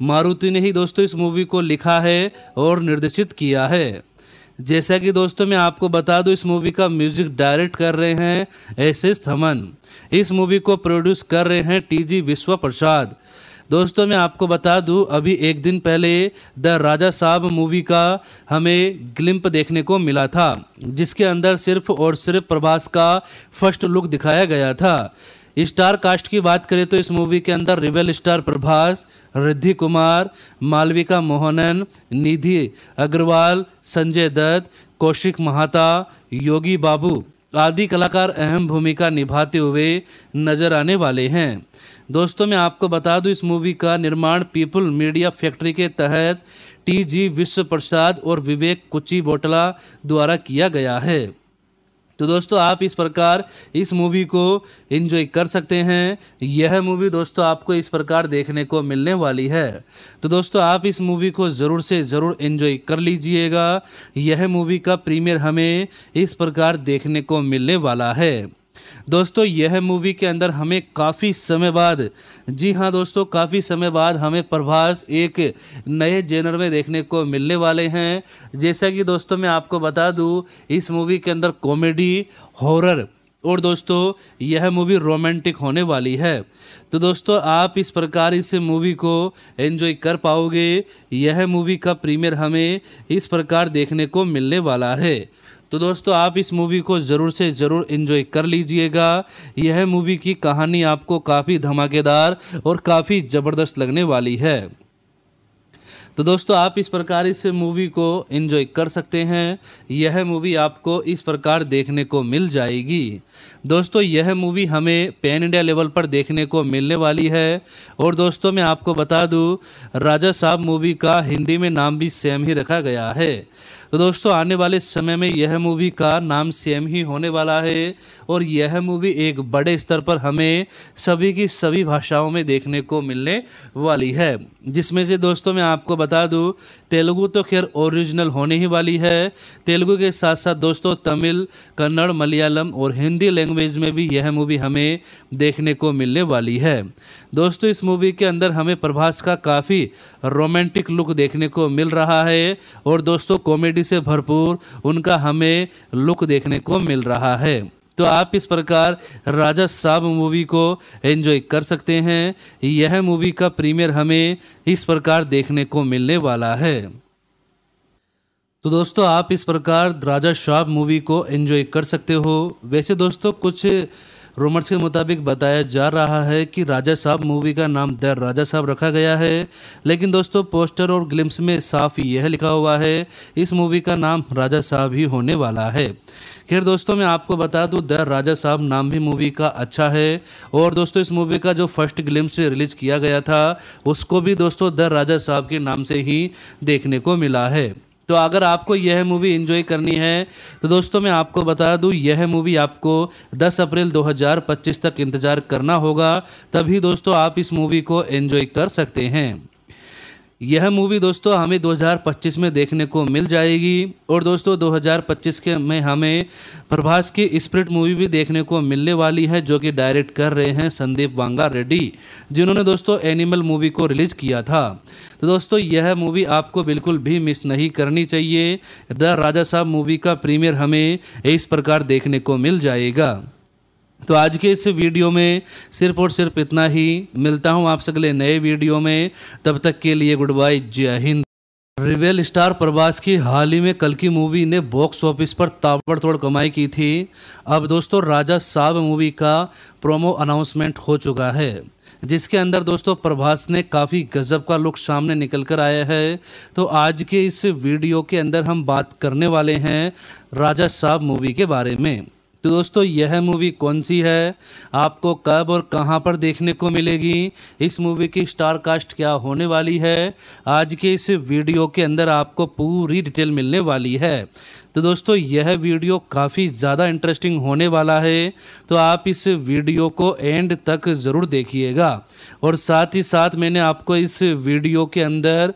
मारुति ने ही दोस्तों इस मूवी को लिखा है और निर्देशित किया है जैसा कि दोस्तों मैं आपको बता दूं इस मूवी का म्यूजिक डायरेक्ट कर रहे हैं एस एस थमन इस मूवी को प्रोड्यूस कर रहे हैं टी जी विश्व प्रसाद दोस्तों मैं आपको बता दूं अभी एक दिन पहले द राजा साहब मूवी का हमें ग्लिम्प देखने को मिला था जिसके अंदर सिर्फ और सिर्फ प्रभास का फर्स्ट लुक दिखाया गया था स्टार कास्ट की बात करें तो इस मूवी के अंदर रिबेल स्टार प्रभास रिद्धि कुमार मालविका मोहनन निधि अग्रवाल संजय दत्त कौशिक महाता योगी बाबू आदि कलाकार अहम भूमिका निभाते हुए नजर आने वाले हैं दोस्तों मैं आपको बता दूं इस मूवी का निर्माण पीपल मीडिया फैक्ट्री के तहत टी जी विश्व प्रसाद और विवेक कुची बोटला द्वारा किया गया है तो दोस्तों आप इस प्रकार इस मूवी को इन्जॉय कर सकते हैं यह मूवी दोस्तों आपको इस प्रकार देखने को मिलने वाली है तो दोस्तों आप इस मूवी को ज़रूर से ज़रूर इन्जॉय कर लीजिएगा यह मूवी का प्रीमियर हमें इस प्रकार देखने को मिलने वाला है दोस्तों यह मूवी के अंदर हमें काफ़ी समय बाद जी हाँ दोस्तों काफ़ी समय बाद हमें प्रभास एक नए जेनर में देखने को मिलने वाले हैं जैसा कि दोस्तों मैं आपको बता दूं इस मूवी के अंदर कॉमेडी हॉरर और दोस्तों यह मूवी रोमांटिक होने वाली है तो दोस्तों आप इस प्रकार इस मूवी को एंजॉय कर पाओगे यह मूवी का प्रीमियर हमें इस प्रकार देखने को मिलने वाला है तो दोस्तों आप इस मूवी को ज़रूर से ज़रूर इन्जॉय कर लीजिएगा यह मूवी की कहानी आपको काफ़ी धमाकेदार और काफ़ी ज़बरदस्त लगने वाली है तो दोस्तों आप इस प्रकार इस मूवी को एंजॉय कर सकते हैं यह मूवी आपको इस प्रकार देखने को मिल जाएगी दोस्तों यह मूवी हमें पैन इंडिया लेवल पर देखने को मिलने वाली है और दोस्तों मैं आपको बता दूं राजा साहब मूवी का हिंदी में नाम भी सेम ही रखा गया है तो दोस्तों आने वाले समय में यह मूवी का नाम सेम ही होने वाला है और यह मूवी एक बड़े स्तर पर हमें सभी की सभी भाषाओं में देखने को मिलने वाली है जिसमें से दोस्तों मैं आपको बता दूँ तेलुगू तो खैर ओरिजिनल होने ही वाली है तेलुगू के साथ साथ दोस्तों तमिल कन्नड़ मलयालम और हिंदी लैंग्वेज में भी यह मूवी हमें देखने को मिलने वाली है दोस्तों इस मूवी के अंदर हमें प्रभास का काफ़ी रोमांटिक लुक देखने को मिल रहा है और दोस्तों कॉमेडी से भरपूर उनका हमें लुक देखने को मिल रहा है तो आप इस प्रकार राजा साहब मूवी को एंजॉय कर सकते हैं यह मूवी का प्रीमियर हमें इस प्रकार देखने को मिलने वाला है तो दोस्तों आप इस प्रकार राजा शाह मूवी को एंजॉय कर सकते हो वैसे दोस्तों कुछ रूमर्स के मुताबिक बताया जा रहा है कि राजा साहब मूवी का नाम द राजा साहब रखा गया है लेकिन दोस्तों पोस्टर और ग्लिम्स में साफ यह लिखा हुआ है इस मूवी का नाम राजा साहब ही होने वाला है खैर दोस्तों मैं आपको बता दूं द राजा साहब नाम भी मूवी का अच्छा है और दोस्तों इस मूवी का जो फर्स्ट ग्लिम्स रिलीज़ किया गया था उसको भी दोस्तों द राजा साहब के नाम से ही देखने को मिला है तो अगर आपको यह मूवी इन्जॉय करनी है तो दोस्तों मैं आपको बता दूं यह मूवी आपको 10 अप्रैल 2025 तक इंतज़ार करना होगा तभी दोस्तों आप इस मूवी को इन्जॉय कर सकते हैं यह मूवी दोस्तों हमें 2025 में देखने को मिल जाएगी और दोस्तों 2025 के में हमें प्रभास की स्प्रिट मूवी भी देखने को मिलने वाली है जो कि डायरेक्ट कर रहे हैं संदीप वांगा रेड्डी जिन्होंने दोस्तों एनिमल मूवी को रिलीज किया था तो दोस्तों यह मूवी आपको बिल्कुल भी मिस नहीं करनी चाहिए द राजा साहब मूवी का प्रीमियर हमें इस प्रकार देखने को मिल जाएगा तो आज के इस वीडियो में सिर्फ और सिर्फ इतना ही मिलता हूँ आपसे अगले नए वीडियो में तब तक के लिए गुड बाय जय हिंद रिवेल स्टार प्रभास की हाल ही में कल की मूवी ने बॉक्स ऑफिस पर ताबड़तोड़ कमाई की थी अब दोस्तों राजा साहब मूवी का प्रोमो अनाउंसमेंट हो चुका है जिसके अंदर दोस्तों प्रभास ने काफ़ी गजब का लुक सामने निकल कर आया है तो आज के इस वीडियो के अंदर हम बात करने वाले हैं राजा साहब मूवी के बारे में तो दोस्तों यह मूवी कौन सी है आपको कब और कहां पर देखने को मिलेगी इस मूवी की स्टार कास्ट क्या होने वाली है आज के इस वीडियो के अंदर आपको पूरी डिटेल मिलने वाली है तो दोस्तों यह वीडियो काफ़ी ज़्यादा इंटरेस्टिंग होने वाला है तो आप इस वीडियो को एंड तक ज़रूर देखिएगा और साथ ही साथ मैंने आपको इस वीडियो के अंदर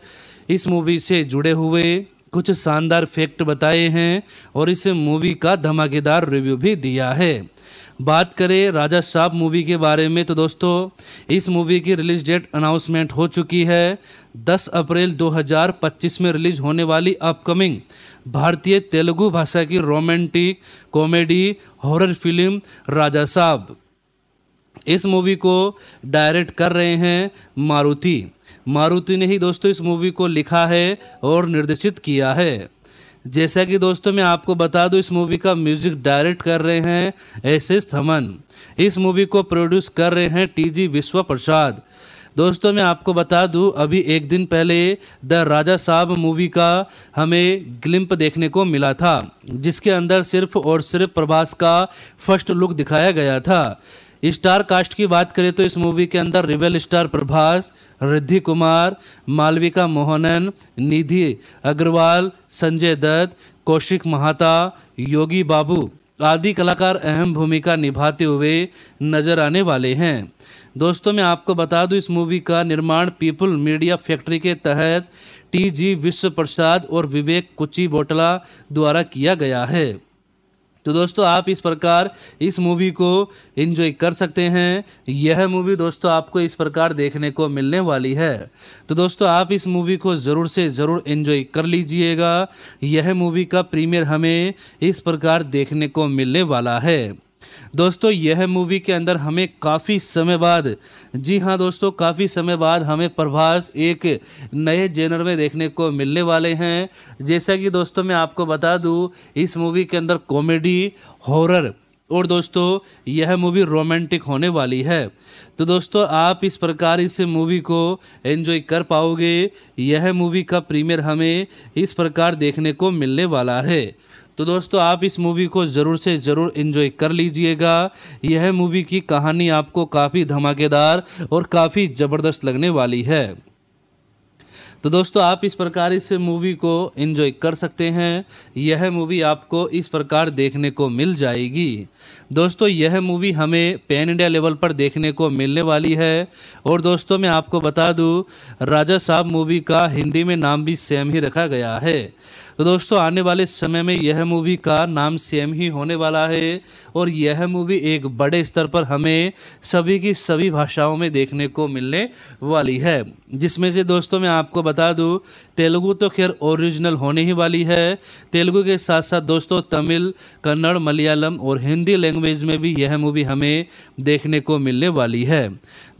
इस मूवी से जुड़े हुए कुछ शानदार फैक्ट बताए हैं और इस मूवी का धमाकेदार रिव्यू भी दिया है बात करें राजा साहब मूवी के बारे में तो दोस्तों इस मूवी की रिलीज डेट अनाउंसमेंट हो चुकी है 10 अप्रैल 2025 में रिलीज होने वाली अपकमिंग भारतीय तेलुगु भाषा की romantic comedy horror film Raja Saab इस मूवी को डायरेक्ट कर रहे हैं मारुति मारुति ने ही दोस्तों इस मूवी को लिखा है और निर्देशित किया है जैसा कि दोस्तों मैं आपको बता दूं इस मूवी का म्यूजिक डायरेक्ट कर रहे हैं एस एस थमन इस मूवी को प्रोड्यूस कर रहे हैं टी जी विश्व प्रसाद दोस्तों मैं आपको बता दूं अभी एक दिन पहले द राजा साहब मूवी का हमें ग्लिम्प देखने को मिला था जिसके अंदर सिर्फ और सिर्फ प्रभास का फर्स्ट लुक दिखाया गया था स्टार कास्ट की बात करें तो इस मूवी के अंदर रिबेल स्टार प्रभास रिद्धि कुमार मालविका मोहनन निधि अग्रवाल संजय दत्त कौशिक महाता योगी बाबू आदि कलाकार अहम भूमिका निभाते हुए नजर आने वाले हैं दोस्तों मैं आपको बता दूं इस मूवी का निर्माण पीपल मीडिया फैक्ट्री के तहत टीजी विश्व प्रसाद और विवेक कुची बोटला द्वारा किया गया है तो दोस्तों आप इस प्रकार इस मूवी को इन्जॉय कर सकते हैं यह मूवी दोस्तों आपको इस प्रकार देखने को मिलने वाली है तो दोस्तों आप इस मूवी को ज़रूर से ज़रूर इन्जॉय कर लीजिएगा यह मूवी का प्रीमियर हमें इस प्रकार देखने को मिलने वाला है दोस्तों यह मूवी के अंदर हमें काफ़ी समय बाद जी हाँ दोस्तों काफ़ी समय बाद हमें प्रभास एक नए जेनर में देखने को मिलने वाले हैं जैसा कि दोस्तों मैं आपको बता दूँ इस मूवी के अंदर कॉमेडी हॉरर और दोस्तों यह मूवी रोमांटिक होने वाली है तो दोस्तों आप इस प्रकार इस मूवी को एंजॉय कर पाओगे यह मूवी का प्रीमियर हमें इस प्रकार देखने को मिलने वाला है तो दोस्तों आप इस मूवी को ज़रूर से ज़रूर इन्जॉय कर लीजिएगा यह मूवी की कहानी आपको काफ़ी धमाकेदार और काफ़ी ज़बरदस्त लगने वाली है तो दोस्तों आप इस प्रकार इस मूवी को एंजॉय कर सकते हैं यह मूवी आपको इस प्रकार देखने को मिल जाएगी दोस्तों यह मूवी हमें पैन इंडिया लेवल पर देखने को मिलने वाली है और दोस्तों मैं आपको बता दूं राजा साहब मूवी का हिंदी में नाम भी सेम ही रखा गया है तो दोस्तों आने वाले समय में यह मूवी का नाम सेम ही होने वाला है और यह मूवी एक बड़े स्तर पर हमें सभी की सभी भाषाओं में देखने को मिलने वाली है जिसमें से दोस्तों मैं आपको बता दूं तेलुगु तो खैर ओरिजिनल होने ही वाली है तेलुगु के साथ साथ दोस्तों तमिल कन्नड़ मलयालम और हिंदी लैंग्वेज में भी यह मूवी हमें देखने को मिलने वाली है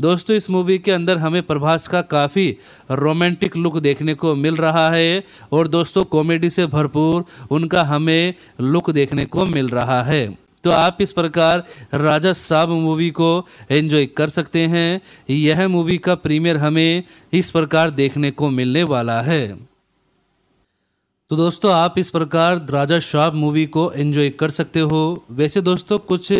दोस्तों इस मूवी के अंदर हमें प्रभास का काफ़ी रोमांटिक लुक देखने को मिल रहा है और दोस्तों कॉमेडी से भरपूर उनका हमें लुक देखने को मिल रहा है तो आप इस प्रकार राजा साहब मूवी को एंजॉय कर सकते हैं यह मूवी का प्रीमियर हमें इस प्रकार देखने को मिलने वाला है तो दोस्तों आप इस प्रकार राजा शाह मूवी को एंजॉय कर सकते हो वैसे दोस्तों कुछ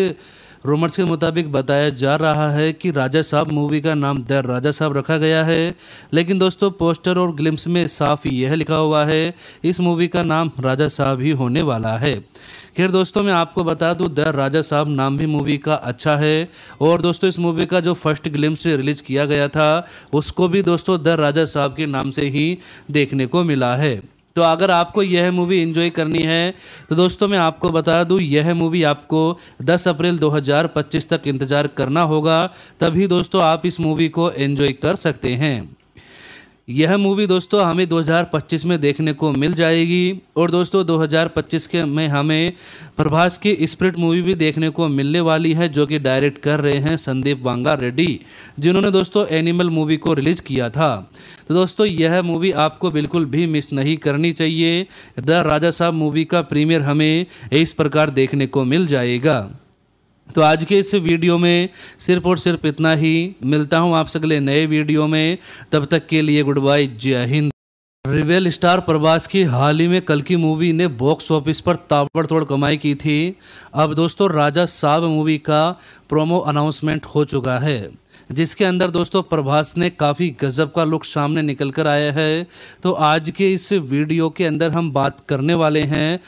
रूमर्स के मुताबिक बताया जा रहा है कि राजा साहब मूवी का नाम द राजा साहब रखा गया है लेकिन दोस्तों पोस्टर और ग्लिम्स में साफ यह लिखा हुआ है इस मूवी का नाम राजा साहब ही होने वाला है खैर दोस्तों मैं आपको बता दूं द राजा साहब नाम भी मूवी का अच्छा है और दोस्तों इस मूवी का जो फर्स्ट ग्लिम्स रिलीज़ किया गया था उसको भी दोस्तों द राजा साहब के नाम से ही देखने को मिला है तो अगर आपको यह मूवी इन्जॉय करनी है तो दोस्तों मैं आपको बता दूं यह मूवी आपको 10 अप्रैल 2025 तक इंतज़ार करना होगा तभी दोस्तों आप इस मूवी को इन्जॉय कर सकते हैं यह मूवी दोस्तों हमें 2025 में देखने को मिल जाएगी और दोस्तों 2025 के में हमें प्रभास की स्प्रिट मूवी भी देखने को मिलने वाली है जो कि डायरेक्ट कर रहे हैं संदीप वांगा रेड्डी जिन्होंने दोस्तों एनिमल मूवी को रिलीज किया था तो दोस्तों यह मूवी आपको बिल्कुल भी मिस नहीं करनी चाहिए द राजा साहब मूवी का प्रीमियर हमें इस प्रकार देखने को मिल जाएगा तो आज के इस वीडियो में सिर्फ और सिर्फ इतना ही मिलता हूँ आपसे अगले नए वीडियो में तब तक के लिए गुड बाय जय हिंद रिवेल स्टार प्रभास की हाल ही में कल की मूवी ने बॉक्स ऑफिस पर ताबड़तोड़ कमाई की थी अब दोस्तों राजा साहब मूवी का प्रोमो अनाउंसमेंट हो चुका है जिसके अंदर दोस्तों प्रभास ने काफ़ी गजब का लुक सामने निकल कर आया है तो आज के इस वीडियो के अंदर हम बात करने वाले हैं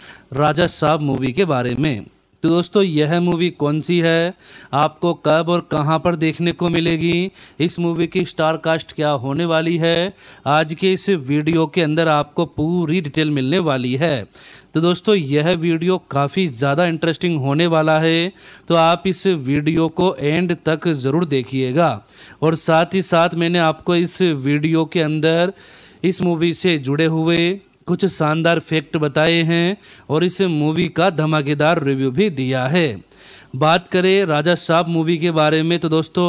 राजा साहब मूवी के बारे में तो दोस्तों यह मूवी कौन सी है आपको कब और कहां पर देखने को मिलेगी इस मूवी की स्टार कास्ट क्या होने वाली है आज के इस वीडियो के अंदर आपको पूरी डिटेल मिलने वाली है तो दोस्तों यह वीडियो काफ़ी ज़्यादा इंटरेस्टिंग होने वाला है तो आप इस वीडियो को एंड तक ज़रूर देखिएगा और साथ ही साथ मैंने आपको इस वीडियो के अंदर इस मूवी से जुड़े हुए कुछ शानदार फैक्ट बताए हैं और इस मूवी का धमाकेदार रिव्यू भी दिया है बात करें राजा साहब मूवी के बारे में तो दोस्तों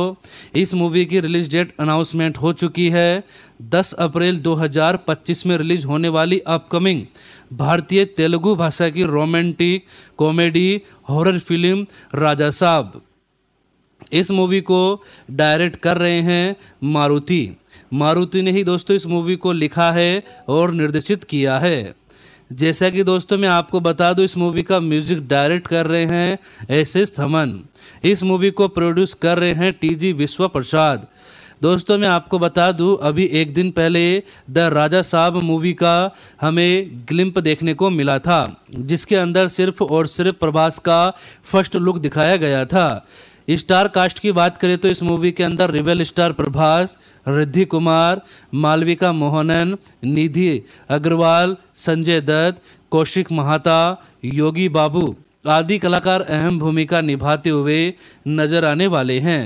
इस मूवी की रिलीज डेट अनाउंसमेंट हो चुकी है 10 अप्रैल 2025 में रिलीज होने वाली अपकमिंग भारतीय तेलुगु भाषा की romantic comedy horror film Raja Saab इस मूवी को डायरेक्ट कर रहे हैं मारुति मारुति ने ही दोस्तों इस मूवी को लिखा है और निर्देशित किया है जैसा कि दोस्तों मैं आपको बता दूं इस मूवी का म्यूजिक डायरेक्ट कर रहे हैं एस एस थमन इस मूवी को प्रोड्यूस कर रहे हैं टीजी विश्व प्रसाद दोस्तों मैं आपको बता दूं अभी एक दिन पहले द राजा साहब मूवी का हमें ग्लिम्प देखने को मिला था जिसके अंदर सिर्फ और सिर्फ प्रभास का फर्स्ट लुक दिखाया गया था स्टार कास्ट की बात करें तो इस मूवी के अंदर रिबेल स्टार प्रभास रिद्धि कुमार मालविका मोहनन निधि अग्रवाल संजय दत्त कौशिक महाता योगी बाबू आदि कलाकार अहम भूमिका निभाते हुए नजर आने वाले हैं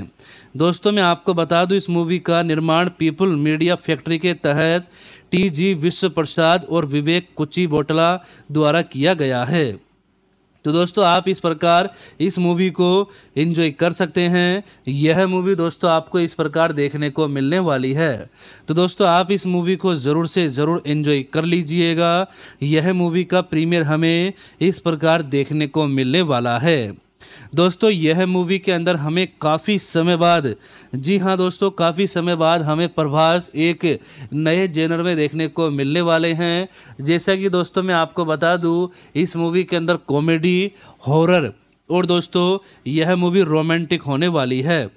दोस्तों मैं आपको बता दूं इस मूवी का निर्माण पीपल मीडिया फैक्ट्री के तहत टीजी विश्व प्रसाद और विवेक कुची बोटला द्वारा किया गया है तो दोस्तों आप इस प्रकार इस मूवी को इन्जॉय कर सकते हैं यह मूवी दोस्तों आपको इस प्रकार देखने को मिलने वाली है तो दोस्तों आप इस मूवी को ज़रूर से ज़रूर इन्जॉय कर लीजिएगा यह मूवी का प्रीमियर हमें इस प्रकार देखने को मिलने वाला है दोस्तों यह मूवी के अंदर हमें काफ़ी समय बाद जी हाँ दोस्तों काफ़ी समय बाद हमें प्रभास एक नए जेनर में देखने को मिलने वाले हैं जैसा कि दोस्तों मैं आपको बता दूँ इस मूवी के अंदर कॉमेडी हॉरर और दोस्तों यह मूवी रोमांटिक होने वाली है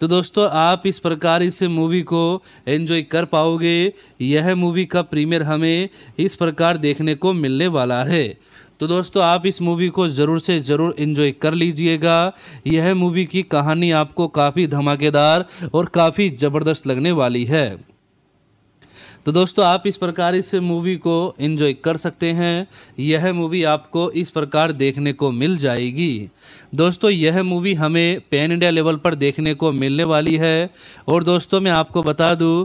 तो दोस्तों आप इस प्रकार इस मूवी को एंजॉय कर पाओगे यह मूवी का प्रीमियर हमें इस प्रकार देखने को मिलने वाला है तो दोस्तों आप इस मूवी को ज़रूर से ज़रूर इन्जॉय कर लीजिएगा यह मूवी की कहानी आपको काफ़ी धमाकेदार और काफ़ी ज़बरदस्त लगने वाली है तो दोस्तों आप इस प्रकार इस मूवी को एंजॉय कर सकते हैं यह मूवी आपको इस प्रकार देखने को मिल जाएगी दोस्तों यह मूवी हमें पैन इंडिया लेवल पर देखने को मिलने वाली है और दोस्तों मैं आपको बता दूं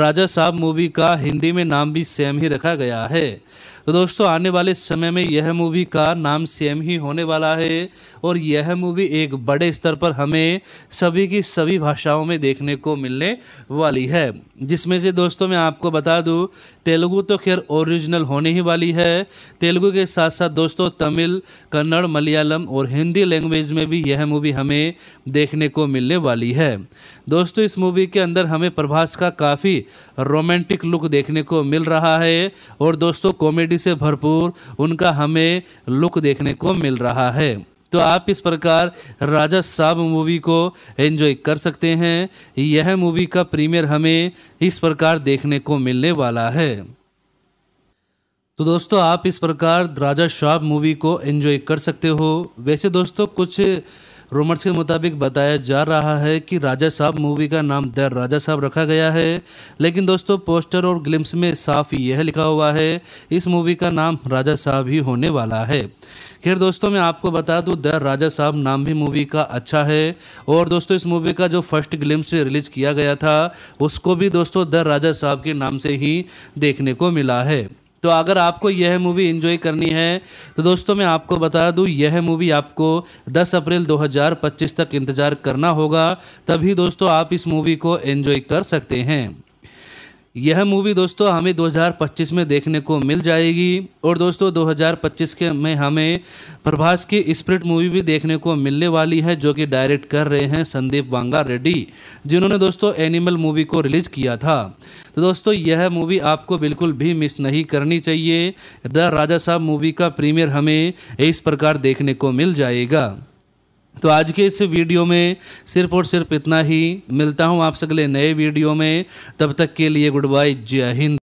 राजा साहब मूवी का हिंदी में नाम भी सेम ही रखा गया है तो दोस्तों आने वाले समय में यह मूवी का नाम सेम ही होने वाला है और यह मूवी एक बड़े स्तर पर हमें सभी की सभी भाषाओं में देखने को मिलने वाली है जिसमें से दोस्तों मैं आपको बता दूँ तेलुगू तो खैर ओरिजिनल होने ही वाली है तेलुगू के साथ साथ दोस्तों तमिल कन्नड़ मलयालम और हिंदी लैंग्वेज में भी यह मूवी हमें देखने को मिलने वाली है दोस्तों इस मूवी के अंदर हमें प्रभास का काफ़ी रोमांटिक लुक देखने को मिल रहा है और दोस्तों कॉमेडी खूबी से भरपूर उनका हमें लुक देखने को मिल रहा है तो आप इस प्रकार राजा साहब मूवी को एंजॉय कर सकते हैं यह मूवी का प्रीमियर हमें इस प्रकार देखने को मिलने वाला है तो दोस्तों आप इस प्रकार राजा शाह मूवी को एंजॉय कर सकते हो वैसे दोस्तों कुछ रूमर्स के मुताबिक बताया जा रहा है कि राजा साहब मूवी का नाम दर राजा साहब रखा गया है लेकिन दोस्तों पोस्टर और ग्लिम्स में साफ यह लिखा हुआ है इस मूवी का नाम राजा साहब ही होने वाला है खैर दोस्तों मैं आपको बता दूं दर राजा साहब नाम भी मूवी का अच्छा है और दोस्तों इस मूवी का जो फर्स्ट ग्लिम्स रिलीज किया गया था उसको भी दोस्तों दर राजा साहब के नाम से ही देखने को मिला है तो अगर आपको यह मूवी इन्जॉय करनी है तो दोस्तों मैं आपको बता दूं यह मूवी आपको 10 अप्रैल 2025 तक इंतज़ार करना होगा तभी दोस्तों आप इस मूवी को एंजॉय कर सकते हैं यह मूवी दोस्तों हमें 2025 में देखने को मिल जाएगी और दोस्तों 2025 के में हमें प्रभास की स्प्रिट मूवी भी देखने को मिलने वाली है जो कि डायरेक्ट कर रहे हैं संदीप वांगा रेड्डी जिन्होंने दोस्तों एनिमल मूवी को रिलीज किया था तो दोस्तों यह मूवी आपको बिल्कुल भी मिस नहीं करनी चाहिए द राजा साहब मूवी का प्रीमियर हमें इस प्रकार देखने को मिल जाएगा तो आज के इस वीडियो में सिर्फ और सिर्फ इतना ही मिलता हूँ आपसे अगले नए वीडियो में तब तक के लिए गुड बाय जय हिंद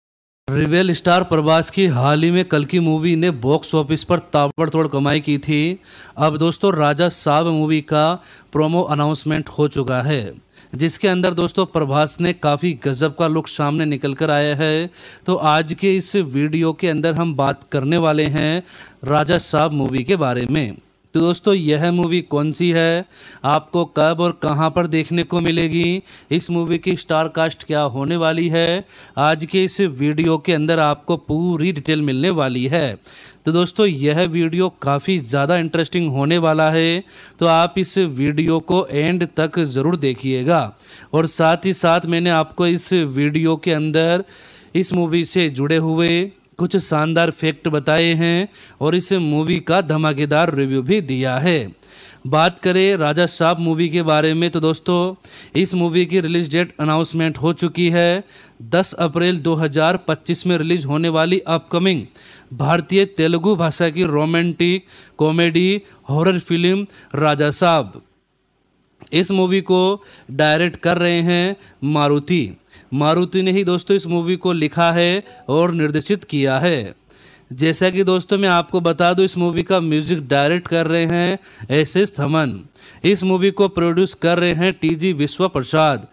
रिवेल स्टार प्रभास की हाल ही में कल की मूवी ने बॉक्स ऑफिस पर ताबड़तोड़ कमाई की थी अब दोस्तों राजा साहब मूवी का प्रोमो अनाउंसमेंट हो चुका है जिसके अंदर दोस्तों प्रभास ने काफ़ी गजब का लुक सामने निकल कर आया है तो आज के इस वीडियो के अंदर हम बात करने वाले हैं राजा साहब मूवी के बारे में तो दोस्तों यह मूवी कौन सी है आपको कब और कहां पर देखने को मिलेगी इस मूवी की स्टार कास्ट क्या होने वाली है आज के इस वीडियो के अंदर आपको पूरी डिटेल मिलने वाली है तो दोस्तों यह वीडियो काफ़ी ज़्यादा इंटरेस्टिंग होने वाला है तो आप इस वीडियो को एंड तक ज़रूर देखिएगा और साथ ही साथ मैंने आपको इस वीडियो के अंदर इस मूवी से जुड़े हुए कुछ शानदार फैक्ट बताए हैं और इस मूवी का धमाकेदार रिव्यू भी दिया है बात करें राजा साहब मूवी के बारे में तो दोस्तों इस मूवी की रिलीज डेट अनाउंसमेंट हो चुकी है 10 अप्रैल 2025 में रिलीज होने वाली अपकमिंग भारतीय तेलुगु भाषा की romantic comedy horror film Raja Saab इस मूवी को डायरेक्ट कर रहे हैं मारुति मारुति ने ही दोस्तों इस मूवी को लिखा है और निर्देशित किया है जैसा कि दोस्तों मैं आपको बता दूं इस मूवी का म्यूजिक डायरेक्ट कर रहे हैं एस एस थमन इस मूवी को प्रोड्यूस कर रहे हैं टीजी विश्व प्रसाद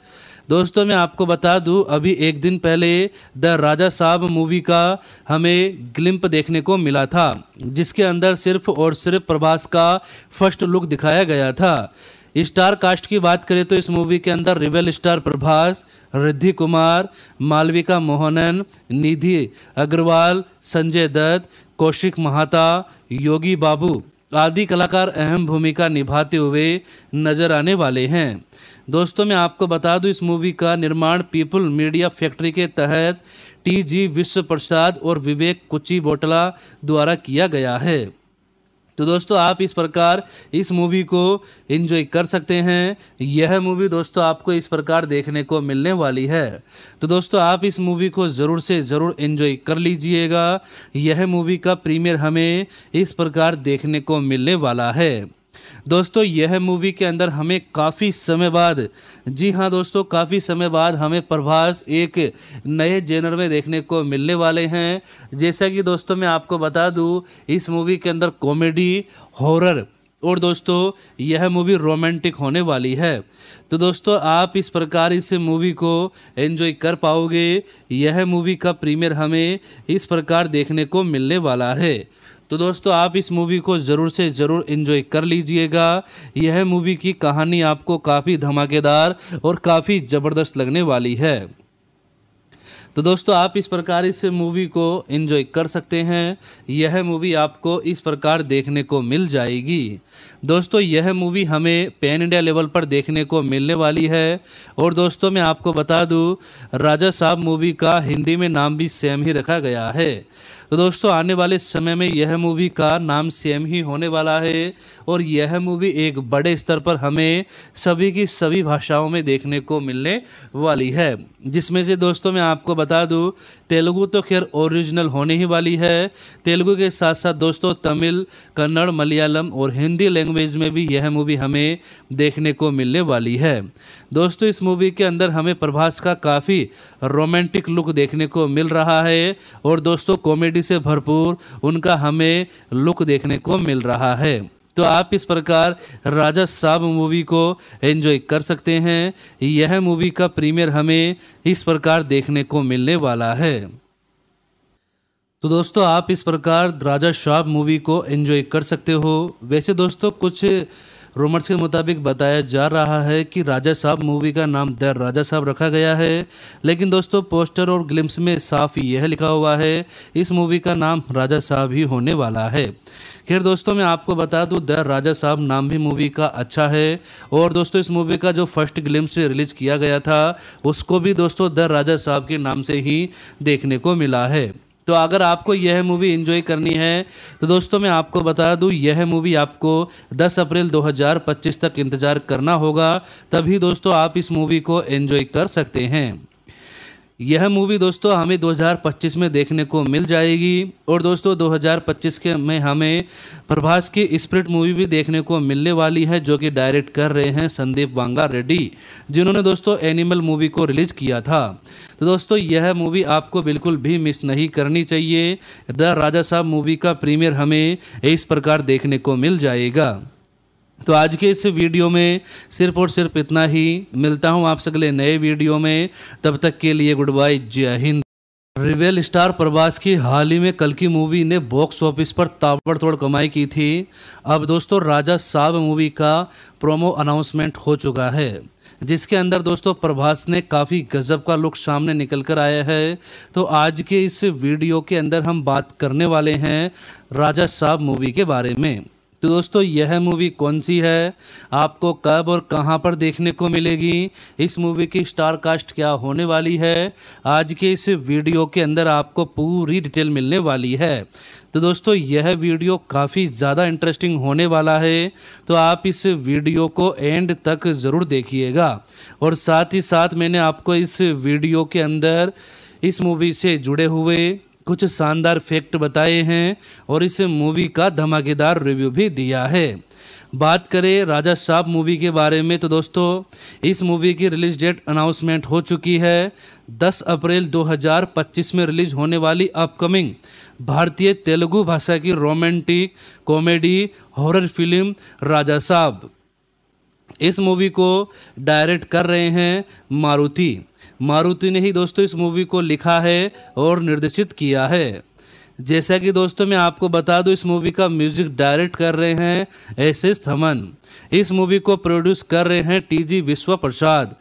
दोस्तों मैं आपको बता दूं अभी एक दिन पहले द राजा साहब मूवी का हमें ग्लिम्प देखने को मिला था जिसके अंदर सिर्फ और सिर्फ प्रभास का फर्स्ट लुक दिखाया गया था स्टार कास्ट की बात करें तो इस मूवी के अंदर रिबेल स्टार प्रभास रिद्धि कुमार मालविका मोहनन निधि अग्रवाल संजय दत्त कौशिक महाता योगी बाबू आदि कलाकार अहम भूमिका निभाते हुए नजर आने वाले हैं दोस्तों मैं आपको बता दूं इस मूवी का निर्माण पीपल मीडिया फैक्ट्री के तहत टी जी विश्व प्रसाद और विवेक कुची बोटला द्वारा किया गया है तो दोस्तों आप इस प्रकार इस मूवी को इन्जॉय कर सकते हैं यह मूवी दोस्तों आपको इस प्रकार देखने को मिलने वाली है तो दोस्तों आप इस मूवी को ज़रूर से ज़रूर इन्जॉय कर लीजिएगा यह मूवी का प्रीमियर हमें इस प्रकार देखने को मिलने वाला है दोस्तों यह मूवी के अंदर हमें काफ़ी समय बाद जी हाँ दोस्तों काफ़ी समय बाद हमें प्रभास एक नए जेनर में देखने को मिलने वाले हैं जैसा कि दोस्तों मैं आपको बता दूँ इस मूवी के अंदर कॉमेडी हॉरर और दोस्तों यह मूवी रोमांटिक होने वाली है तो दोस्तों आप इस प्रकार इस मूवी को एंजॉय कर पाओगे यह मूवी का प्रीमियर हमें इस प्रकार देखने को मिलने वाला है तो दोस्तों आप इस मूवी को ज़रूर से ज़रूर इन्जॉय कर लीजिएगा यह मूवी की कहानी आपको काफ़ी धमाकेदार और काफ़ी ज़बरदस्त लगने वाली है तो दोस्तों आप इस प्रकार इस मूवी को एंजॉय कर सकते हैं यह मूवी आपको इस प्रकार देखने को मिल जाएगी दोस्तों यह मूवी हमें पैन इंडिया लेवल पर देखने को मिलने वाली है और दोस्तों मैं आपको बता दूं राजा साहब मूवी का हिंदी में नाम भी सेम ही रखा गया है तो दोस्तों आने वाले समय में यह मूवी का नाम सेम ही होने वाला है और यह मूवी एक बड़े स्तर पर हमें सभी की सभी भाषाओं में देखने को मिलने वाली है जिसमें से दोस्तों मैं आपको बता दूँ तेलुगू तो खैर ओरिजिनल होने ही वाली है तेलुगू के साथ साथ दोस्तों तमिल कन्नड़ मलयालम और हिंदी लैंग्वेज में भी यह मूवी हमें देखने को मिलने वाली है दोस्तों इस मूवी के अंदर हमें प्रभास का काफ़ी रोमांटिक लुक देखने को मिल रहा है और दोस्तों कॉमेडी ब्यूटी से भरपूर उनका हमें लुक देखने को मिल रहा है तो आप इस प्रकार राजा साहब मूवी को एंजॉय कर सकते हैं यह मूवी का प्रीमियर हमें इस प्रकार देखने को मिलने वाला है तो दोस्तों आप इस प्रकार राजा शाह मूवी को एंजॉय कर सकते हो वैसे दोस्तों कुछ रूमर्स के मुताबिक बताया जा रहा है कि राजा साहब मूवी का नाम द राजा साहब रखा गया है लेकिन दोस्तों पोस्टर और ग्लिम्स में साफ यह लिखा हुआ है इस मूवी का नाम राजा साहब ही होने वाला है खैर दोस्तों मैं आपको बता दूं द राजा साहब नाम भी मूवी का अच्छा है और दोस्तों इस मूवी का जो फर्स्ट ग्लिम्स रिलीज किया गया था उसको भी दोस्तों द राजा साहब के नाम से ही देखने को मिला है तो अगर आपको यह मूवी इन्जॉय करनी है तो दोस्तों मैं आपको बता दूँ यह मूवी आपको 10 अप्रैल 2025 तक इंतज़ार करना होगा तभी दोस्तों आप इस मूवी को एंजॉय कर सकते हैं यह मूवी दोस्तों हमें 2025 में देखने को मिल जाएगी और दोस्तों 2025 के में हमें प्रभास की स्प्रिट मूवी भी देखने को मिलने वाली है जो कि डायरेक्ट कर रहे हैं संदीप वांगा रेड्डी जिन्होंने दोस्तों एनिमल मूवी को रिलीज किया था तो दोस्तों यह मूवी आपको बिल्कुल भी मिस नहीं करनी चाहिए द राजा साहब मूवी का प्रीमियर हमें इस प्रकार देखने को मिल जाएगा तो आज के इस वीडियो में सिर्फ और सिर्फ इतना ही मिलता हूँ आपसे अगले नए वीडियो में तब तक के लिए गुड बाय जय हिंद रिवेल स्टार प्रभास की हाल ही में कल की मूवी ने बॉक्स ऑफिस पर ताबड़तोड़ कमाई की थी अब दोस्तों राजा साहब मूवी का प्रोमो अनाउंसमेंट हो चुका है जिसके अंदर दोस्तों प्रभास ने काफ़ी गज़ब का लुक सामने निकल कर आया है तो आज के इस वीडियो के अंदर हम बात करने वाले हैं राजा साहब मूवी के बारे में तो दोस्तों यह मूवी कौन सी है आपको कब और कहां पर देखने को मिलेगी इस मूवी की स्टार कास्ट क्या होने वाली है आज के इस वीडियो के अंदर आपको पूरी डिटेल मिलने वाली है तो दोस्तों यह वीडियो काफ़ी ज़्यादा इंटरेस्टिंग होने वाला है तो आप इस वीडियो को एंड तक ज़रूर देखिएगा और साथ ही साथ मैंने आपको इस वीडियो के अंदर इस मूवी से जुड़े हुए कुछ शानदार फैक्ट बताए हैं और इस मूवी का धमाकेदार रिव्यू भी दिया है बात करें राजा साहब मूवी के बारे में तो दोस्तों इस मूवी की रिलीज डेट अनाउंसमेंट हो चुकी है 10 अप्रैल 2025 में रिलीज होने वाली अपकमिंग भारतीय तेलुगु भाषा की romantic comedy horror film Raja Saab इस मूवी को डायरेक्ट कर रहे हैं मारुति मारुति ने ही दोस्तों इस मूवी को लिखा है और निर्देशित किया है जैसा कि दोस्तों मैं आपको बता दूं इस मूवी का म्यूजिक डायरेक्ट कर रहे हैं एस एस थमन इस मूवी को प्रोड्यूस कर रहे हैं टी जी विश्व प्रसाद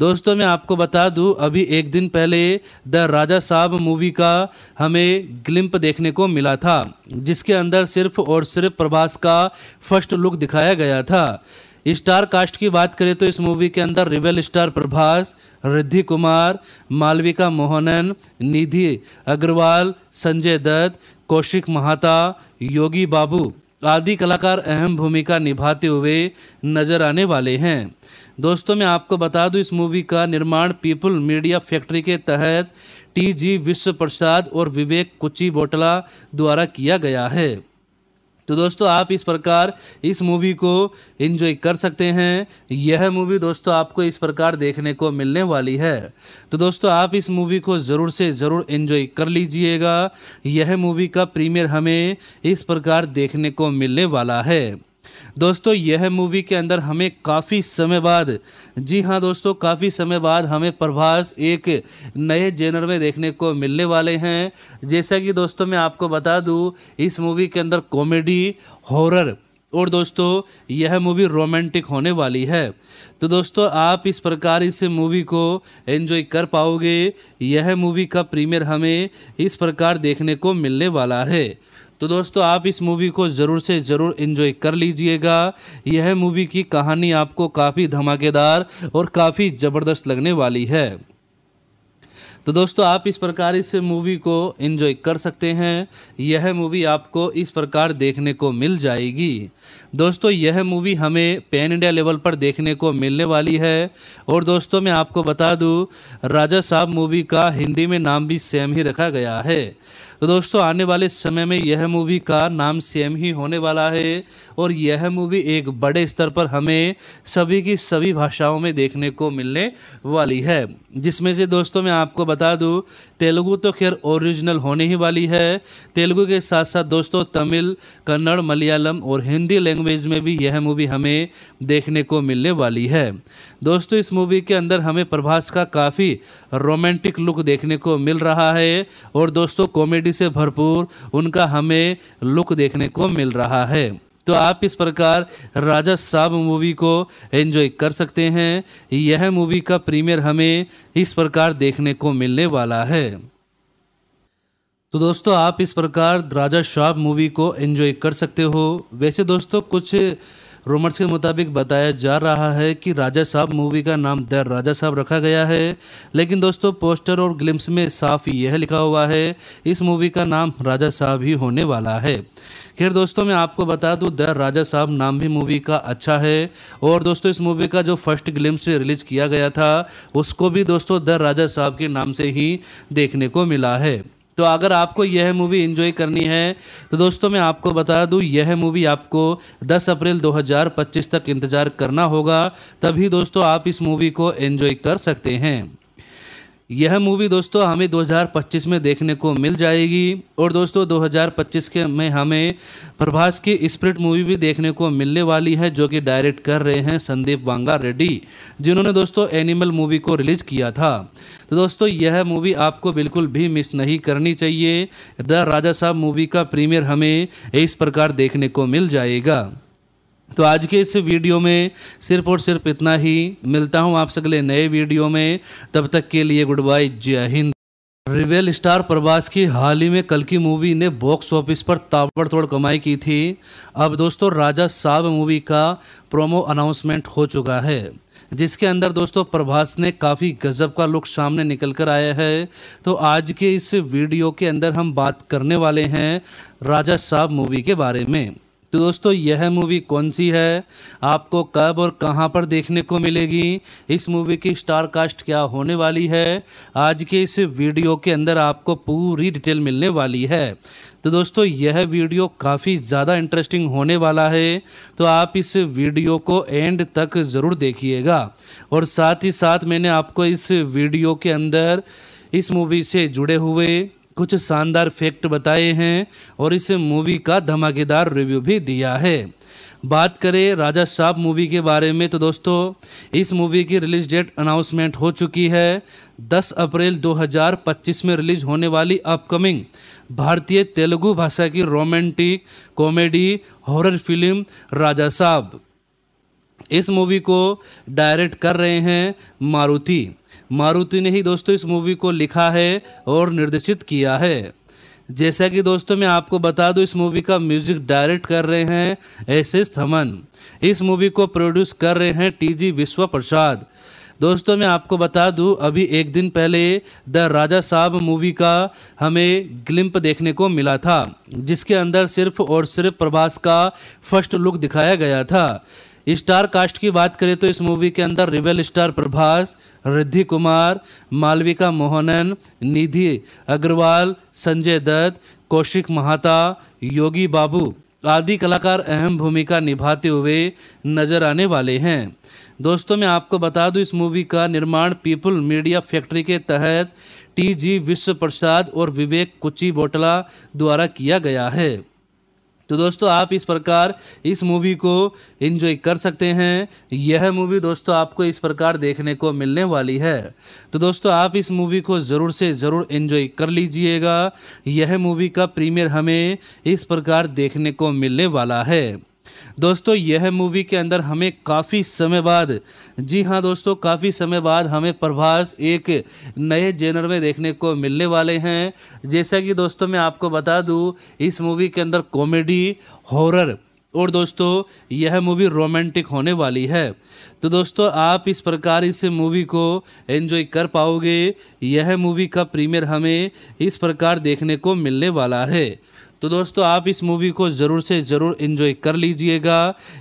दोस्तों मैं आपको बता दूं अभी एक दिन पहले द राजा साहब मूवी का हमें ग्लिम्प देखने को मिला था जिसके अंदर सिर्फ और सिर्फ प्रभास का फर्स्ट लुक दिखाया गया था स्टार कास्ट की बात करें तो इस मूवी के अंदर रिबेल स्टार प्रभास रिद्धि कुमार मालविका मोहनन निधि अग्रवाल संजय दत्त कौशिक महाता योगी बाबू आदि कलाकार अहम भूमिका निभाते हुए नजर आने वाले हैं दोस्तों मैं आपको बता दूं इस मूवी का निर्माण पीपल मीडिया फैक्ट्री के तहत टी जी विश्व प्रसाद और विवेक कुची बोटला द्वारा किया गया है तो दोस्तों आप इस प्रकार इस मूवी को इन्जॉय कर सकते हैं यह मूवी दोस्तों आपको इस प्रकार देखने को मिलने वाली है तो दोस्तों आप इस मूवी को ज़रूर से ज़रूर इन्जॉय कर लीजिएगा यह मूवी का प्रीमियर हमें इस प्रकार देखने को मिलने वाला है दोस्तों यह मूवी के अंदर हमें काफ़ी समय बाद जी हाँ दोस्तों काफ़ी समय बाद हमें प्रभास एक नए जेनर में देखने को मिलने वाले हैं जैसा कि दोस्तों मैं आपको बता दूँ इस मूवी के अंदर कॉमेडी हॉरर और दोस्तों यह मूवी रोमांटिक होने वाली है तो दोस्तों आप इस प्रकार इस मूवी को एंजॉय कर पाओगे यह मूवी का प्रीमियर हमें इस प्रकार देखने को मिलने वाला है तो दोस्तों आप इस मूवी को ज़रूर से ज़रूर इन्जॉय कर लीजिएगा यह मूवी की कहानी आपको काफ़ी धमाकेदार और काफ़ी ज़बरदस्त लगने वाली है तो दोस्तों आप इस प्रकार इस मूवी को एंजॉय कर सकते हैं यह मूवी आपको इस प्रकार देखने को मिल जाएगी दोस्तों यह मूवी हमें पैन इंडिया लेवल पर देखने को मिलने वाली है और दोस्तों मैं आपको बता दूं राजा साहब मूवी का हिंदी में नाम भी सेम ही रखा गया है तो दोस्तों आने वाले समय में यह मूवी का नाम सेम ही होने वाला है और यह मूवी एक बड़े स्तर पर हमें सभी की सभी भाषाओं में देखने को मिलने वाली है जिसमें से दोस्तों मैं आपको बता दूँ तेलुगू तो खैर ओरिजिनल होने ही वाली है तेलुगु के साथ साथ दोस्तों तमिल कन्नड़ मलयालम और हिंदी लैंग्वेज में भी यह मूवी हमें देखने को मिलने वाली है दोस्तों इस मूवी के अंदर हमें प्रभास का काफ़ी रोमांटिक लुक देखने को मिल रहा है और दोस्तों कॉमेडी ब्यूटी से भरपूर उनका हमें लुक देखने को मिल रहा है तो आप इस प्रकार राजा साहब मूवी को एंजॉय कर सकते हैं यह मूवी का प्रीमियर हमें इस प्रकार देखने को मिलने वाला है तो दोस्तों आप इस प्रकार राजा शाह मूवी को एंजॉय कर सकते हो वैसे दोस्तों कुछ रूमर्स के मुताबिक बताया जा रहा है कि राजा साहब मूवी का नाम द राजा साहब रखा गया है लेकिन दोस्तों पोस्टर और ग्लिम्स में साफ यह लिखा हुआ है इस मूवी का नाम राजा साहब ही होने वाला है खैर दोस्तों मैं आपको बता दूं द राजा साहब नाम भी मूवी का अच्छा है और दोस्तों इस मूवी का जो फर्स्ट ग्लिम्स रिलीज किया गया था उसको भी दोस्तों द राजा साहब के नाम से ही देखने को मिला है तो अगर आपको यह मूवी इन्जॉय करनी है तो दोस्तों मैं आपको बता दूँ यह मूवी आपको 10 अप्रैल 2025 तक इंतज़ार करना होगा तभी दोस्तों आप इस मूवी को एंजॉय कर सकते हैं यह मूवी दोस्तों हमें 2025 में देखने को मिल जाएगी और दोस्तों 2025 के में हमें प्रभास की स्प्रिट मूवी भी देखने को मिलने वाली है जो कि डायरेक्ट कर रहे हैं संदीप वांगा रेड्डी जिन्होंने दोस्तों एनिमल मूवी को रिलीज किया था तो दोस्तों यह मूवी आपको बिल्कुल भी मिस नहीं करनी चाहिए द राजा साहब मूवी का प्रीमियर हमें इस प्रकार देखने को मिल जाएगा तो आज के इस वीडियो में सिर्फ और सिर्फ इतना ही मिलता हूँ आपसे अगले नए वीडियो में तब तक के लिए गुड बाय जय हिंद रिवेल स्टार प्रभास की हाल ही में कल की मूवी ने बॉक्स ऑफिस पर ताबड़तोड़ कमाई की थी अब दोस्तों राजा साहब मूवी का प्रोमो अनाउंसमेंट हो चुका है जिसके अंदर दोस्तों प्रभास ने काफ़ी गजब का लुक सामने निकल कर आया है तो आज के इस वीडियो के अंदर हम बात करने वाले हैं राजा साहब मूवी के बारे में तो दोस्तों यह मूवी कौन सी है आपको कब और कहां पर देखने को मिलेगी इस मूवी की स्टार कास्ट क्या होने वाली है आज के इस वीडियो के अंदर आपको पूरी डिटेल मिलने वाली है तो दोस्तों यह वीडियो काफ़ी ज़्यादा इंटरेस्टिंग होने वाला है तो आप इस वीडियो को एंड तक ज़रूर देखिएगा और साथ ही साथ मैंने आपको इस वीडियो के अंदर इस मूवी से जुड़े हुए कुछ शानदार फैक्ट बताए हैं और इस मूवी का धमाकेदार रिव्यू भी दिया है बात करें राजा साहब मूवी के बारे में तो दोस्तों इस मूवी की रिलीज डेट अनाउंसमेंट हो चुकी है 10 अप्रैल 2025 में रिलीज होने वाली अपकमिंग भारतीय तेलुगु भाषा की romantic comedy horror film Raja Saab इस मूवी को डायरेक्ट कर रहे हैं मारुति मारुति ने ही दोस्तों इस मूवी को लिखा है और निर्देशित किया है जैसा कि दोस्तों मैं आपको बता दूं इस मूवी का म्यूजिक डायरेक्ट कर रहे हैं एस एस थमन इस मूवी को प्रोड्यूस कर रहे हैं टी जी विश्व प्रसाद दोस्तों मैं आपको बता दूं अभी एक दिन पहले द राजा साहब मूवी का हमें ग्लिम्प देखने को मिला था जिसके अंदर सिर्फ और सिर्फ प्रभास का फर्स्ट लुक दिखाया गया था स्टार कास्ट की बात करें तो इस मूवी के अंदर रिबेल स्टार प्रभास रिद्धि कुमार मालविका मोहनन निधि अग्रवाल संजय दत्त कौशिक महाता योगी बाबू आदि कलाकार अहम भूमिका निभाते हुए नजर आने वाले हैं दोस्तों मैं आपको बता दूं इस मूवी का निर्माण पीपल मीडिया फैक्ट्री के तहत टीजी विश्व प्रसाद और विवेक कुची बोटला द्वारा किया गया है तो दोस्तों आप इस प्रकार इस मूवी को इन्जॉय कर सकते हैं यह मूवी दोस्तों आपको इस प्रकार देखने को मिलने वाली है तो दोस्तों आप इस मूवी को ज़रूर से ज़रूर इन्जॉय कर लीजिएगा यह मूवी का प्रीमियर हमें इस प्रकार देखने को मिलने वाला है दोस्तों यह मूवी के अंदर हमें काफ़ी समय बाद जी हाँ दोस्तों काफ़ी समय बाद हमें प्रभास एक नए जेनर में देखने को मिलने वाले हैं जैसा कि दोस्तों मैं आपको बता दूँ इस मूवी के अंदर कॉमेडी हॉरर और दोस्तों यह मूवी रोमांटिक होने वाली है तो दोस्तों आप इस प्रकार इस मूवी को एंजॉय कर पाओगे यह मूवी का प्रीमियर हमें इस प्रकार देखने को मिलने वाला है तो दोस्तों आप इस मूवी को ज़रूर से ज़रूर इन्जॉय कर लीजिएगा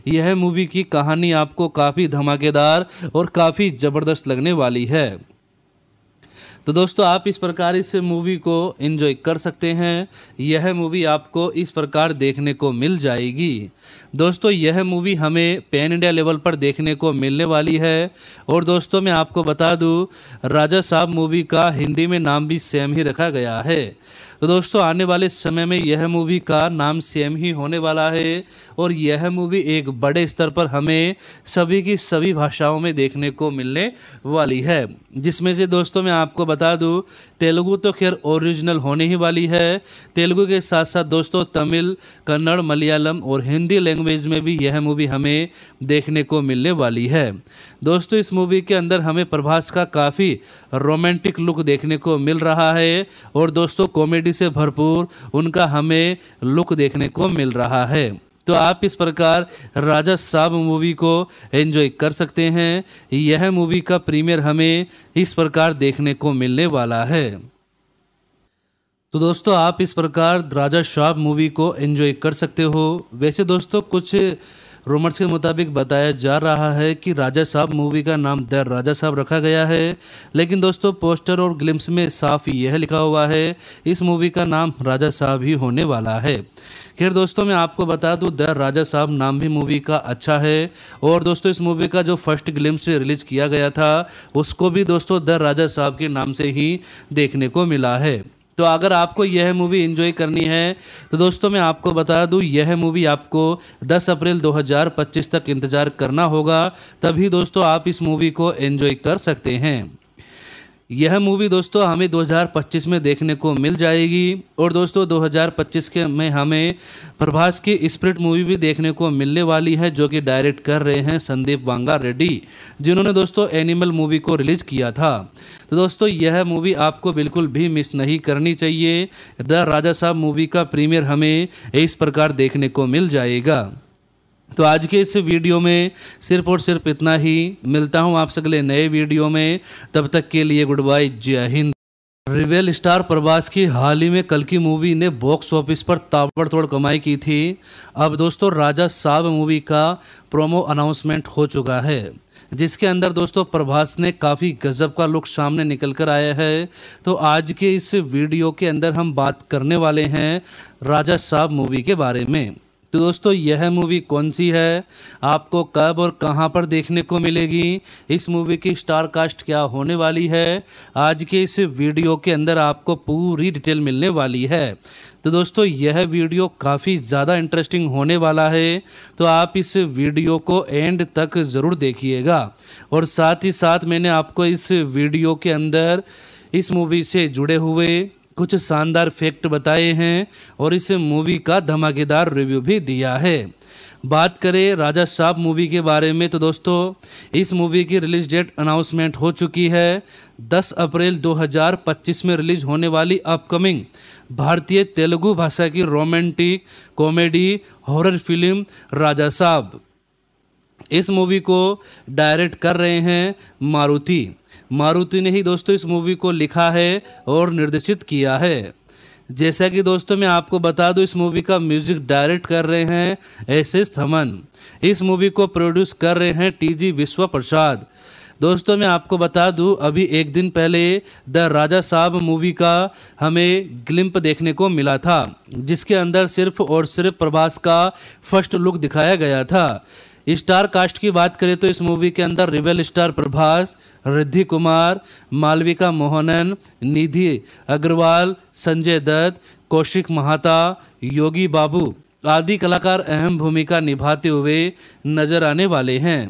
यह मूवी की कहानी आपको काफ़ी धमाकेदार और काफ़ी ज़बरदस्त लगने वाली है तो दोस्तों आप इस प्रकार इस मूवी को एंजॉय कर सकते हैं यह मूवी आपको इस प्रकार देखने को मिल जाएगी दोस्तों यह मूवी हमें पैन इंडिया लेवल पर देखने को मिलने वाली है और दोस्तों मैं आपको बता दूं राजा साहब मूवी का हिंदी में नाम भी सेम ही रखा गया है तो दोस्तों आने वाले समय में यह मूवी का नाम सेम ही होने वाला है और यह मूवी एक बड़े स्तर पर हमें सभी की सभी भाषाओं में देखने को मिलने वाली है जिसमें से दोस्तों मैं आपको बता दूँ तेलुगु तो खैर ओरिजिनल होने ही वाली है तेलुगु के साथ साथ दोस्तों तमिल कन्नड़ मलयालम और हिंदी लैंग्वेज में भी यह मूवी हमें देखने को मिलने वाली है दोस्तों इस मूवी के अंदर हमें प्रभास का काफ़ी रोमांटिक लुक देखने को मिल रहा है और दोस्तों कॉमेडी पॉजिटिविटी से भरपूर उनका हमें लुक देखने को मिल रहा है तो आप इस प्रकार राजा साहब मूवी को एंजॉय कर सकते हैं यह मूवी का प्रीमियर हमें इस प्रकार देखने को मिलने वाला है तो दोस्तों आप इस प्रकार राजा शाह मूवी को एंजॉय कर सकते हो वैसे दोस्तों कुछ रूमर्स के मुताबिक बताया जा रहा है कि राजा साहब मूवी का नाम द राजा साहब रखा गया है लेकिन दोस्तों पोस्टर और ग्लिम्स में साफ यह लिखा हुआ है इस मूवी का नाम राजा साहब ही होने वाला है खैर दोस्तों मैं आपको बता दूं द राजा साहब नाम भी मूवी का अच्छा है और दोस्तों इस मूवी का जो फर्स्ट ग्लिम्स रिलीज किया गया था उसको भी दोस्तों द राजा साहब के नाम से ही देखने को मिला है तो अगर आपको यह मूवी इन्जॉय करनी है तो दोस्तों मैं आपको बता दूं यह मूवी आपको 10 अप्रैल 2025 तक इंतज़ार करना होगा तभी दोस्तों आप इस मूवी को एंजॉय कर सकते हैं यह मूवी दोस्तों हमें 2025 में देखने को मिल जाएगी और दोस्तों 2025 के में हमें प्रभास की स्प्रिट मूवी भी देखने को मिलने वाली है जो कि डायरेक्ट कर रहे हैं संदीप वांगा रेड्डी जिन्होंने दोस्तों एनिमल मूवी को रिलीज किया था तो दोस्तों यह मूवी आपको बिल्कुल भी मिस नहीं करनी चाहिए द राजा साहब मूवी का प्रीमियर हमें इस प्रकार देखने को मिल जाएगा तो आज के इस वीडियो में सिर्फ और सिर्फ इतना ही मिलता हूँ आपसे अगले नए वीडियो में तब तक के लिए गुड बाय जय हिंद रिवेल स्टार प्रभास की हाल ही में कल की मूवी ने बॉक्स ऑफिस पर ताबड़तोड़ कमाई की थी अब दोस्तों राजा साहब मूवी का प्रोमो अनाउंसमेंट हो चुका है जिसके अंदर दोस्तों प्रभास ने काफ़ी गजब का लुक सामने निकल कर आया है तो आज के इस वीडियो के अंदर हम बात करने वाले हैं राजा साहब मूवी के बारे में तो दोस्तों यह मूवी कौन सी है आपको कब और कहां पर देखने को मिलेगी इस मूवी की स्टार कास्ट क्या होने वाली है आज के इस वीडियो के अंदर आपको पूरी डिटेल मिलने वाली है तो दोस्तों यह वीडियो काफ़ी ज़्यादा इंटरेस्टिंग होने वाला है तो आप इस वीडियो को एंड तक ज़रूर देखिएगा और साथ ही साथ मैंने आपको इस वीडियो के अंदर इस मूवी से जुड़े हुए कुछ शानदार फैक्ट बताए हैं और इस मूवी का धमाकेदार रिव्यू भी दिया है बात करें राजा साहब मूवी के बारे में तो दोस्तों इस मूवी की रिलीज डेट अनाउंसमेंट हो चुकी है 10 अप्रैल 2025 में रिलीज होने वाली अपकमिंग भारतीय तेलुगु भाषा की romantic comedy horror film Raja Saab इस मूवी को डायरेक्ट कर रहे हैं मारुति मारुति ने ही दोस्तों इस मूवी को लिखा है और निर्देशित किया है जैसा कि दोस्तों मैं आपको बता दूं इस मूवी का म्यूजिक डायरेक्ट कर रहे हैं एस एस थमन इस मूवी को प्रोड्यूस कर रहे हैं टी जी विश्व प्रसाद दोस्तों मैं आपको बता दूं अभी एक दिन पहले द राजा साहब मूवी का हमें ग्लिम्प देखने को मिला था जिसके अंदर सिर्फ और सिर्फ प्रभास का फर्स्ट लुक दिखाया गया था स्टार कास्ट की बात करें तो इस मूवी के अंदर रिबेल स्टार प्रभास रिद्धि कुमार मालविका मोहनन निधि अग्रवाल संजय दत्त कौशिक महाता योगी बाबू आदि कलाकार अहम भूमिका निभाते हुए नजर आने वाले हैं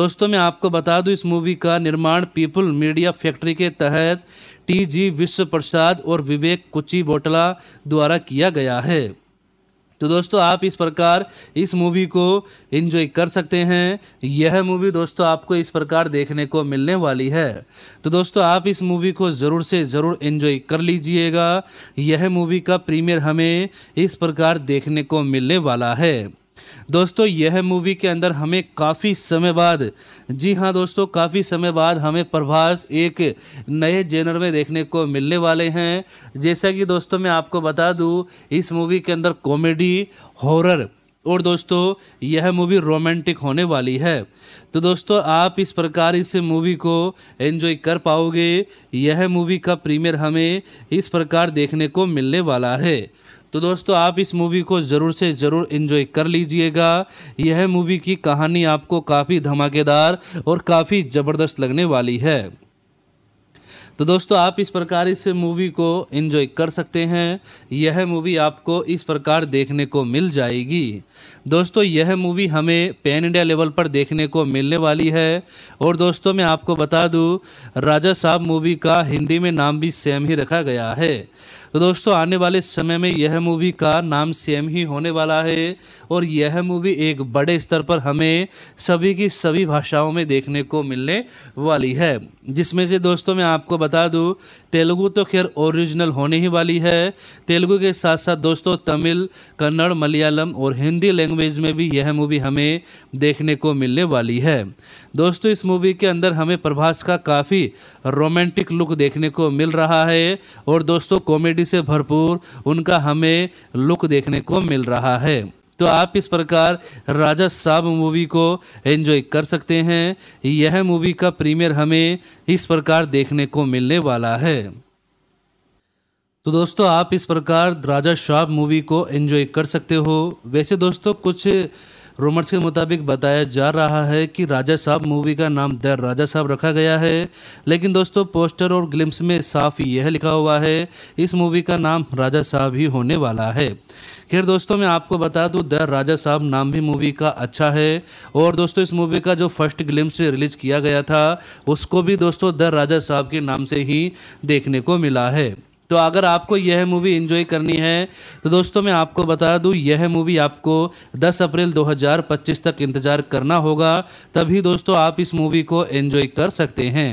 दोस्तों मैं आपको बता दूं इस मूवी का निर्माण पीपल मीडिया फैक्ट्री के तहत टीजी विश्व प्रसाद और विवेक कुची बोटला द्वारा किया गया है तो दोस्तों आप इस प्रकार इस मूवी को इन्जॉय कर सकते हैं यह मूवी दोस्तों आपको इस प्रकार देखने को मिलने वाली है तो दोस्तों आप इस मूवी को ज़रूर से ज़रूर इन्जॉय कर लीजिएगा यह मूवी का प्रीमियर हमें इस प्रकार देखने को मिलने वाला है दोस्तों यह मूवी के अंदर हमें काफ़ी समय बाद जी हाँ दोस्तों काफ़ी समय बाद हमें प्रभास एक नए जेनर में देखने को मिलने वाले हैं जैसा कि दोस्तों मैं आपको बता दूँ इस मूवी के अंदर कॉमेडी हॉरर और दोस्तों यह मूवी रोमांटिक होने वाली है तो दोस्तों आप इस प्रकार इस मूवी को एंजॉय कर पाओगे यह मूवी का प्रीमियर हमें इस प्रकार देखने को मिलने वाला है तो दोस्तों आप इस मूवी को ज़रूर से ज़रूर इन्जॉय कर लीजिएगा यह मूवी की कहानी आपको काफ़ी धमाकेदार और काफ़ी ज़बरदस्त लगने वाली है तो दोस्तों आप इस प्रकार इस मूवी को एंजॉय कर सकते हैं यह मूवी आपको इस प्रकार देखने को मिल जाएगी दोस्तों यह मूवी हमें पैन इंडिया लेवल पर देखने को मिलने वाली है और दोस्तों मैं आपको बता दूं राजा साहब मूवी का हिंदी में नाम भी सेम ही रखा गया है तो दोस्तों आने वाले समय में यह मूवी का नाम सेम ही होने वाला है और यह मूवी एक बड़े स्तर पर हमें सभी की सभी भाषाओं में देखने को मिलने वाली है जिसमें से दोस्तों मैं आपको बता दूँ तेलुगु तो खैर ओरिजिनल होने ही वाली है तेलुगु के साथ साथ दोस्तों तमिल कन्नड़ मलयालम और हिंदी लैंग्वेज में भी यह मूवी हमें देखने को मिलने वाली है दोस्तों इस मूवी के अंदर हमें प्रभास का काफ़ी रोमांटिक लुक देखने को मिल रहा है और दोस्तों कॉमेडी से भरपूर उनका हमें लुक देखने को मिल रहा है तो आप इस प्रकार राजा साहब मूवी को एंजॉय कर सकते हैं यह मूवी का प्रीमियर हमें इस प्रकार देखने को मिलने वाला है तो दोस्तों आप इस प्रकार राजा शाह मूवी को एंजॉय कर सकते हो वैसे दोस्तों कुछ रूमर्स के मुताबिक बताया जा रहा है कि राजा साहब मूवी का नाम द राजा साहब रखा गया है लेकिन दोस्तों पोस्टर और ग्लिम्स में साफ यह लिखा हुआ है इस मूवी का नाम राजा साहब ही होने वाला है खैर दोस्तों मैं आपको बता दूं द राजा साहब नाम भी मूवी का अच्छा है और दोस्तों इस मूवी का जो फर्स्ट ग्लिम्स रिलीज किया गया था उसको भी दोस्तों द राजा साहब के नाम से ही देखने को मिला है तो अगर आपको यह मूवी इन्जॉय करनी है तो दोस्तों मैं आपको बता दूं यह मूवी आपको 10 अप्रैल 2025 तक इंतज़ार करना होगा तभी दोस्तों आप इस मूवी को एंजॉय कर सकते हैं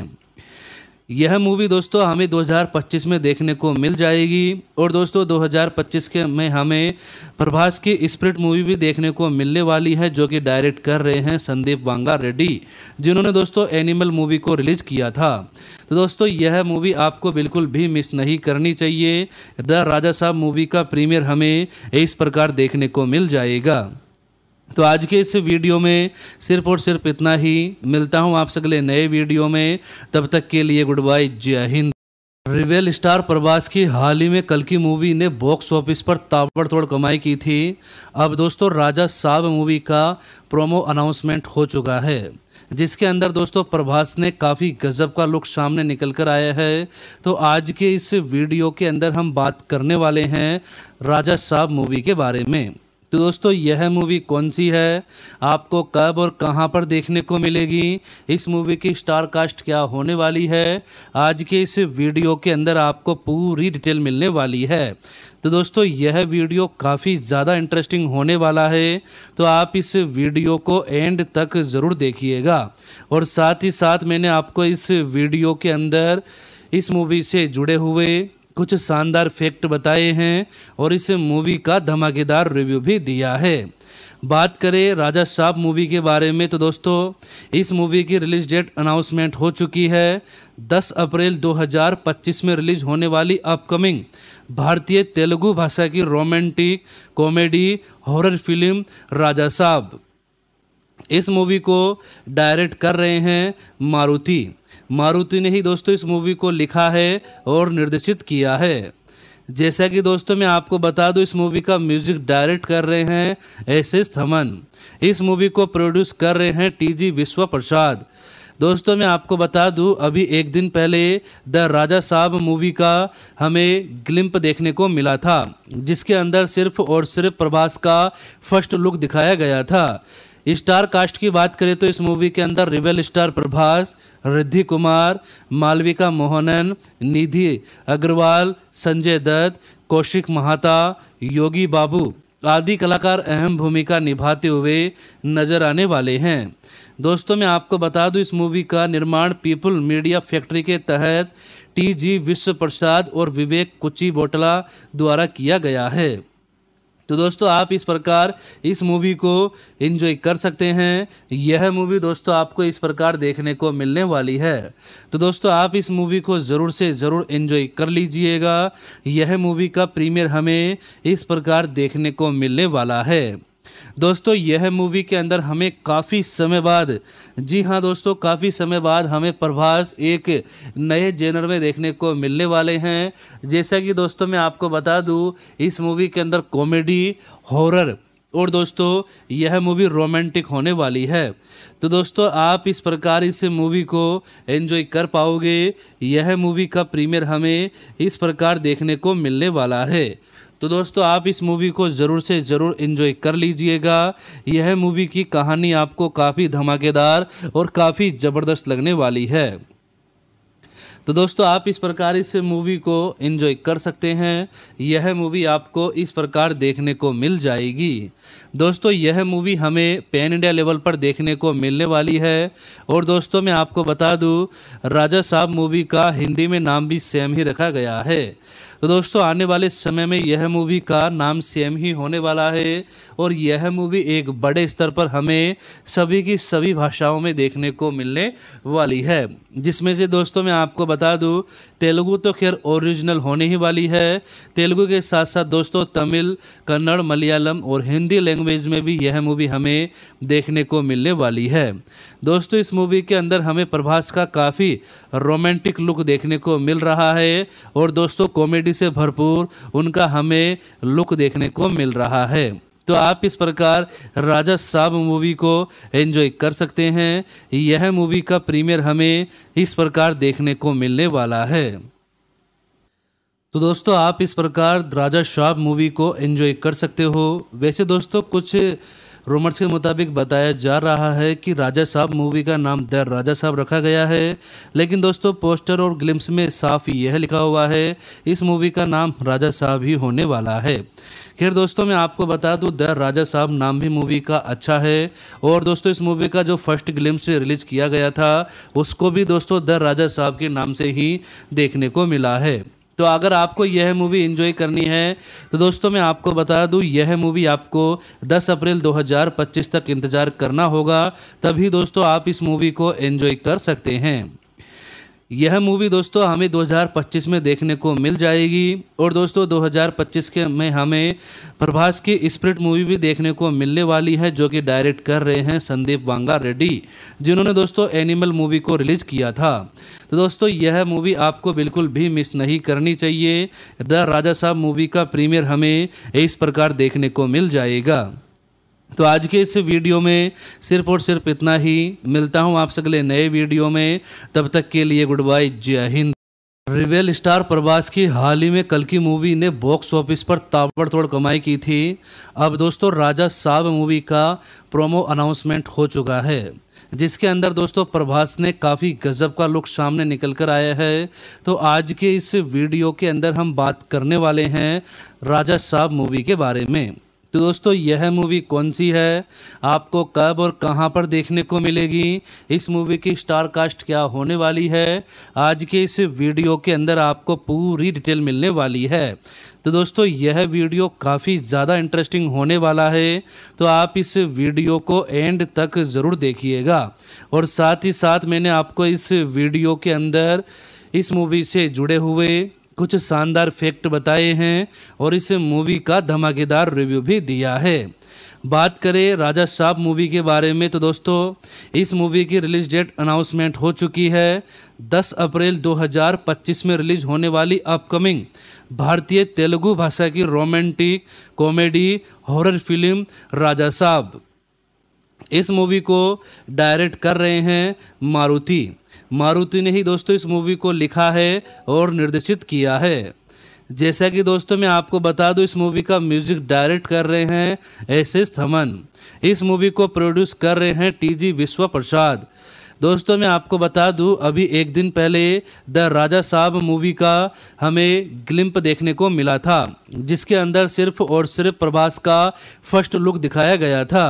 यह मूवी दोस्तों हमें 2025 में देखने को मिल जाएगी और दोस्तों 2025 के में हमें प्रभास की स्प्रिट मूवी भी देखने को मिलने वाली है जो कि डायरेक्ट कर रहे हैं संदीप वांगा रेड्डी जिन्होंने दोस्तों एनिमल मूवी को रिलीज किया था तो दोस्तों यह मूवी आपको बिल्कुल भी मिस नहीं करनी चाहिए द राजा साहब मूवी का प्रीमियर हमें इस प्रकार देखने को मिल जाएगा तो आज के इस वीडियो में सिर्फ और सिर्फ इतना ही मिलता हूँ आपसे अगले नए वीडियो में तब तक के लिए गुड बाय जय हिंद रिवेल स्टार प्रभास की हाल ही में कल की मूवी ने बॉक्स ऑफिस पर ताबड़तोड़ कमाई की थी अब दोस्तों राजा साहब मूवी का प्रोमो अनाउंसमेंट हो चुका है जिसके अंदर दोस्तों प्रभास ने काफ़ी गजब का लुक सामने निकल कर आया है तो आज के इस वीडियो के अंदर हम बात करने वाले हैं राजा साहब मूवी के बारे में तो दोस्तों यह मूवी कौन सी है आपको कब और कहां पर देखने को मिलेगी इस मूवी की स्टार कास्ट क्या होने वाली है आज के इस वीडियो के अंदर आपको पूरी डिटेल मिलने वाली है तो दोस्तों यह वीडियो काफ़ी ज़्यादा इंटरेस्टिंग होने वाला है तो आप इस वीडियो को एंड तक ज़रूर देखिएगा और साथ ही साथ मैंने आपको इस वीडियो के अंदर इस मूवी से जुड़े हुए कुछ शानदार फैक्ट बताए हैं और इस मूवी का धमाकेदार रिव्यू भी दिया है बात करें राजा साहब मूवी के बारे में तो दोस्तों इस मूवी की रिलीज डेट अनाउंसमेंट हो चुकी है 10 अप्रैल 2025 में रिलीज होने वाली अपकमिंग भारतीय तेलुगु भाषा की romantic comedy horror film Raja Saab इस मूवी को डायरेक्ट कर रहे हैं मारुति मारुति ने ही दोस्तों इस मूवी को लिखा है और निर्देशित किया है जैसा कि दोस्तों मैं आपको बता दूं इस मूवी का म्यूजिक डायरेक्ट कर रहे हैं एस एस थमन इस मूवी को प्रोड्यूस कर रहे हैं टी जी विश्व प्रसाद दोस्तों मैं आपको बता दूं अभी एक दिन पहले द राजा साहब मूवी का हमें ग्लिम्प देखने को मिला था जिसके अंदर सिर्फ और सिर्फ प्रभास का फर्स्ट लुक दिखाया गया था स्टार कास्ट की बात करें तो इस मूवी के अंदर रिवेल स्टार प्रभास रिद्धि कुमार मालविका मोहनन निधि अग्रवाल संजय दत्त कौशिक महाता योगी बाबू आदि कलाकार अहम भूमिका निभाते हुए नजर आने वाले हैं दोस्तों मैं आपको बता दूं इस मूवी का निर्माण पीपल मीडिया फैक्ट्री के तहत टीजी विश्व प्रसाद और विवेक कुची बोटला द्वारा किया गया है तो दोस्तों आप इस प्रकार इस मूवी को इन्जॉय कर सकते हैं यह मूवी दोस्तों आपको इस प्रकार देखने को मिलने वाली है तो दोस्तों आप इस मूवी को ज़रूर से ज़रूर इन्जॉय कर लीजिएगा यह मूवी का प्रीमियर हमें इस प्रकार देखने को मिलने वाला है दोस्तों यह मूवी के अंदर हमें काफ़ी समय बाद जी हाँ दोस्तों काफ़ी समय बाद हमें प्रभास एक नए जेनर में देखने को मिलने वाले हैं जैसा कि दोस्तों मैं आपको बता दूँ इस मूवी के अंदर कॉमेडी हॉरर और दोस्तों यह मूवी रोमांटिक होने वाली है तो दोस्तों आप इस प्रकार इस मूवी को एंजॉय कर पाओगे यह मूवी का प्रीमियर हमें इस प्रकार देखने को मिलने वाला है तो दोस्तों आप इस मूवी को ज़रूर से ज़रूर इन्जॉय कर लीजिएगा यह मूवी की कहानी आपको काफ़ी धमाकेदार और काफ़ी ज़बरदस्त लगने वाली है तो दोस्तों आप इस प्रकार इस मूवी को एंजॉय कर सकते हैं यह मूवी आपको इस प्रकार देखने को मिल जाएगी दोस्तों यह मूवी हमें पैन इंडिया लेवल पर देखने को मिलने वाली है और दोस्तों मैं आपको बता दूं राजा साहब मूवी का हिंदी में नाम भी सेम ही रखा गया है तो दोस्तों आने वाले समय में यह मूवी का नाम सेम ही होने वाला है और यह मूवी एक बड़े स्तर पर हमें सभी की सभी भाषाओं में देखने को मिलने वाली है जिसमें से दोस्तों मैं आपको बता दूँ तेलुगु तो खैर ओरिजिनल होने ही वाली है तेलुगु के साथ साथ दोस्तों तमिल कन्नड़ मलयालम और हिंदी लैंग्वेज में भी यह मूवी हमें देखने को मिलने वाली है दोस्तों इस मूवी के अंदर हमें प्रभास का काफ़ी रोमांटिक लुक देखने को मिल रहा है और दोस्तों कॉमेडी से भरपूर उनका हमें लुक देखने को मिल रहा है तो आप इस प्रकार राजा साहब मूवी को एंजॉय कर सकते हैं यह मूवी का प्रीमियर हमें इस प्रकार देखने को मिलने वाला है तो दोस्तों आप इस प्रकार राजा शाह मूवी को एंजॉय कर सकते हो वैसे दोस्तों कुछ रूमर्स के मुताबिक बताया जा रहा है कि राजा साहब मूवी का नाम द राजा साहब रखा गया है लेकिन दोस्तों पोस्टर और ग्लिम्स में साफ यह लिखा हुआ है इस मूवी का नाम राजा साहब ही होने वाला है खैर दोस्तों मैं आपको बता दूं द राजा साहब नाम भी मूवी का अच्छा है और दोस्तों इस मूवी का जो फर्स्ट ग्लिम्स रिलीज किया गया था उसको भी दोस्तों द राजा साहब के नाम से ही देखने को मिला है तो अगर आपको यह मूवी इन्जॉय करनी है तो दोस्तों मैं आपको बता दूं यह मूवी आपको 10 अप्रैल 2025 तक इंतज़ार करना होगा तभी दोस्तों आप इस मूवी को इन्जॉय कर सकते हैं यह मूवी दोस्तों हमें 2025 में देखने को मिल जाएगी और दोस्तों 2025 के में हमें प्रभास की स्प्रिट मूवी भी देखने को मिलने वाली है जो कि डायरेक्ट कर रहे हैं संदीप वांगा रेड्डी जिन्होंने दोस्तों एनिमल मूवी को रिलीज किया था तो दोस्तों यह मूवी आपको बिल्कुल भी मिस नहीं करनी चाहिए द राजा साहब मूवी का प्रीमियर हमें इस प्रकार देखने को मिल जाएगा तो आज के इस वीडियो में सिर्फ और सिर्फ इतना ही मिलता हूँ आपसे अगले नए वीडियो में तब तक के लिए गुड बाय जय हिंद रिवेल स्टार प्रभास की हाल ही में कल की मूवी ने बॉक्स ऑफिस पर ताबड़तोड़ कमाई की थी अब दोस्तों राजा साहब मूवी का प्रोमो अनाउंसमेंट हो चुका है जिसके अंदर दोस्तों प्रभास ने काफ़ी गजब का लुक सामने निकल कर आया है तो आज के इस वीडियो के अंदर हम बात करने वाले हैं राजा साहब मूवी के बारे में तो दोस्तों यह मूवी कौन सी है आपको कब और कहां पर देखने को मिलेगी इस मूवी की स्टार कास्ट क्या होने वाली है आज के इस वीडियो के अंदर आपको पूरी डिटेल मिलने वाली है तो दोस्तों यह वीडियो काफ़ी ज़्यादा इंटरेस्टिंग होने वाला है तो आप इस वीडियो को एंड तक ज़रूर देखिएगा और साथ ही साथ मैंने आपको इस वीडियो के अंदर इस मूवी से जुड़े हुए कुछ शानदार फैक्ट बताए हैं और इस मूवी का धमाकेदार रिव्यू भी दिया है बात करें राजा साहब मूवी के बारे में तो दोस्तों इस मूवी की रिलीज डेट अनाउंसमेंट हो चुकी है 10 अप्रैल 2025 में रिलीज होने वाली अपकमिंग भारतीय तेलुगु भाषा की romantic comedy horror film Raja Saab इस मूवी को डायरेक्ट कर रहे हैं मारुति मारुति ने ही दोस्तों इस मूवी को लिखा है और निर्देशित किया है जैसा कि दोस्तों मैं आपको बता दूं इस मूवी का म्यूजिक डायरेक्ट कर रहे हैं एस एस थमन इस मूवी को प्रोड्यूस कर रहे हैं टी जी विश्व प्रसाद दोस्तों मैं आपको बता दूं अभी एक दिन पहले द राजा साहब मूवी का हमें ग्लिम्प देखने को मिला था जिसके अंदर सिर्फ और सिर्फ प्रभास का फर्स्ट लुक दिखाया गया था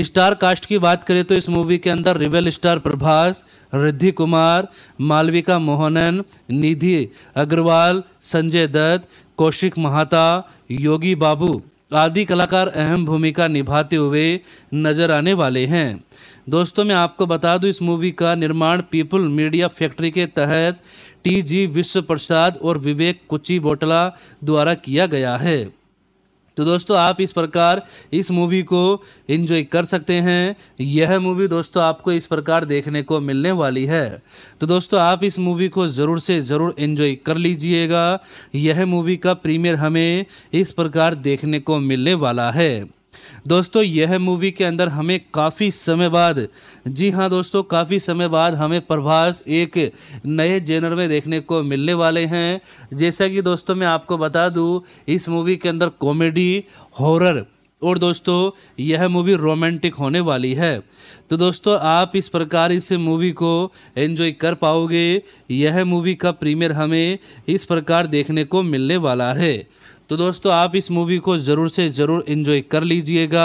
स्टार कास्ट की बात करें तो इस मूवी के अंदर रिबेल स्टार प्रभास रिद्धि कुमार मालविका मोहनन निधि अग्रवाल संजय दत्त कौशिक महाता योगी बाबू आदि कलाकार अहम भूमिका निभाते हुए नजर आने वाले हैं दोस्तों मैं आपको बता दूं इस मूवी का निर्माण पीपल मीडिया फैक्ट्री के तहत टी जी विश्व प्रसाद और विवेक कुची बोटला द्वारा किया गया है तो दोस्तों आप इस प्रकार इस मूवी को इन्जॉय कर सकते हैं यह मूवी दोस्तों आपको इस प्रकार देखने को मिलने वाली है तो दोस्तों आप इस मूवी को ज़रूर से ज़रूर इन्जॉय कर लीजिएगा यह मूवी का प्रीमियर हमें इस प्रकार देखने को मिलने वाला है दोस्तों यह मूवी के अंदर हमें काफ़ी समय बाद जी हाँ दोस्तों काफ़ी समय बाद हमें प्रभास एक नए जेनर में देखने को मिलने वाले हैं जैसा कि दोस्तों मैं आपको बता दूँ इस मूवी के अंदर कॉमेडी हॉरर और दोस्तों यह मूवी रोमांटिक होने वाली है तो दोस्तों आप इस प्रकार इस मूवी को एंजॉय कर पाओगे यह मूवी का प्रीमियर हमें इस प्रकार देखने को मिलने वाला है तो दोस्तों आप इस मूवी को ज़रूर से ज़रूर इन्जॉय कर लीजिएगा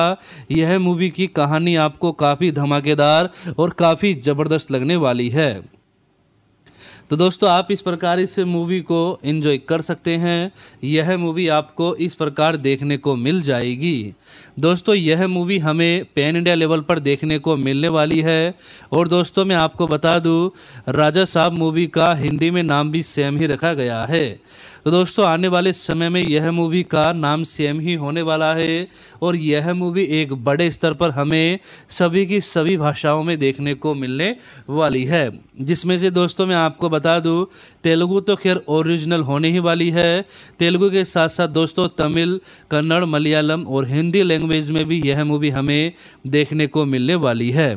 यह मूवी की कहानी आपको काफ़ी धमाकेदार और काफ़ी ज़बरदस्त लगने वाली है तो दोस्तों आप इस प्रकार इस मूवी को एंजॉय कर सकते हैं यह मूवी आपको इस प्रकार देखने को मिल जाएगी दोस्तों यह मूवी हमें पैन इंडिया लेवल पर देखने को मिलने वाली है और दोस्तों मैं आपको बता दूं राजा साहब मूवी का हिंदी में नाम भी सेम ही रखा गया है तो दोस्तों आने वाले समय में यह मूवी का नाम सेम ही होने वाला है और यह मूवी एक बड़े स्तर पर हमें सभी की सभी भाषाओं में देखने को मिलने वाली है जिसमें से दोस्तों मैं आपको बता दूं तेलुगु तो खैर ओरिजिनल होने ही वाली है तेलुगु के साथ साथ दोस्तों तमिल कन्नड़ मलयालम और हिंदी लैंग्वेज में भी यह मूवी हमें देखने को मिलने वाली है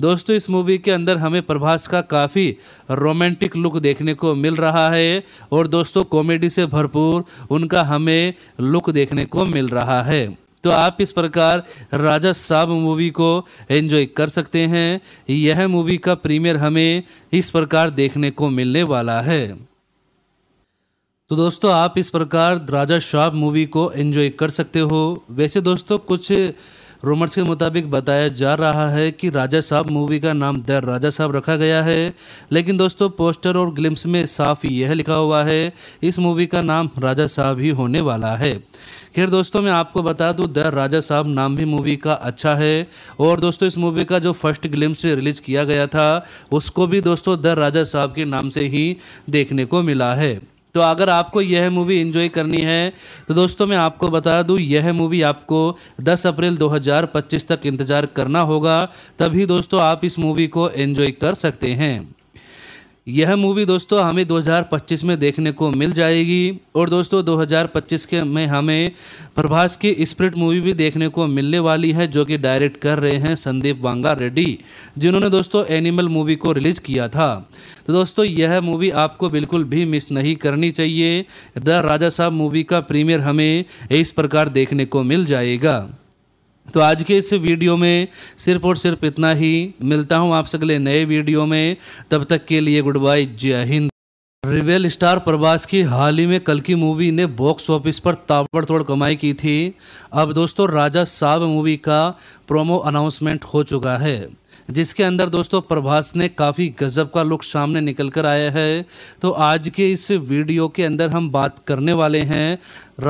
दोस्तों इस मूवी के अंदर हमें प्रभास का काफ़ी रोमांटिक लुक देखने को मिल रहा है और दोस्तों कॉमेडी पॉजिटिविटी से भरपूर उनका हमें लुक देखने को मिल रहा है तो आप इस प्रकार राजा साहब मूवी को एंजॉय कर सकते हैं यह मूवी का प्रीमियर हमें इस प्रकार देखने को मिलने वाला है तो दोस्तों आप इस प्रकार राजा शाह मूवी को एंजॉय कर सकते हो वैसे दोस्तों कुछ रूमर्स के मुताबिक बताया जा रहा है कि राजा साहब मूवी का नाम द राजा साहब रखा गया है लेकिन दोस्तों पोस्टर और ग्लिम्स में साफ यह लिखा हुआ है इस मूवी का नाम राजा साहब ही होने वाला है खैर दोस्तों मैं आपको बता दूं द राजा साहब नाम भी मूवी का अच्छा है और दोस्तों इस मूवी का जो फर्स्ट ग्लिम्स रिलीज़ किया गया था उसको भी दोस्तों द राजा साहब के नाम से ही देखने को मिला है तो अगर आपको यह मूवी इन्जॉय करनी है तो दोस्तों मैं आपको बता दूं यह मूवी आपको 10 अप्रैल 2025 तक इंतज़ार करना होगा तभी दोस्तों आप इस मूवी को इन्जॉय कर सकते हैं यह मूवी दोस्तों हमें 2025 में देखने को मिल जाएगी और दोस्तों 2025 के में हमें प्रभास की स्प्रिट मूवी भी देखने को मिलने वाली है जो कि डायरेक्ट कर रहे हैं संदीप वांगा रेड्डी जिन्होंने दोस्तों एनिमल मूवी को रिलीज किया था तो दोस्तों यह मूवी आपको बिल्कुल भी मिस नहीं करनी चाहिए द राजा साहब मूवी का प्रीमियर हमें इस प्रकार देखने को मिल जाएगा तो आज के इस वीडियो में सिर्फ और सिर्फ इतना ही मिलता हूँ आपसे अगले नए वीडियो में तब तक के लिए गुड बाय जय हिंद रिवेल स्टार प्रभास की हाल ही में कल की मूवी ने बॉक्स ऑफिस पर ताबड़तोड़ कमाई की थी अब दोस्तों राजा साहब मूवी का प्रोमो अनाउंसमेंट हो चुका है जिसके अंदर दोस्तों प्रभास ने काफ़ी गजब का लुक सामने निकल कर आया है तो आज के इस वीडियो के अंदर हम बात करने वाले हैं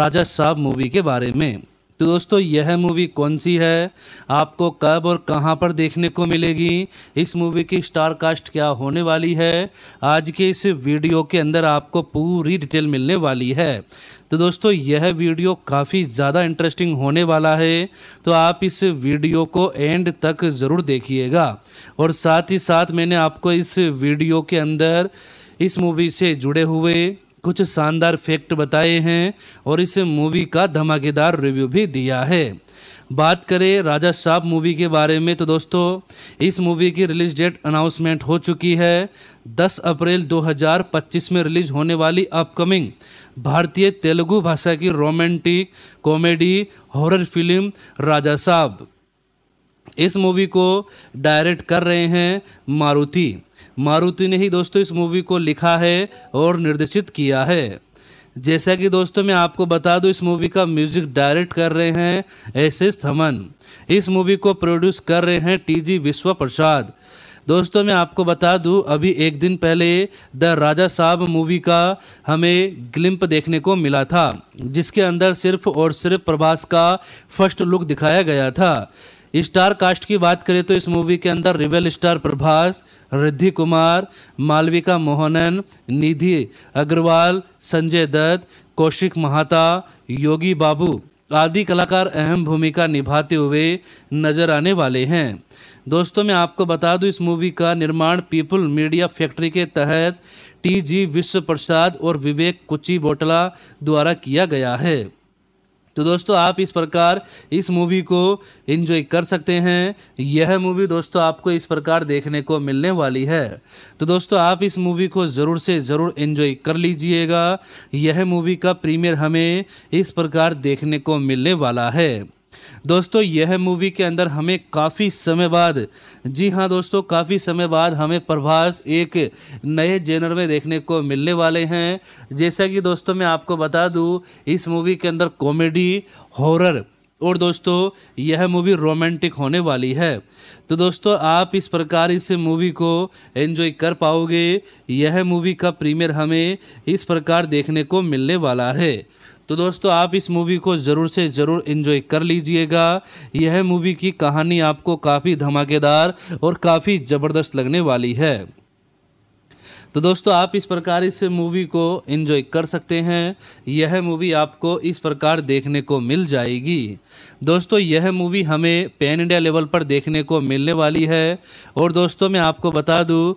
राजा साहब मूवी के बारे में तो दोस्तों यह मूवी कौन सी है आपको कब और कहां पर देखने को मिलेगी इस मूवी की स्टार कास्ट क्या होने वाली है आज के इस वीडियो के अंदर आपको पूरी डिटेल मिलने वाली है तो दोस्तों यह वीडियो काफ़ी ज़्यादा इंटरेस्टिंग होने वाला है तो आप इस वीडियो को एंड तक ज़रूर देखिएगा और साथ ही साथ मैंने आपको इस वीडियो के अंदर इस मूवी से जुड़े हुए कुछ शानदार फैक्ट बताए हैं और इस मूवी का धमाकेदार रिव्यू भी दिया है बात करें राजा साहब मूवी के बारे में तो दोस्तों इस मूवी की रिलीज डेट अनाउंसमेंट हो चुकी है 10 अप्रैल 2025 में रिलीज होने वाली अपकमिंग भारतीय तेलुगु भाषा की romantic comedy horror film Raja Saab इस मूवी को डायरेक्ट कर रहे हैं मारुति मारुति ने ही दोस्तों इस मूवी को लिखा है और निर्देशित किया है जैसा कि दोस्तों मैं आपको बता दूं इस मूवी का म्यूजिक डायरेक्ट कर रहे हैं एस एस थमन इस मूवी को प्रोड्यूस कर रहे हैं टीजी विश्व प्रसाद दोस्तों मैं आपको बता दूं अभी एक दिन पहले द राजा साहब मूवी का हमें ग्लिम्प देखने को मिला था जिसके अंदर सिर्फ और सिर्फ प्रभास का फर्स्ट लुक दिखाया गया था स्टार कास्ट की बात करें तो इस मूवी के अंदर रिबेल स्टार प्रभास रिद्धि कुमार मालविका मोहनन निधि अग्रवाल संजय दत्त कौशिक महाता योगी बाबू आदि कलाकार अहम भूमिका निभाते हुए नजर आने वाले हैं दोस्तों मैं आपको बता दूं इस मूवी का निर्माण पीपल मीडिया फैक्ट्री के तहत टीजी विश्व प्रसाद और विवेक कुची बोटला द्वारा किया गया है तो दोस्तों आप इस प्रकार इस मूवी को इन्जॉय कर सकते हैं यह मूवी दोस्तों आपको इस प्रकार देखने को मिलने वाली है तो दोस्तों आप इस मूवी को ज़रूर से ज़रूर इन्जॉय कर लीजिएगा यह मूवी का प्रीमियर हमें इस प्रकार देखने को मिलने वाला है दोस्तों यह मूवी के अंदर हमें काफ़ी समय बाद जी हाँ दोस्तों काफ़ी समय बाद हमें प्रभास एक नए जेनर में देखने को मिलने वाले हैं जैसा कि दोस्तों मैं आपको बता दूँ इस मूवी के अंदर कॉमेडी हॉरर और दोस्तों यह मूवी रोमांटिक होने वाली है तो दोस्तों आप इस प्रकार इस मूवी को एंजॉय कर पाओगे यह मूवी का प्रीमियर हमें इस प्रकार देखने को मिलने वाला है तो दोस्तों आप इस मूवी को ज़रूर से ज़रूर इन्जॉय कर लीजिएगा यह मूवी की कहानी आपको काफ़ी धमाकेदार और काफ़ी ज़बरदस्त लगने वाली है तो दोस्तों आप इस प्रकार इस मूवी को एंजॉय कर सकते हैं यह मूवी आपको इस प्रकार देखने को मिल जाएगी दोस्तों यह मूवी हमें पैन इंडिया लेवल पर देखने को मिलने वाली है और दोस्तों मैं आपको बता दूं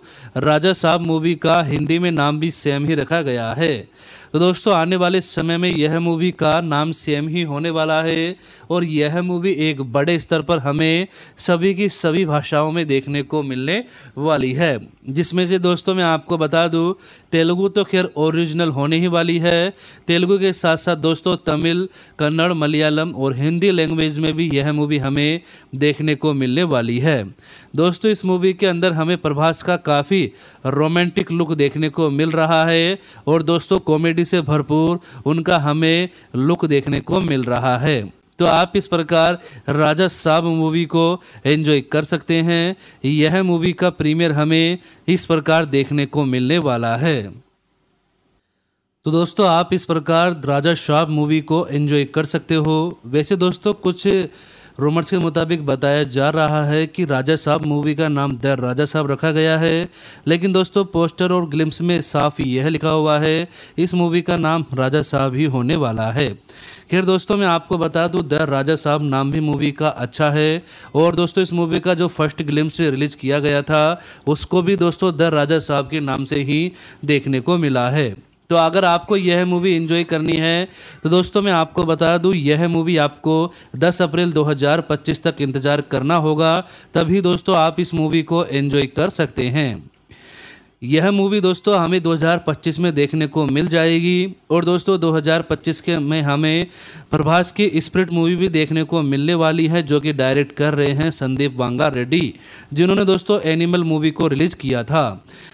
राजा साहब मूवी का हिंदी में नाम भी सेम ही रखा गया है तो दोस्तों आने वाले समय में यह मूवी का नाम सेम ही होने वाला है और यह मूवी एक बड़े स्तर पर हमें सभी की सभी भाषाओं में देखने को मिलने वाली है जिसमें से दोस्तों मैं आपको बता दूँ तेलुगू तो खैर ओरिजिनल होने ही वाली है तेलुगू के साथ साथ दोस्तों तमिल कन्नड़ मलयालम और हिंदी लैंग्वेज में भी यह मूवी हमें देखने को मिलने वाली है दोस्तों इस मूवी के अंदर हमें प्रभास का काफ़ी रोमांटिक लुक देखने को मिल रहा है और दोस्तों कॉमेडी से भरपूर उनका हमें लुक देखने को मिल रहा है तो आप इस प्रकार राजा साहब मूवी को एंजॉय कर सकते हैं यह मूवी का प्रीमियर हमें इस प्रकार देखने को मिलने वाला है तो दोस्तों आप इस प्रकार राजा साहब मूवी को एंजॉय कर सकते हो वैसे दोस्तों कुछ रूमर्स के मुताबिक बताया जा रहा है कि राजा साहब मूवी का नाम द राजा साहब रखा गया है लेकिन दोस्तों पोस्टर और ग्लिम्स में साफ यह लिखा हुआ है इस मूवी का नाम राजा साहब ही होने वाला है खैर दोस्तों मैं आपको बता दूं द राजा साहब नाम भी मूवी का अच्छा है और दोस्तों इस मूवी का जो फर्स्ट ग्लिम्स रिलीज़ किया गया था उसको भी दोस्तों द राजा साहब के नाम से ही देखने को मिला है तो अगर आपको यह मूवी इन्जॉय करनी है तो दोस्तों मैं आपको बता दूं यह मूवी आपको 10 अप्रैल 2025 तक इंतज़ार करना होगा तभी दोस्तों आप इस मूवी को इन्जॉय कर सकते हैं यह मूवी दोस्तों हमें 2025 में देखने को मिल जाएगी और दोस्तों 2025 के में हमें प्रभास की स्प्रिट मूवी भी देखने को मिलने वाली है जो कि डायरेक्ट कर रहे हैं संदीप वांगा रेड्डी जिन्होंने दोस्तों एनिमल मूवी को रिलीज किया था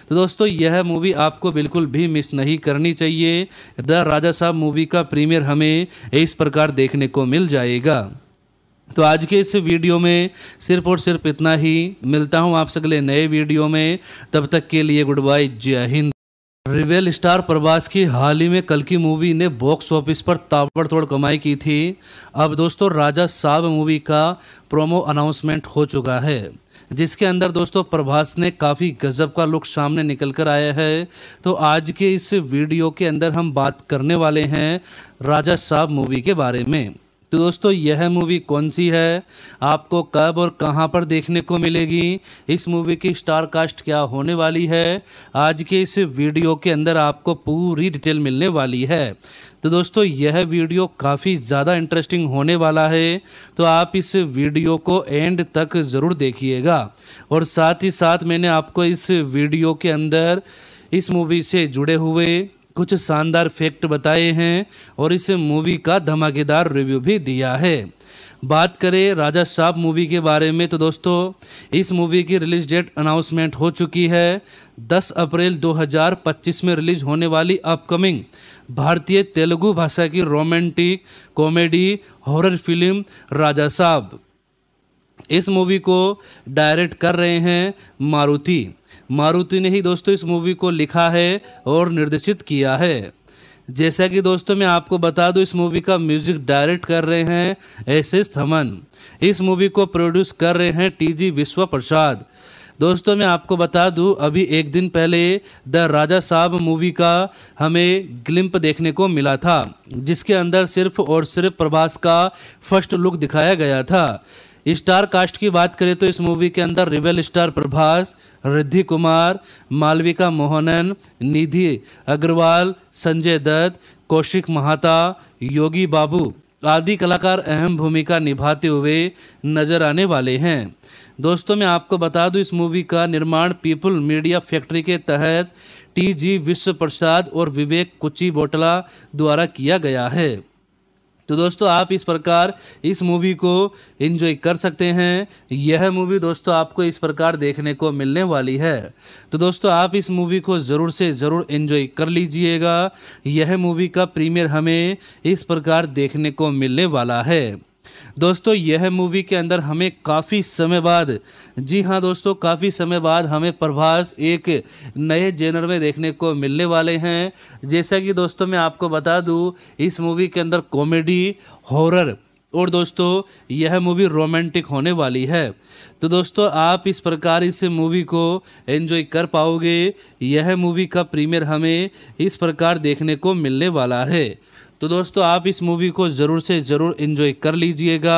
तो दोस्तों यह मूवी आपको बिल्कुल भी मिस नहीं करनी चाहिए द राजा साहब मूवी का प्रीमियर हमें इस प्रकार देखने को मिल जाएगा तो आज के इस वीडियो में सिर्फ और सिर्फ इतना ही मिलता हूँ आपसे अगले नए वीडियो में तब तक के लिए गुड बाय जय हिंद रिवेल स्टार प्रभास की हाल ही में कल की मूवी ने बॉक्स ऑफिस पर ताबड़तोड़ कमाई की थी अब दोस्तों राजा साहब मूवी का प्रोमो अनाउंसमेंट हो चुका है जिसके अंदर दोस्तों प्रभास ने काफ़ी गजब का लुक सामने निकल कर आया है तो आज के इस वीडियो के अंदर हम बात करने वाले हैं राजा साहब मूवी के बारे में तो दोस्तों यह मूवी कौन सी है आपको कब और कहां पर देखने को मिलेगी इस मूवी की स्टार कास्ट क्या होने वाली है आज के इस वीडियो के अंदर आपको पूरी डिटेल मिलने वाली है तो दोस्तों यह वीडियो काफ़ी ज़्यादा इंटरेस्टिंग होने वाला है तो आप इस वीडियो को एंड तक ज़रूर देखिएगा और साथ ही साथ मैंने आपको इस वीडियो के अंदर इस मूवी से जुड़े हुए कुछ शानदार फैक्ट बताए हैं और इस मूवी का धमाकेदार रिव्यू भी दिया है बात करें राजा साहब मूवी के बारे में तो दोस्तों इस मूवी की रिलीज डेट अनाउंसमेंट हो चुकी है 10 अप्रैल 2025 में रिलीज होने वाली अपकमिंग भारतीय तेलुगु भाषा की romantic comedy horror film Raja Saab इस मूवी को डायरेक्ट कर रहे हैं मारुति मारुति ने ही दोस्तों इस मूवी को लिखा है और निर्देशित किया है जैसा कि दोस्तों मैं आपको बता दूं इस मूवी का म्यूजिक डायरेक्ट कर रहे हैं एस एस थमन इस मूवी को प्रोड्यूस कर रहे हैं टीजी विश्व प्रसाद दोस्तों मैं आपको बता दूं अभी एक दिन पहले द राजा साहब मूवी का हमें ग्लिम्प देखने को मिला था जिसके अंदर सिर्फ और सिर्फ प्रभास का फर्स्ट लुक दिखाया गया था स्टार कास्ट की बात करें तो इस मूवी के अंदर रिबेल स्टार प्रभास रिद्धि कुमार मालविका मोहनन निधि अग्रवाल संजय दत्त कौशिक महाता योगी बाबू आदि कलाकार अहम भूमिका निभाते हुए नजर आने वाले हैं दोस्तों मैं आपको बता दूं इस मूवी का निर्माण पीपल मीडिया फैक्ट्री के तहत टीजी विश्व प्रसाद और विवेक कुची बोटला द्वारा किया गया है तो दोस्तों आप इस प्रकार इस मूवी को इन्जॉय कर सकते हैं यह मूवी दोस्तों आपको इस प्रकार देखने को मिलने वाली है तो दोस्तों आप इस मूवी को ज़रूर से ज़रूर इन्जॉय कर लीजिएगा यह मूवी का प्रीमियर हमें इस प्रकार देखने को मिलने वाला है दोस्तों यह मूवी के अंदर हमें काफ़ी समय बाद जी हाँ दोस्तों काफ़ी समय बाद हमें प्रभास एक नए जेनर में देखने को मिलने वाले हैं जैसा कि दोस्तों मैं आपको बता दूँ इस मूवी के अंदर कॉमेडी हॉरर और दोस्तों यह मूवी रोमांटिक होने वाली है तो दोस्तों आप इस प्रकार इस मूवी को एंजॉय कर पाओगे यह मूवी का प्रीमियर हमें इस प्रकार देखने को मिलने वाला है तो दोस्तों आप इस मूवी को ज़रूर से ज़रूर इन्जॉय कर लीजिएगा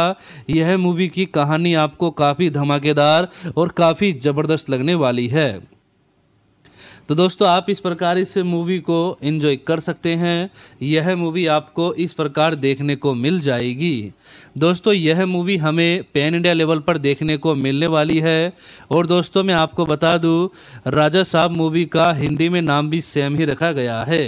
यह मूवी की कहानी आपको काफ़ी धमाकेदार और काफ़ी ज़बरदस्त लगने वाली है तो दोस्तों आप इस प्रकार इस मूवी को एंजॉय कर सकते हैं यह मूवी आपको इस प्रकार देखने को मिल जाएगी दोस्तों यह मूवी हमें पैन इंडिया लेवल पर देखने को मिलने वाली है और दोस्तों मैं आपको बता दूं राजा साहब मूवी का हिंदी में नाम भी सेम ही रखा गया है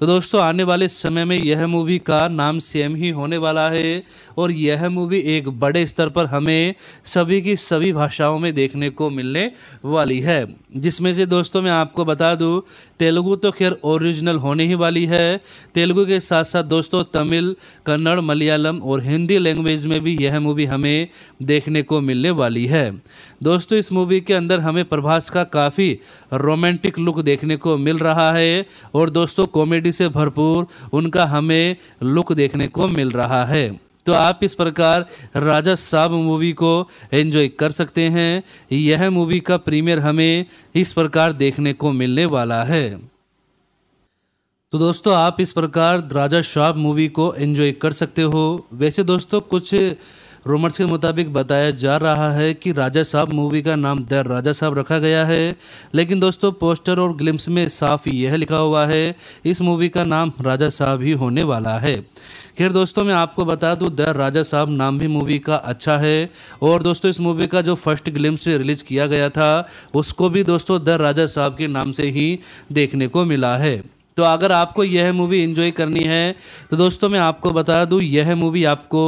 तो दोस्तों आने वाले समय में यह मूवी का नाम सेम ही होने वाला है और यह मूवी एक बड़े स्तर पर हमें सभी की सभी भाषाओं में देखने को मिलने वाली है जिसमें से दोस्तों मैं आपको बता दूँ तेलुगू तो खैर ओरिजिनल होने ही वाली है तेलुगू के साथ साथ दोस्तों तमिल कन्नड़ मलयालम और हिंदी लैंग्वेज में भी यह मूवी हमें देखने को मिलने वाली है दोस्तों इस मूवी के अंदर हमें प्रभास का काफ़ी रोमांटिक लुक देखने को मिल रहा है और दोस्तों कॉमेडी खूबी से भरपूर उनका हमें लुक देखने को मिल रहा है तो आप इस प्रकार राजा साहब मूवी को एंजॉय कर सकते हैं यह मूवी का प्रीमियर हमें इस प्रकार देखने को मिलने वाला है तो दोस्तों आप इस प्रकार राजा शाह मूवी को एंजॉय कर सकते हो वैसे दोस्तों कुछ रूमर्स के मुताबिक बताया जा रहा है कि राजा साहब मूवी का नाम द राजा साहब रखा गया है लेकिन दोस्तों पोस्टर और ग्लिम्स में साफ यह लिखा हुआ है इस मूवी का नाम राजा साहब ही होने वाला है खैर दोस्तों मैं आपको बता दूं द राजा साहब नाम भी मूवी का अच्छा है और दोस्तों इस मूवी का जो फर्स्ट ग्लिम्स रिलीज किया गया था उसको भी दोस्तों द राजा साहब के नाम से ही देखने को मिला है तो अगर आपको यह मूवी इन्जॉय करनी है तो दोस्तों मैं आपको बता दूं यह मूवी आपको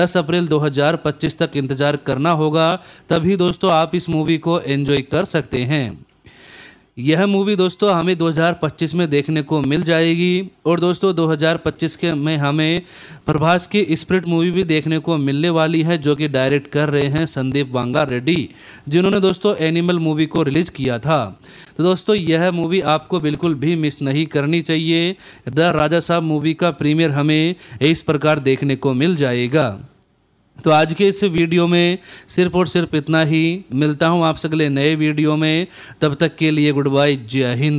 10 अप्रैल 2025 तक इंतज़ार करना होगा तभी दोस्तों आप इस मूवी को एंजॉय कर सकते हैं यह मूवी दोस्तों हमें 2025 में देखने को मिल जाएगी और दोस्तों 2025 के में हमें प्रभास की स्प्रिट मूवी भी देखने को मिलने वाली है जो कि डायरेक्ट कर रहे हैं संदीप वांगा रेड्डी जिन्होंने दोस्तों एनिमल मूवी को रिलीज किया था तो दोस्तों यह मूवी आपको बिल्कुल भी मिस नहीं करनी चाहिए द राजा साहब मूवी का प्रीमियर हमें इस प्रकार देखने को मिल जाएगा तो आज के इस वीडियो में सिर्फ और सिर्फ इतना ही मिलता हूँ आपसे अगले नए वीडियो में तब तक के लिए गुड बाय जय हिंद